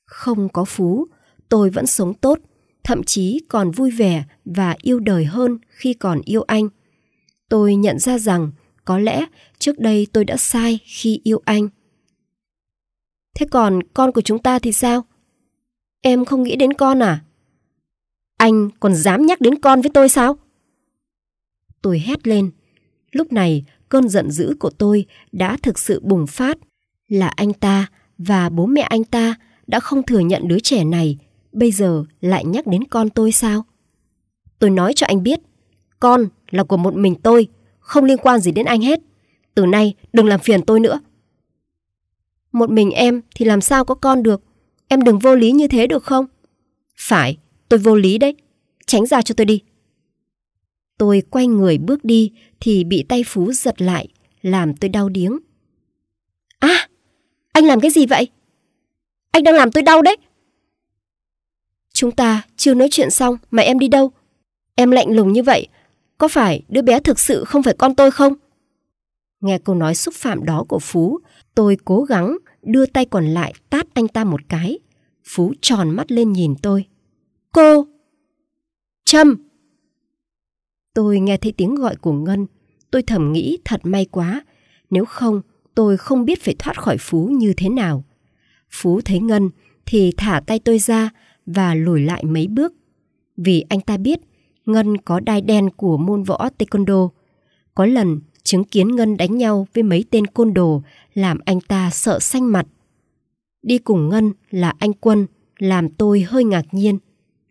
Không có Phú, tôi vẫn sống tốt, thậm chí còn vui vẻ và yêu đời hơn khi còn yêu anh. Tôi nhận ra rằng có lẽ trước đây tôi đã sai khi yêu anh. Thế còn con của chúng ta thì sao? Em không nghĩ đến con à? Anh còn dám nhắc đến con với tôi sao? Tôi hét lên. Lúc này, cơn giận dữ của tôi đã thực sự bùng phát. Là anh ta và bố mẹ anh ta đã không thừa nhận đứa trẻ này, bây giờ lại nhắc đến con tôi sao? Tôi nói cho anh biết, con là của một mình tôi, không liên quan gì đến anh hết. Từ nay đừng làm phiền tôi nữa. Một mình em thì làm sao có con được. Em đừng vô lý như thế được không? Phải, tôi vô lý đấy. Tránh ra cho tôi đi. Tôi quay người bước đi thì bị tay Phú giật lại, làm tôi đau điếng. À, anh làm cái gì vậy? Anh đang làm tôi đau đấy. Chúng ta chưa nói chuyện xong mà em đi đâu? Em lạnh lùng như vậy có phải đứa bé thực sự không phải con tôi không? Nghe câu nói xúc phạm đó của Phú, tôi cố gắng đưa tay còn lại tát anh ta một cái. Phú tròn mắt lên nhìn tôi. Cô! Trâm! Tôi nghe thấy tiếng gọi của Ngân. Tôi thầm nghĩ thật may quá. Nếu không, tôi không biết phải thoát khỏi Phú như thế nào. Phú thấy Ngân thì thả tay tôi ra và lùi lại mấy bước. Vì anh ta biết Ngân có đai đen của môn võ taekwondo. Có lần chứng kiến Ngân đánh nhau với mấy tên côn đồ làm anh ta sợ xanh mặt. Đi cùng Ngân là anh Quân, làm tôi hơi ngạc nhiên.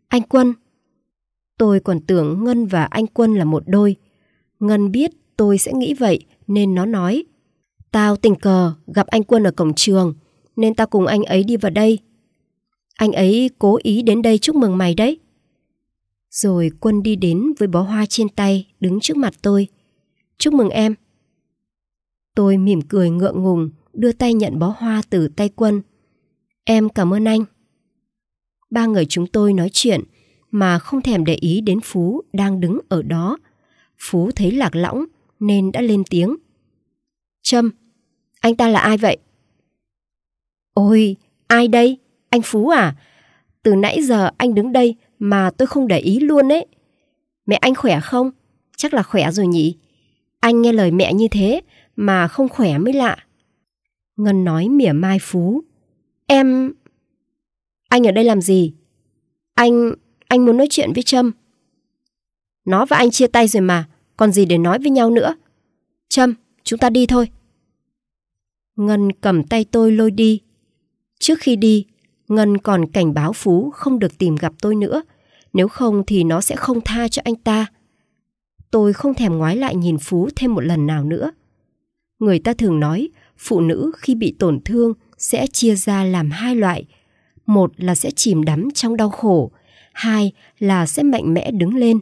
Anh Quân? Tôi còn tưởng Ngân và anh Quân là một đôi. Ngân biết tôi sẽ nghĩ vậy nên nó nói. Tao tình cờ gặp anh Quân ở cổng trường nên tao cùng anh ấy đi vào đây. Anh ấy cố ý đến đây chúc mừng mày đấy. Rồi quân đi đến với bó hoa trên tay đứng trước mặt tôi. Chúc mừng em. Tôi mỉm cười ngượng ngùng, đưa tay nhận bó hoa từ tay quân. Em cảm ơn anh. Ba người chúng tôi nói chuyện mà không thèm để ý đến Phú đang đứng ở đó. Phú thấy lạc lõng nên đã lên tiếng. Trâm, anh ta là ai vậy? Ôi, ai đây? Anh Phú à? Từ nãy giờ anh đứng đây mà tôi không để ý luôn ấy. Mẹ anh khỏe không? Chắc là khỏe rồi nhỉ? Anh nghe lời mẹ như thế mà không khỏe mới lạ. Ngân nói mỉa mai Phú. Em... Anh ở đây làm gì? Anh... anh muốn nói chuyện với Trâm. Nó và anh chia tay rồi mà, còn gì để nói với nhau nữa. Trâm, chúng ta đi thôi. Ngân cầm tay tôi lôi đi. Trước khi đi, Ngân còn cảnh báo Phú không được tìm gặp tôi nữa, nếu không thì nó sẽ không tha cho anh ta. Tôi không thèm ngoái lại nhìn Phú thêm một lần nào nữa. Người ta thường nói, phụ nữ khi bị tổn thương sẽ chia ra làm hai loại. Một là sẽ chìm đắm trong đau khổ, hai là sẽ mạnh mẽ đứng lên.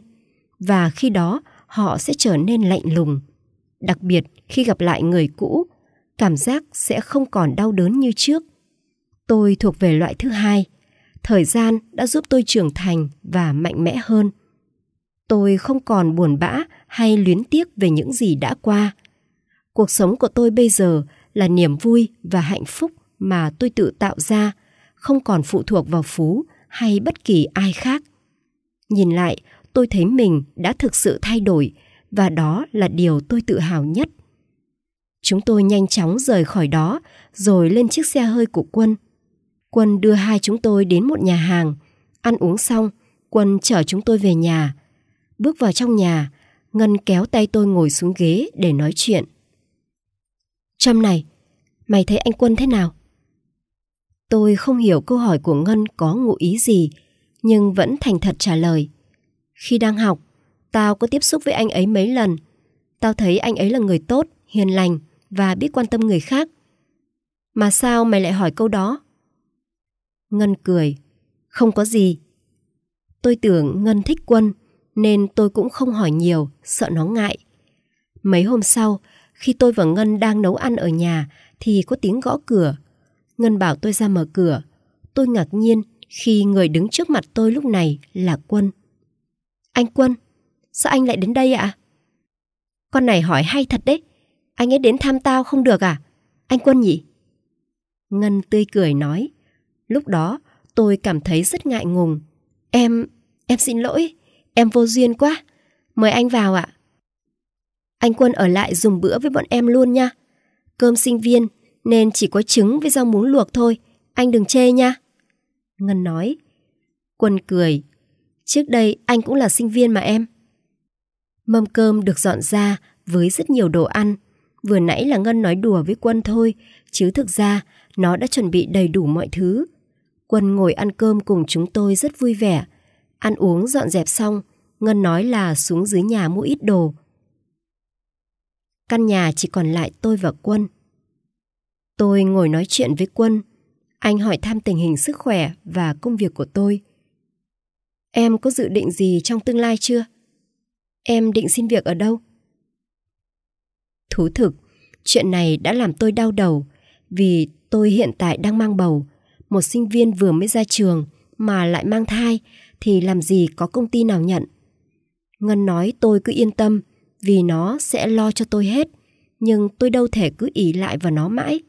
Và khi đó, họ sẽ trở nên lạnh lùng. Đặc biệt khi gặp lại người cũ, cảm giác sẽ không còn đau đớn như trước Tôi thuộc về loại thứ hai. Thời gian đã giúp tôi trưởng thành và mạnh mẽ hơn. Tôi không còn buồn bã hay luyến tiếc về những gì đã qua. Cuộc sống của tôi bây giờ là niềm vui và hạnh phúc mà tôi tự tạo ra, không còn phụ thuộc vào Phú hay bất kỳ ai khác. Nhìn lại, tôi thấy mình đã thực sự thay đổi và đó là điều tôi tự hào nhất. Chúng tôi nhanh chóng rời khỏi đó rồi lên chiếc xe hơi của quân Quân đưa hai chúng tôi đến một nhà hàng. Ăn uống xong, Quân chở chúng tôi về nhà. Bước vào trong nhà, Ngân kéo tay tôi ngồi xuống ghế để nói chuyện. Trâm này, mày thấy anh Quân thế nào? Tôi không hiểu câu hỏi của Ngân có ngụ ý gì, nhưng vẫn thành thật trả lời. Khi đang học, tao có tiếp xúc với anh ấy mấy lần. Tao thấy anh ấy là người tốt, hiền lành và biết quan tâm người khác. Mà sao mày lại hỏi câu đó? Ngân cười. Không có gì. Tôi tưởng Ngân thích quân, nên tôi cũng không hỏi nhiều, sợ nó ngại. Mấy hôm sau, khi tôi và Ngân đang nấu ăn ở nhà, thì có tiếng gõ cửa. Ngân bảo tôi ra mở cửa. Tôi ngạc nhiên khi người đứng trước mặt tôi lúc này là Quân. Anh Quân, sao anh lại đến đây ạ? À? Con này hỏi hay thật đấy. Anh ấy đến thăm tao không được à? Anh Quân nhỉ? Ngân tươi cười nói. Lúc đó, tôi cảm thấy rất ngại ngùng. Em, em xin lỗi, em vô duyên quá. Mời anh vào ạ. Anh Quân ở lại dùng bữa với bọn em luôn nha. Cơm sinh viên nên chỉ có trứng với rau muống luộc thôi, anh đừng chê nha. Ngân nói. Quân cười. Trước đây anh cũng là sinh viên mà em. Mâm cơm được dọn ra với rất nhiều đồ ăn. Vừa nãy là Ngân nói đùa với Quân thôi, chứ thực ra nó đã chuẩn bị đầy đủ mọi thứ Quân ngồi ăn cơm cùng chúng tôi rất vui vẻ. Ăn uống dọn dẹp xong, Ngân nói là xuống dưới nhà mua ít đồ. Căn nhà chỉ còn lại tôi và Quân. Tôi ngồi nói chuyện với Quân. Anh hỏi thăm tình hình sức khỏe và công việc của tôi. Em có dự định gì trong tương lai chưa? Em định xin việc ở đâu? Thú thực, chuyện này đã làm tôi đau đầu vì tôi hiện tại đang mang bầu một sinh viên vừa mới ra trường mà lại mang thai thì làm gì có công ty nào nhận. Ngân nói tôi cứ yên tâm vì nó sẽ lo cho tôi hết, nhưng tôi đâu thể cứ ỷ lại vào nó mãi.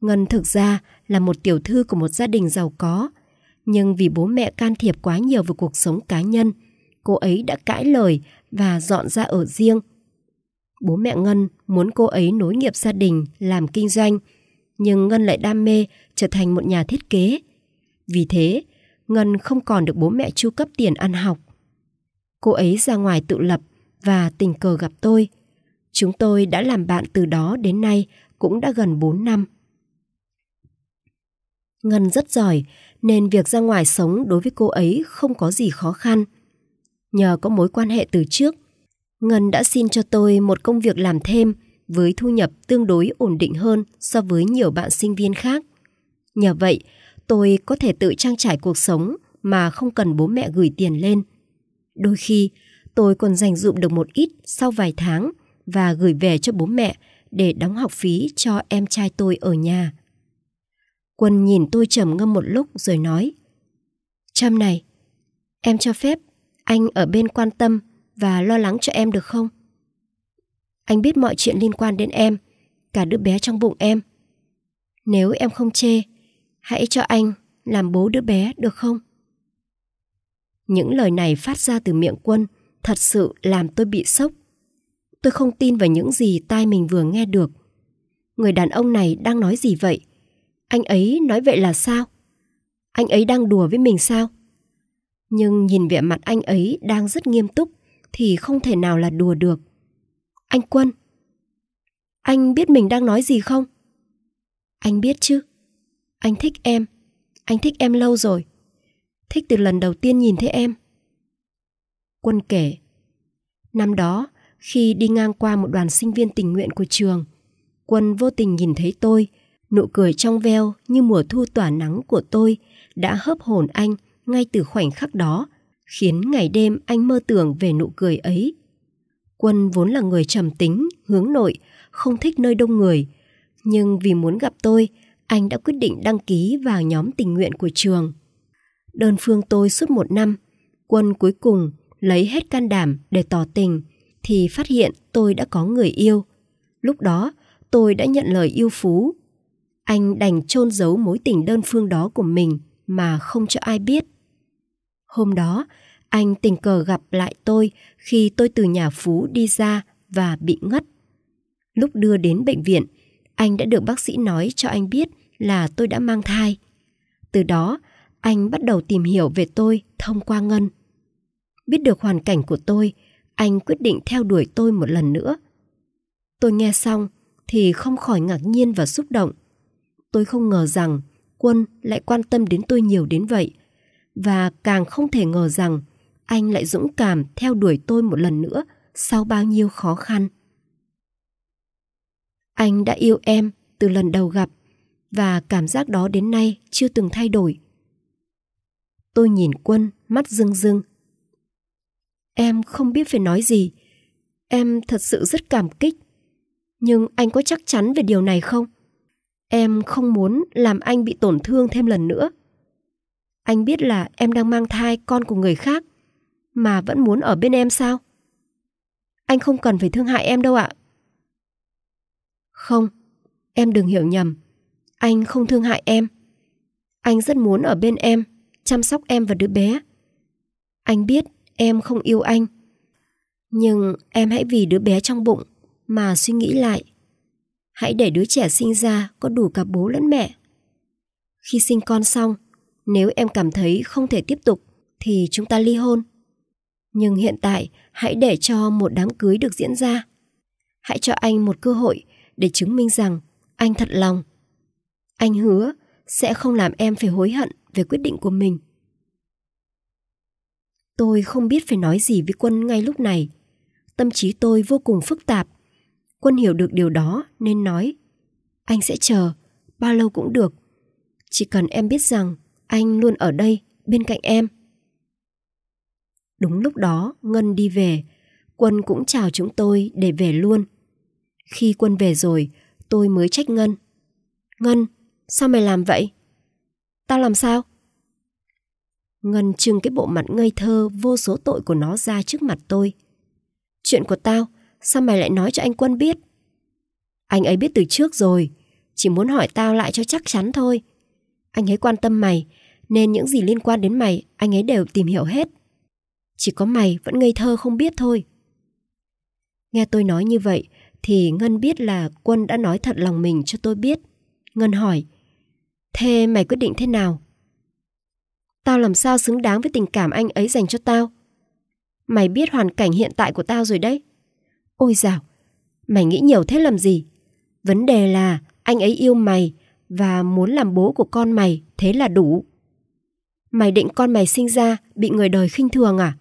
Ngân thực ra là một tiểu thư của một gia đình giàu có, nhưng vì bố mẹ can thiệp quá nhiều vào cuộc sống cá nhân, cô ấy đã cãi lời và dọn ra ở riêng. Bố mẹ Ngân muốn cô ấy nối nghiệp gia đình, làm kinh doanh – nhưng Ngân lại đam mê trở thành một nhà thiết kế. Vì thế, Ngân không còn được bố mẹ chu cấp tiền ăn học. Cô ấy ra ngoài tự lập và tình cờ gặp tôi. Chúng tôi đã làm bạn từ đó đến nay cũng đã gần 4 năm. Ngân rất giỏi nên việc ra ngoài sống đối với cô ấy không có gì khó khăn. Nhờ có mối quan hệ từ trước, Ngân đã xin cho tôi một công việc làm thêm – với thu nhập tương đối ổn định hơn so với nhiều bạn sinh viên khác. Nhờ vậy, tôi có thể tự trang trải cuộc sống mà không cần bố mẹ gửi tiền lên. Đôi khi, tôi còn dành dụm được một ít sau vài tháng và gửi về cho bố mẹ để đóng học phí cho em trai tôi ở nhà. Quân nhìn tôi trầm ngâm một lúc rồi nói Trâm này, em cho phép anh ở bên quan tâm và lo lắng cho em được không? Anh biết mọi chuyện liên quan đến em, cả đứa bé trong bụng em. Nếu em không chê, hãy cho anh làm bố đứa bé được không? Những lời này phát ra từ miệng quân thật sự làm tôi bị sốc. Tôi không tin vào những gì tai mình vừa nghe được. Người đàn ông này đang nói gì vậy? Anh ấy nói vậy là sao? Anh ấy đang đùa với mình sao? Nhưng nhìn vẻ mặt anh ấy đang rất nghiêm túc thì không thể nào là đùa được. Anh Quân Anh biết mình đang nói gì không? Anh biết chứ Anh thích em Anh thích em lâu rồi Thích từ lần đầu tiên nhìn thấy em Quân kể Năm đó khi đi ngang qua một đoàn sinh viên tình nguyện của trường Quân vô tình nhìn thấy tôi Nụ cười trong veo như mùa thu tỏa nắng của tôi đã hấp hồn anh ngay từ khoảnh khắc đó, khiến ngày đêm anh mơ tưởng về nụ cười ấy. Quân vốn là người trầm tính, hướng nội, không thích nơi đông người. Nhưng vì muốn gặp tôi, anh đã quyết định đăng ký vào nhóm tình nguyện của trường. Đơn phương tôi suốt một năm, Quân cuối cùng lấy hết can đảm để tỏ tình, thì phát hiện tôi đã có người yêu. Lúc đó, tôi đã nhận lời yêu Phú. Anh đành chôn giấu mối tình đơn phương đó của mình mà không cho ai biết. Hôm đó, anh tình cờ gặp lại tôi khi tôi từ nhà Phú đi ra và bị ngất. Lúc đưa đến bệnh viện, anh đã được bác sĩ nói cho anh biết là tôi đã mang thai. Từ đó, anh bắt đầu tìm hiểu về tôi thông qua Ngân. Biết được hoàn cảnh của tôi, anh quyết định theo đuổi tôi một lần nữa. Tôi nghe xong thì không khỏi ngạc nhiên và xúc động. Tôi không ngờ rằng Quân lại quan tâm đến tôi nhiều đến vậy và càng không thể ngờ rằng anh lại dũng cảm theo đuổi tôi một lần nữa sau bao nhiêu khó khăn. Anh đã yêu em từ lần đầu gặp và cảm giác đó đến nay chưa từng thay đổi. Tôi nhìn quân, mắt rưng rưng. Em không biết phải nói gì. Em thật sự rất cảm kích. Nhưng anh có chắc chắn về điều này không? Em không muốn làm anh bị tổn thương thêm lần nữa. Anh biết là em đang mang thai con của người khác mà vẫn muốn ở bên em sao? Anh không cần phải thương hại em đâu ạ. Không, em đừng hiểu nhầm. Anh không thương hại em. Anh rất muốn ở bên em, chăm sóc em và đứa bé. Anh biết em không yêu anh. Nhưng em hãy vì đứa bé trong bụng mà suy nghĩ lại. Hãy để đứa trẻ sinh ra có đủ cả bố lẫn mẹ. Khi sinh con xong, nếu em cảm thấy không thể tiếp tục thì chúng ta ly hôn. Nhưng hiện tại, hãy để cho một đám cưới được diễn ra. Hãy cho anh một cơ hội để chứng minh rằng anh thật lòng. Anh hứa sẽ không làm em phải hối hận về quyết định của mình. Tôi không biết phải nói gì với Quân ngay lúc này. Tâm trí tôi vô cùng phức tạp. Quân hiểu được điều đó nên nói Anh sẽ chờ, bao lâu cũng được. Chỉ cần em biết rằng anh luôn ở đây, bên cạnh em. Đúng lúc đó, Ngân đi về. Quân cũng chào chúng tôi để về luôn. Khi Quân về rồi, tôi mới trách Ngân. Ngân, sao mày làm vậy? Tao làm sao? Ngân trưng cái bộ mặt ngây thơ vô số tội của nó ra trước mặt tôi. Chuyện của tao, sao mày lại nói cho anh Quân biết? Anh ấy biết từ trước rồi, chỉ muốn hỏi tao lại cho chắc chắn thôi. Anh ấy quan tâm mày, nên những gì liên quan đến mày, anh ấy đều tìm hiểu hết. Chỉ có mày vẫn ngây thơ không biết thôi. Nghe tôi nói như vậy thì Ngân biết là Quân đã nói thật lòng mình cho tôi biết. Ngân hỏi, thế mày quyết định thế nào? Tao làm sao xứng đáng với tình cảm anh ấy dành cho tao? Mày biết hoàn cảnh hiện tại của tao rồi đấy. Ôi dào, mày nghĩ nhiều thế làm gì? Vấn đề là anh ấy yêu mày và muốn làm bố của con mày, thế là đủ. Mày định con mày sinh ra bị người đời khinh thường à?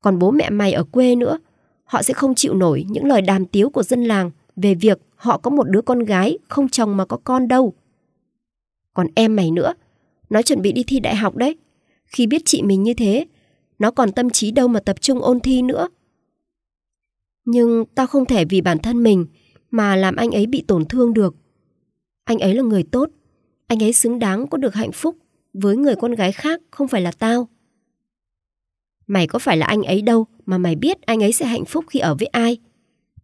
còn bố mẹ mày ở quê nữa. Họ sẽ không chịu nổi những lời đàm tiếu của dân làng về việc họ có một đứa con gái không chồng mà có con đâu. Còn em mày nữa, nó chuẩn bị đi thi đại học đấy. Khi biết chị mình như thế, nó còn tâm trí đâu mà tập trung ôn thi nữa. Nhưng tao không thể vì bản thân mình mà làm anh ấy bị tổn thương được. Anh ấy là người tốt, anh ấy xứng đáng có được hạnh phúc với người con gái khác không phải là tao. Mày có phải là anh ấy đâu mà mày biết anh ấy sẽ hạnh phúc khi ở với ai.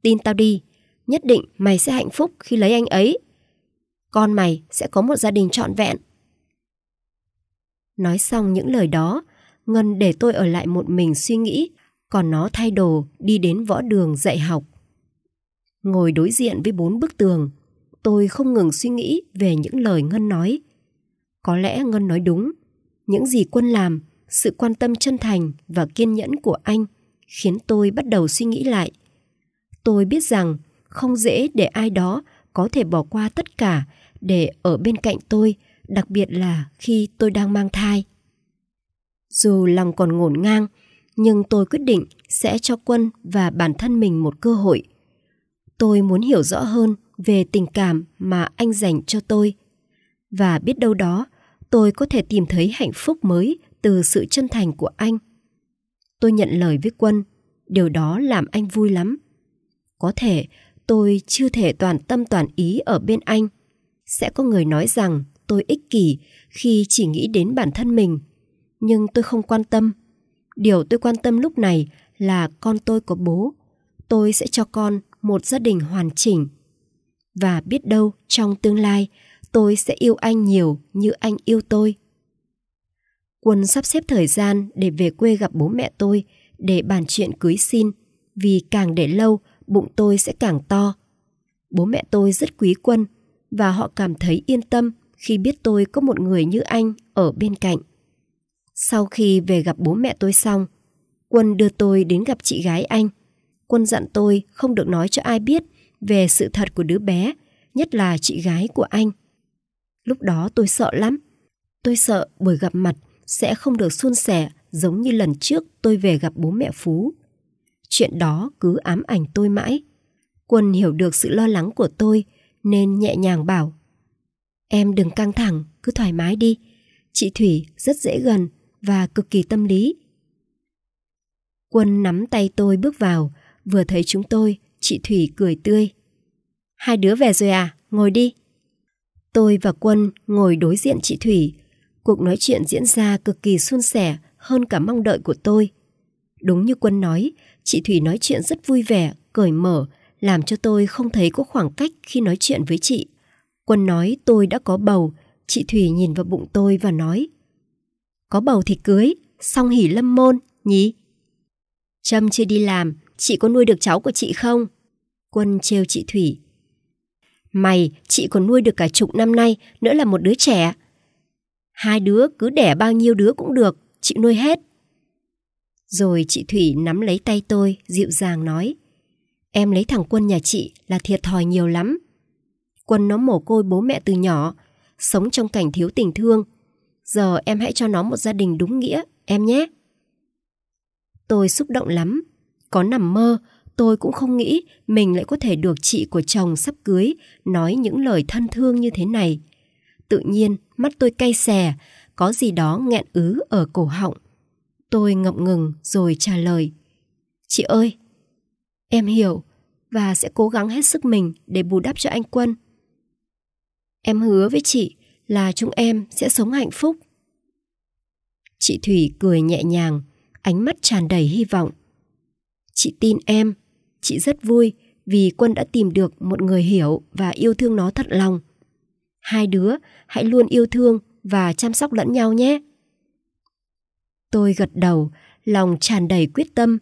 Tin tao đi, nhất định mày sẽ hạnh phúc khi lấy anh ấy. Con mày sẽ có một gia đình trọn vẹn. Nói xong những lời đó, Ngân để tôi ở lại một mình suy nghĩ, còn nó thay đồ đi đến võ đường dạy học. Ngồi đối diện với bốn bức tường, tôi không ngừng suy nghĩ về những lời Ngân nói. Có lẽ Ngân nói đúng, những gì quân làm sự quan tâm chân thành và kiên nhẫn của anh khiến tôi bắt đầu suy nghĩ lại. Tôi biết rằng không dễ để ai đó có thể bỏ qua tất cả để ở bên cạnh tôi, đặc biệt là khi tôi đang mang thai. Dù lòng còn ngổn ngang, nhưng tôi quyết định sẽ cho quân và bản thân mình một cơ hội. Tôi muốn hiểu rõ hơn về tình cảm mà anh dành cho tôi. Và biết đâu đó, tôi có thể tìm thấy hạnh phúc mới từ sự chân thành của anh. Tôi nhận lời với Quân, điều đó làm anh vui lắm. Có thể tôi chưa thể toàn tâm toàn ý ở bên anh. Sẽ có người nói rằng tôi ích kỷ khi chỉ nghĩ đến bản thân mình. Nhưng tôi không quan tâm. Điều tôi quan tâm lúc này là con tôi có bố. Tôi sẽ cho con một gia đình hoàn chỉnh. Và biết đâu trong tương lai tôi sẽ yêu anh nhiều như anh yêu tôi. Quân sắp xếp thời gian để về quê gặp bố mẹ tôi để bàn chuyện cưới xin vì càng để lâu bụng tôi sẽ càng to. Bố mẹ tôi rất quý Quân và họ cảm thấy yên tâm khi biết tôi có một người như anh ở bên cạnh. Sau khi về gặp bố mẹ tôi xong, Quân đưa tôi đến gặp chị gái anh. Quân dặn tôi không được nói cho ai biết về sự thật của đứa bé, nhất là chị gái của anh. Lúc đó tôi sợ lắm. Tôi sợ buổi gặp mặt sẽ không được suôn sẻ giống như lần trước tôi về gặp bố mẹ Phú. Chuyện đó cứ ám ảnh tôi mãi. Quân hiểu được sự lo lắng của tôi nên nhẹ nhàng bảo Em đừng căng thẳng, cứ thoải mái đi. Chị Thủy rất dễ gần và cực kỳ tâm lý. Quân nắm tay tôi bước vào, vừa thấy chúng tôi, chị Thủy cười tươi. Hai đứa về rồi à, ngồi đi. Tôi và Quân ngồi đối diện chị Thủy, Cuộc nói chuyện diễn ra cực kỳ suôn sẻ hơn cả mong đợi của tôi. Đúng như Quân nói, chị Thủy nói chuyện rất vui vẻ, cởi mở, làm cho tôi không thấy có khoảng cách khi nói chuyện với chị. Quân nói tôi đã có bầu, chị Thủy nhìn vào bụng tôi và nói Có bầu thì cưới, xong hỉ lâm môn, nhí. Trâm chưa đi làm, chị có nuôi được cháu của chị không? Quân trêu chị Thủy. Mày, chị còn nuôi được cả chục năm nay, nữa là một đứa trẻ. Hai đứa cứ đẻ bao nhiêu đứa cũng được, chị nuôi hết. Rồi chị Thủy nắm lấy tay tôi, dịu dàng nói. Em lấy thằng Quân nhà chị là thiệt thòi nhiều lắm. Quân nó mồ côi bố mẹ từ nhỏ, sống trong cảnh thiếu tình thương. Giờ em hãy cho nó một gia đình đúng nghĩa, em nhé. Tôi xúc động lắm. Có nằm mơ, tôi cũng không nghĩ mình lại có thể được chị của chồng sắp cưới nói những lời thân thương như thế này. Tự nhiên, mắt tôi cay xè, có gì đó nghẹn ứ ở cổ họng. Tôi ngậm ngừng rồi trả lời. Chị ơi, em hiểu và sẽ cố gắng hết sức mình để bù đắp cho anh Quân. Em hứa với chị là chúng em sẽ sống hạnh phúc. Chị Thủy cười nhẹ nhàng, ánh mắt tràn đầy hy vọng. Chị tin em, chị rất vui vì Quân đã tìm được một người hiểu và yêu thương nó thật lòng. Hai đứa hãy luôn yêu thương và chăm sóc lẫn nhau nhé. Tôi gật đầu, lòng tràn đầy quyết tâm.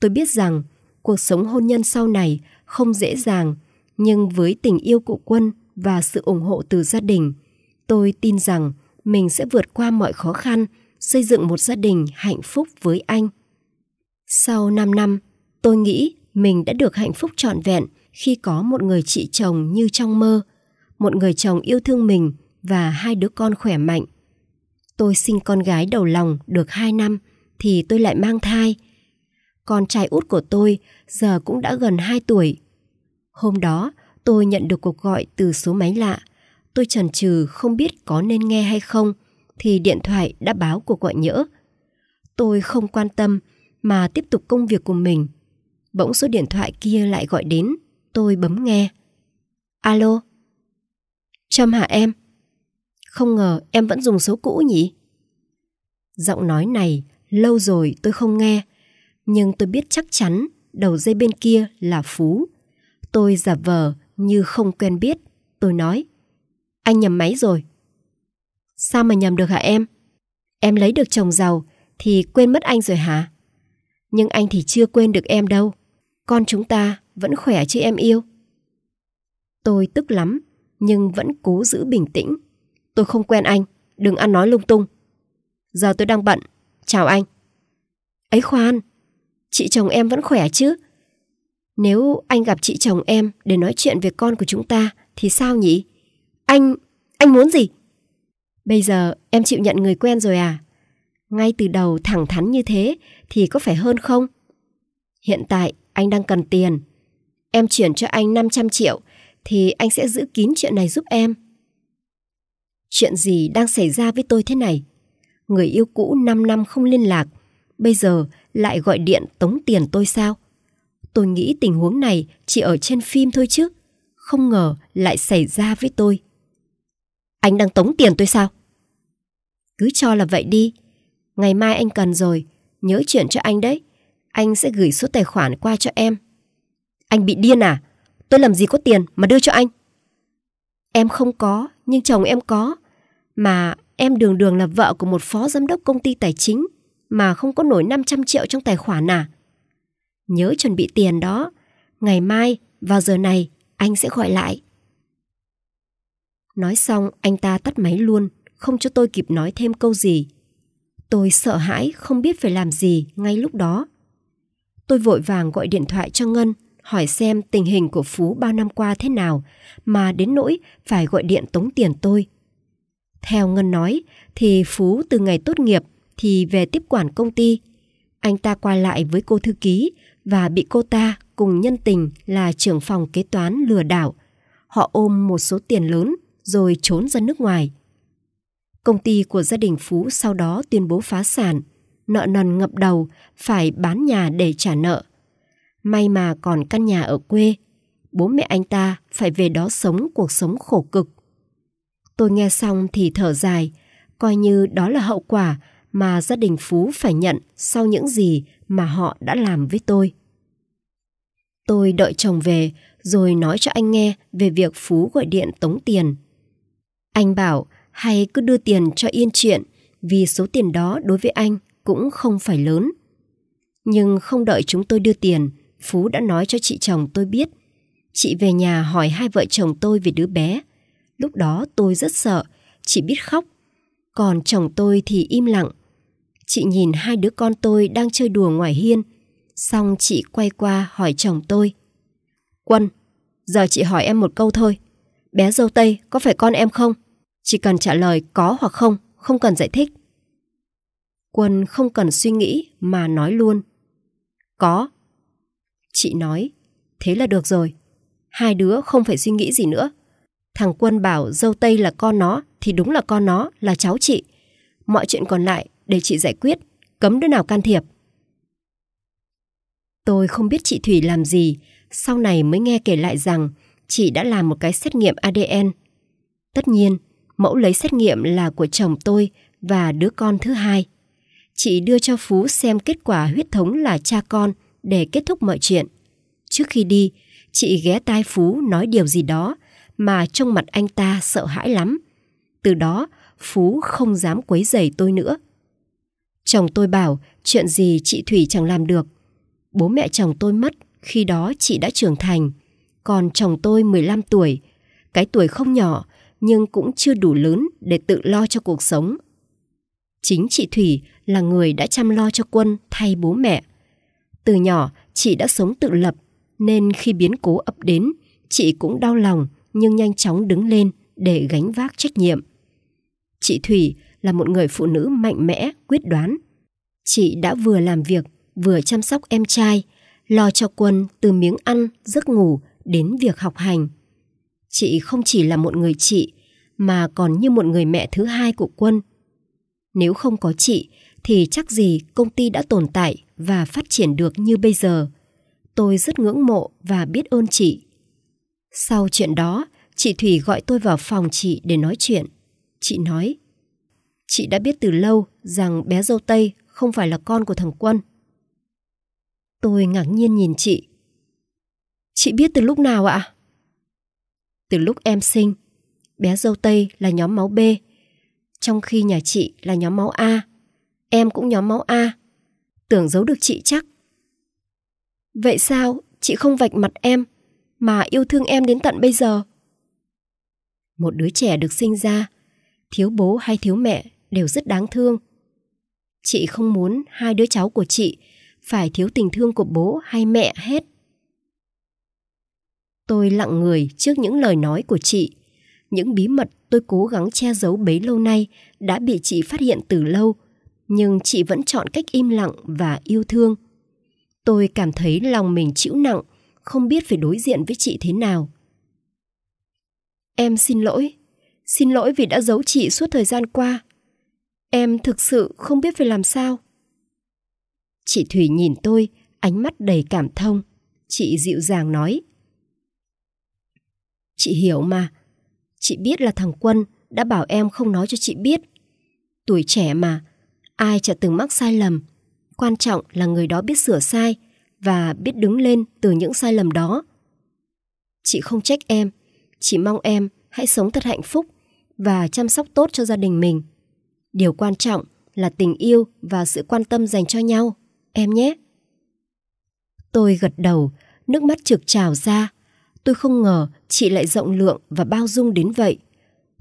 Tôi biết rằng cuộc sống hôn nhân sau này không dễ dàng, nhưng với tình yêu của quân và sự ủng hộ từ gia đình, tôi tin rằng mình sẽ vượt qua mọi khó khăn, xây dựng một gia đình hạnh phúc với anh. Sau 5 năm, tôi nghĩ mình đã được hạnh phúc trọn vẹn khi có một người chị chồng như trong mơ, một người chồng yêu thương mình và hai đứa con khỏe mạnh. Tôi sinh con gái đầu lòng được 2 năm thì tôi lại mang thai. Con trai út của tôi giờ cũng đã gần 2 tuổi. Hôm đó tôi nhận được cuộc gọi từ số máy lạ. Tôi chần chừ không biết có nên nghe hay không thì điện thoại đã báo cuộc gọi nhỡ. Tôi không quan tâm mà tiếp tục công việc của mình. Bỗng số điện thoại kia lại gọi đến, tôi bấm nghe. Alo? Trâm hả em? Không ngờ em vẫn dùng số cũ nhỉ? Giọng nói này lâu rồi tôi không nghe, nhưng tôi biết chắc chắn đầu dây bên kia là Phú. Tôi giả vờ như không quen biết, tôi nói. Anh nhầm máy rồi. Sao mà nhầm được hả em? Em lấy được chồng giàu thì quên mất anh rồi hả? Nhưng anh thì chưa quên được em đâu. Con chúng ta vẫn khỏe chứ em yêu. Tôi tức lắm, nhưng vẫn cố giữ bình tĩnh. Tôi không quen anh, đừng ăn nói lung tung. Giờ tôi đang bận, chào anh. Ấy khoan, chị chồng em vẫn khỏe chứ? Nếu anh gặp chị chồng em để nói chuyện về con của chúng ta thì sao nhỉ? Anh, anh muốn gì? Bây giờ em chịu nhận người quen rồi à? Ngay từ đầu thẳng thắn như thế thì có phải hơn không? Hiện tại anh đang cần tiền. Em chuyển cho anh 500 triệu thì anh sẽ giữ kín chuyện này giúp em. Chuyện gì đang xảy ra với tôi thế này? Người yêu cũ 5 năm không liên lạc, bây giờ lại gọi điện tống tiền tôi sao? Tôi nghĩ tình huống này chỉ ở trên phim thôi chứ, không ngờ lại xảy ra với tôi. Anh đang tống tiền tôi sao? Cứ cho là vậy đi. Ngày mai anh cần rồi, nhớ chuyện cho anh đấy. Anh sẽ gửi số tài khoản qua cho em. Anh bị điên à? Tôi làm gì có tiền mà đưa cho anh? Em không có, nhưng chồng em có. Mà em đường đường là vợ của một phó giám đốc công ty tài chính mà không có nổi 500 triệu trong tài khoản à? Nhớ chuẩn bị tiền đó. Ngày mai, vào giờ này, anh sẽ gọi lại. Nói xong, anh ta tắt máy luôn, không cho tôi kịp nói thêm câu gì. Tôi sợ hãi, không biết phải làm gì ngay lúc đó. Tôi vội vàng gọi điện thoại cho Ngân, hỏi xem tình hình của Phú bao năm qua thế nào mà đến nỗi phải gọi điện tống tiền tôi. Theo Ngân nói thì Phú từ ngày tốt nghiệp thì về tiếp quản công ty. Anh ta qua lại với cô thư ký và bị cô ta cùng nhân tình là trưởng phòng kế toán lừa đảo. Họ ôm một số tiền lớn rồi trốn ra nước ngoài. Công ty của gia đình Phú sau đó tuyên bố phá sản, nợ nần ngập đầu, phải bán nhà để trả nợ – May mà còn căn nhà ở quê, bố mẹ anh ta phải về đó sống cuộc sống khổ cực. Tôi nghe xong thì thở dài, coi như đó là hậu quả mà gia đình Phú phải nhận sau những gì mà họ đã làm với tôi. Tôi đợi chồng về rồi nói cho anh nghe về việc Phú gọi điện tống tiền. Anh bảo hay cứ đưa tiền cho yên chuyện vì số tiền đó đối với anh cũng không phải lớn. Nhưng không đợi chúng tôi đưa tiền, Phú đã nói cho chị chồng tôi biết. Chị về nhà hỏi hai vợ chồng tôi về đứa bé. Lúc đó tôi rất sợ, chị biết khóc. Còn chồng tôi thì im lặng. Chị nhìn hai đứa con tôi đang chơi đùa ngoài hiên. Xong chị quay qua hỏi chồng tôi. Quân, giờ chị hỏi em một câu thôi. Bé dâu Tây có phải con em không? Chỉ cần trả lời có hoặc không, không cần giải thích. Quân không cần suy nghĩ mà nói luôn. Có. Chị nói, thế là được rồi. Hai đứa không phải suy nghĩ gì nữa. Thằng Quân bảo dâu Tây là con nó thì đúng là con nó, là cháu chị. Mọi chuyện còn lại để chị giải quyết, cấm đứa nào can thiệp. Tôi không biết chị Thủy làm gì, sau này mới nghe kể lại rằng chị đã làm một cái xét nghiệm ADN. Tất nhiên, mẫu lấy xét nghiệm là của chồng tôi và đứa con thứ hai. Chị đưa cho Phú xem kết quả huyết thống là cha con – để kết thúc mọi chuyện. Trước khi đi, chị ghé tai Phú nói điều gì đó mà trong mặt anh ta sợ hãi lắm. Từ đó, Phú không dám quấy rầy tôi nữa. Chồng tôi bảo chuyện gì chị Thủy chẳng làm được. Bố mẹ chồng tôi mất, khi đó chị đã trưởng thành. Còn chồng tôi 15 tuổi, cái tuổi không nhỏ nhưng cũng chưa đủ lớn để tự lo cho cuộc sống. Chính chị Thủy là người đã chăm lo cho quân thay bố mẹ. Từ nhỏ, chị đã sống tự lập, nên khi biến cố ập đến, chị cũng đau lòng nhưng nhanh chóng đứng lên để gánh vác trách nhiệm. Chị Thủy là một người phụ nữ mạnh mẽ, quyết đoán. Chị đã vừa làm việc, vừa chăm sóc em trai, lo cho quân từ miếng ăn, giấc ngủ đến việc học hành. Chị không chỉ là một người chị, mà còn như một người mẹ thứ hai của quân. Nếu không có chị, thì chắc gì công ty đã tồn tại và phát triển được như bây giờ. Tôi rất ngưỡng mộ và biết ơn chị. Sau chuyện đó, chị Thủy gọi tôi vào phòng chị để nói chuyện. Chị nói, chị đã biết từ lâu rằng bé dâu Tây không phải là con của thằng Quân. Tôi ngạc nhiên nhìn chị. Chị biết từ lúc nào ạ? Từ lúc em sinh, bé dâu Tây là nhóm máu B, trong khi nhà chị là nhóm máu A. Em cũng nhóm máu A tưởng giấu được chị chắc. Vậy sao chị không vạch mặt em mà yêu thương em đến tận bây giờ? Một đứa trẻ được sinh ra, thiếu bố hay thiếu mẹ đều rất đáng thương. Chị không muốn hai đứa cháu của chị phải thiếu tình thương của bố hay mẹ hết. Tôi lặng người trước những lời nói của chị. Những bí mật tôi cố gắng che giấu bấy lâu nay đã bị chị phát hiện từ lâu nhưng chị vẫn chọn cách im lặng và yêu thương. Tôi cảm thấy lòng mình chịu nặng, không biết phải đối diện với chị thế nào. Em xin lỗi, xin lỗi vì đã giấu chị suốt thời gian qua. Em thực sự không biết phải làm sao. Chị Thủy nhìn tôi, ánh mắt đầy cảm thông. Chị dịu dàng nói. Chị hiểu mà, chị biết là thằng Quân đã bảo em không nói cho chị biết. Tuổi trẻ mà, Ai chả từng mắc sai lầm, quan trọng là người đó biết sửa sai và biết đứng lên từ những sai lầm đó. Chị không trách em, chỉ mong em hãy sống thật hạnh phúc và chăm sóc tốt cho gia đình mình. Điều quan trọng là tình yêu và sự quan tâm dành cho nhau, em nhé. Tôi gật đầu, nước mắt trực trào ra. Tôi không ngờ chị lại rộng lượng và bao dung đến vậy.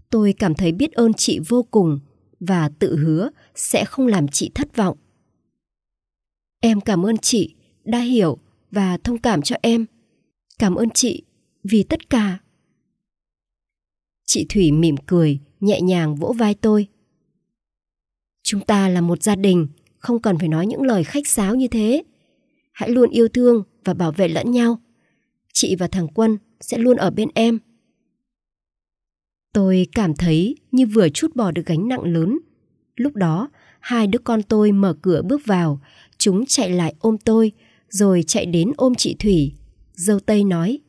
Tôi cảm thấy biết ơn chị vô cùng và tự hứa sẽ không làm chị thất vọng. Em cảm ơn chị đã hiểu và thông cảm cho em. Cảm ơn chị vì tất cả. Chị Thủy mỉm cười, nhẹ nhàng vỗ vai tôi. Chúng ta là một gia đình, không cần phải nói những lời khách sáo như thế. Hãy luôn yêu thương và bảo vệ lẫn nhau. Chị và thằng Quân sẽ luôn ở bên em. Tôi cảm thấy như vừa chút bỏ được gánh nặng lớn. Lúc đó, hai đứa con tôi mở cửa bước vào, chúng chạy lại ôm tôi, rồi chạy đến ôm chị Thủy. Dâu Tây nói,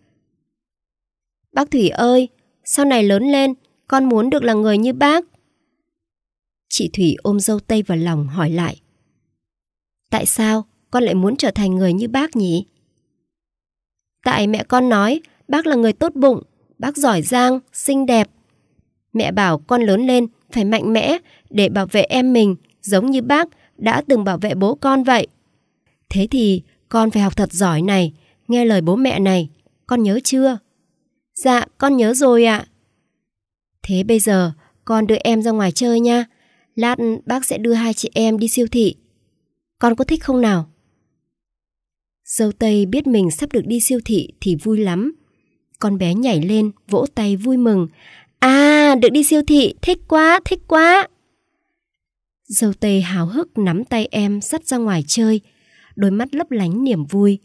Bác Thủy ơi, sau này lớn lên, con muốn được là người như bác. Chị Thủy ôm dâu Tây vào lòng hỏi lại, Tại sao con lại muốn trở thành người như bác nhỉ? Tại mẹ con nói, bác là người tốt bụng, bác giỏi giang, xinh đẹp, Mẹ bảo con lớn lên phải mạnh mẽ để bảo vệ em mình, giống như bác đã từng bảo vệ bố con vậy. Thế thì con phải học thật giỏi này, nghe lời bố mẹ này, con nhớ chưa? Dạ, con nhớ rồi ạ. Thế bây giờ con đưa em ra ngoài chơi nha. Lát bác sẽ đưa hai chị em đi siêu thị. Con có thích không nào? Dâu Tây biết mình sắp được đi siêu thị thì vui lắm. Con bé nhảy lên, vỗ tay vui mừng. À, được đi siêu thị, thích quá, thích quá. Dâu tây háo hức nắm tay em dắt ra ngoài chơi, đôi mắt lấp lánh niềm vui.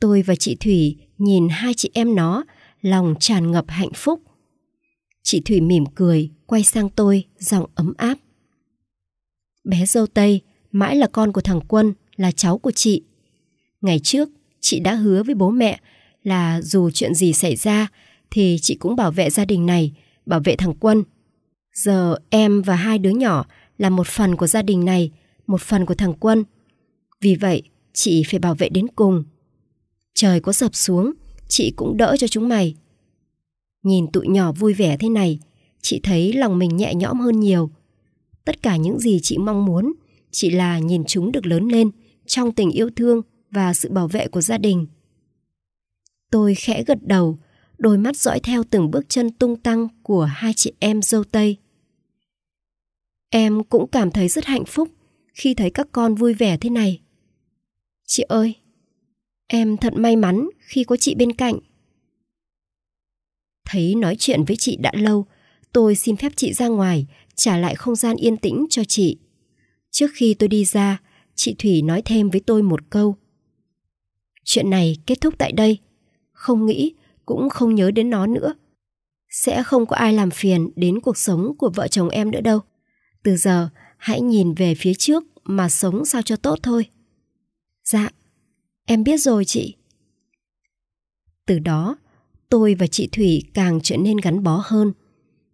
Tôi và chị Thủy nhìn hai chị em nó, lòng tràn ngập hạnh phúc. Chị Thủy mỉm cười, quay sang tôi, giọng ấm áp. Bé dâu tây, mãi là con của thằng Quân, là cháu của chị. Ngày trước, chị đã hứa với bố mẹ là dù chuyện gì xảy ra thì chị cũng bảo vệ gia đình này, bảo vệ thằng Quân. Giờ em và hai đứa nhỏ là một phần của gia đình này, một phần của thằng Quân. Vì vậy, chị phải bảo vệ đến cùng. Trời có sập xuống, chị cũng đỡ cho chúng mày. Nhìn tụi nhỏ vui vẻ thế này, chị thấy lòng mình nhẹ nhõm hơn nhiều. Tất cả những gì chị mong muốn chị là nhìn chúng được lớn lên trong tình yêu thương và sự bảo vệ của gia đình. Tôi khẽ gật đầu, đôi mắt dõi theo từng bước chân tung tăng của hai chị em dâu Tây. Em cũng cảm thấy rất hạnh phúc khi thấy các con vui vẻ thế này. Chị ơi, em thật may mắn khi có chị bên cạnh. Thấy nói chuyện với chị đã lâu, tôi xin phép chị ra ngoài, trả lại không gian yên tĩnh cho chị. Trước khi tôi đi ra, chị Thủy nói thêm với tôi một câu. Chuyện này kết thúc tại đây. Không nghĩ cũng không nhớ đến nó nữa. Sẽ không có ai làm phiền đến cuộc sống của vợ chồng em nữa đâu. Từ giờ, hãy nhìn về phía trước mà sống sao cho tốt thôi. Dạ, em biết rồi chị. Từ đó, tôi và chị Thủy càng trở nên gắn bó hơn.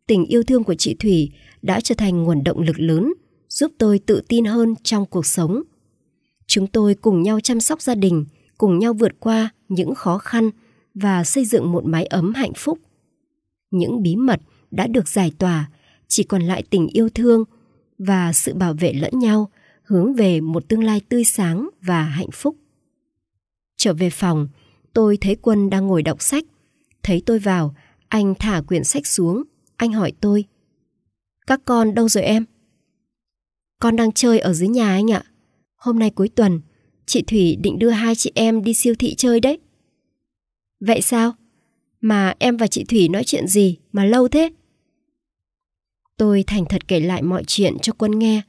Tình yêu thương của chị Thủy đã trở thành nguồn động lực lớn giúp tôi tự tin hơn trong cuộc sống. Chúng tôi cùng nhau chăm sóc gia đình, cùng nhau vượt qua những khó khăn và xây dựng một mái ấm hạnh phúc. Những bí mật đã được giải tỏa, chỉ còn lại tình yêu thương và sự bảo vệ lẫn nhau hướng về một tương lai tươi sáng và hạnh phúc. Trở về phòng, tôi thấy Quân đang ngồi đọc sách. Thấy tôi vào, anh thả quyển sách xuống, anh hỏi tôi. Các con đâu rồi em? Con đang chơi ở dưới nhà anh ạ. Hôm nay cuối tuần, chị Thủy định đưa hai chị em đi siêu thị chơi đấy. Vậy sao? Mà em và chị Thủy nói chuyện gì mà lâu thế? Tôi thành thật kể lại mọi chuyện cho quân nghe.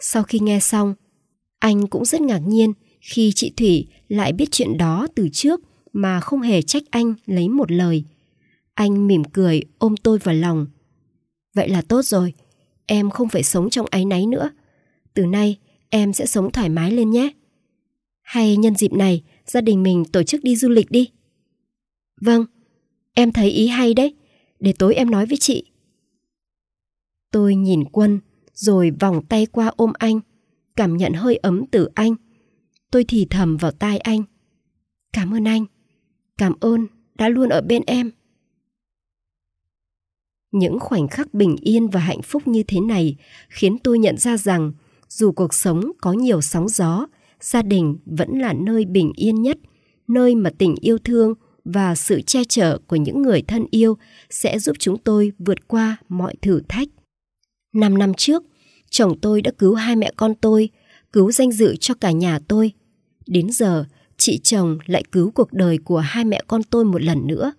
Sau khi nghe xong, anh cũng rất ngạc nhiên khi chị Thủy lại biết chuyện đó từ trước mà không hề trách anh lấy một lời. Anh mỉm cười ôm tôi vào lòng. Vậy là tốt rồi, em không phải sống trong áy náy nữa. Từ nay, em sẽ sống thoải mái lên nhé. Hay nhân dịp này, gia đình mình tổ chức đi du lịch đi. Vâng, em thấy ý hay đấy, để tối em nói với chị. Tôi nhìn Quân, rồi vòng tay qua ôm anh, cảm nhận hơi ấm từ anh. Tôi thì thầm vào tai anh. Cảm ơn anh, cảm ơn đã luôn ở bên em. Những khoảnh khắc bình yên và hạnh phúc như thế này khiến tôi nhận ra rằng dù cuộc sống có nhiều sóng gió, gia đình vẫn là nơi bình yên nhất, nơi mà tình yêu thương và sự che chở của những người thân yêu sẽ giúp chúng tôi vượt qua mọi thử thách. Năm năm trước, chồng tôi đã cứu hai mẹ con tôi, cứu danh dự cho cả nhà tôi. Đến giờ, chị chồng lại cứu cuộc đời của hai mẹ con tôi một lần nữa.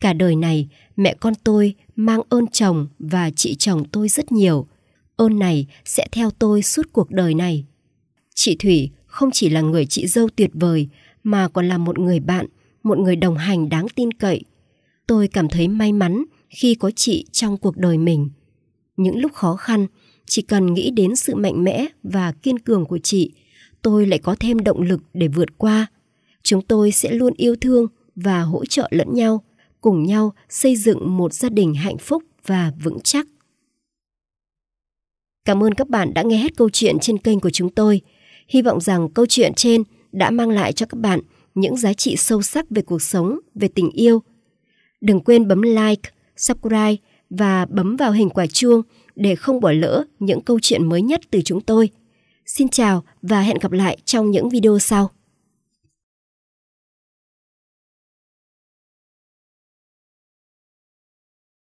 Cả đời này, mẹ con tôi mang ơn chồng và chị chồng tôi rất nhiều. Ơn này sẽ theo tôi suốt cuộc đời này. Chị Thủy không chỉ là người chị dâu tuyệt vời mà còn là một người bạn một người đồng hành đáng tin cậy. Tôi cảm thấy may mắn khi có chị trong cuộc đời mình. Những lúc khó khăn, chỉ cần nghĩ đến sự mạnh mẽ và kiên cường của chị, tôi lại có thêm động lực để vượt qua. Chúng tôi sẽ luôn yêu thương và hỗ trợ lẫn nhau, cùng nhau xây dựng một gia đình hạnh phúc và vững chắc. Cảm ơn các bạn đã nghe hết câu chuyện trên kênh của chúng tôi. Hy vọng rằng câu chuyện trên đã mang lại cho các bạn – những giá trị sâu sắc về cuộc sống, về tình yêu. Đừng quên bấm like, subscribe và bấm vào hình quả chuông để không bỏ lỡ những câu chuyện mới nhất từ chúng tôi. Xin chào và hẹn gặp lại trong những video sau.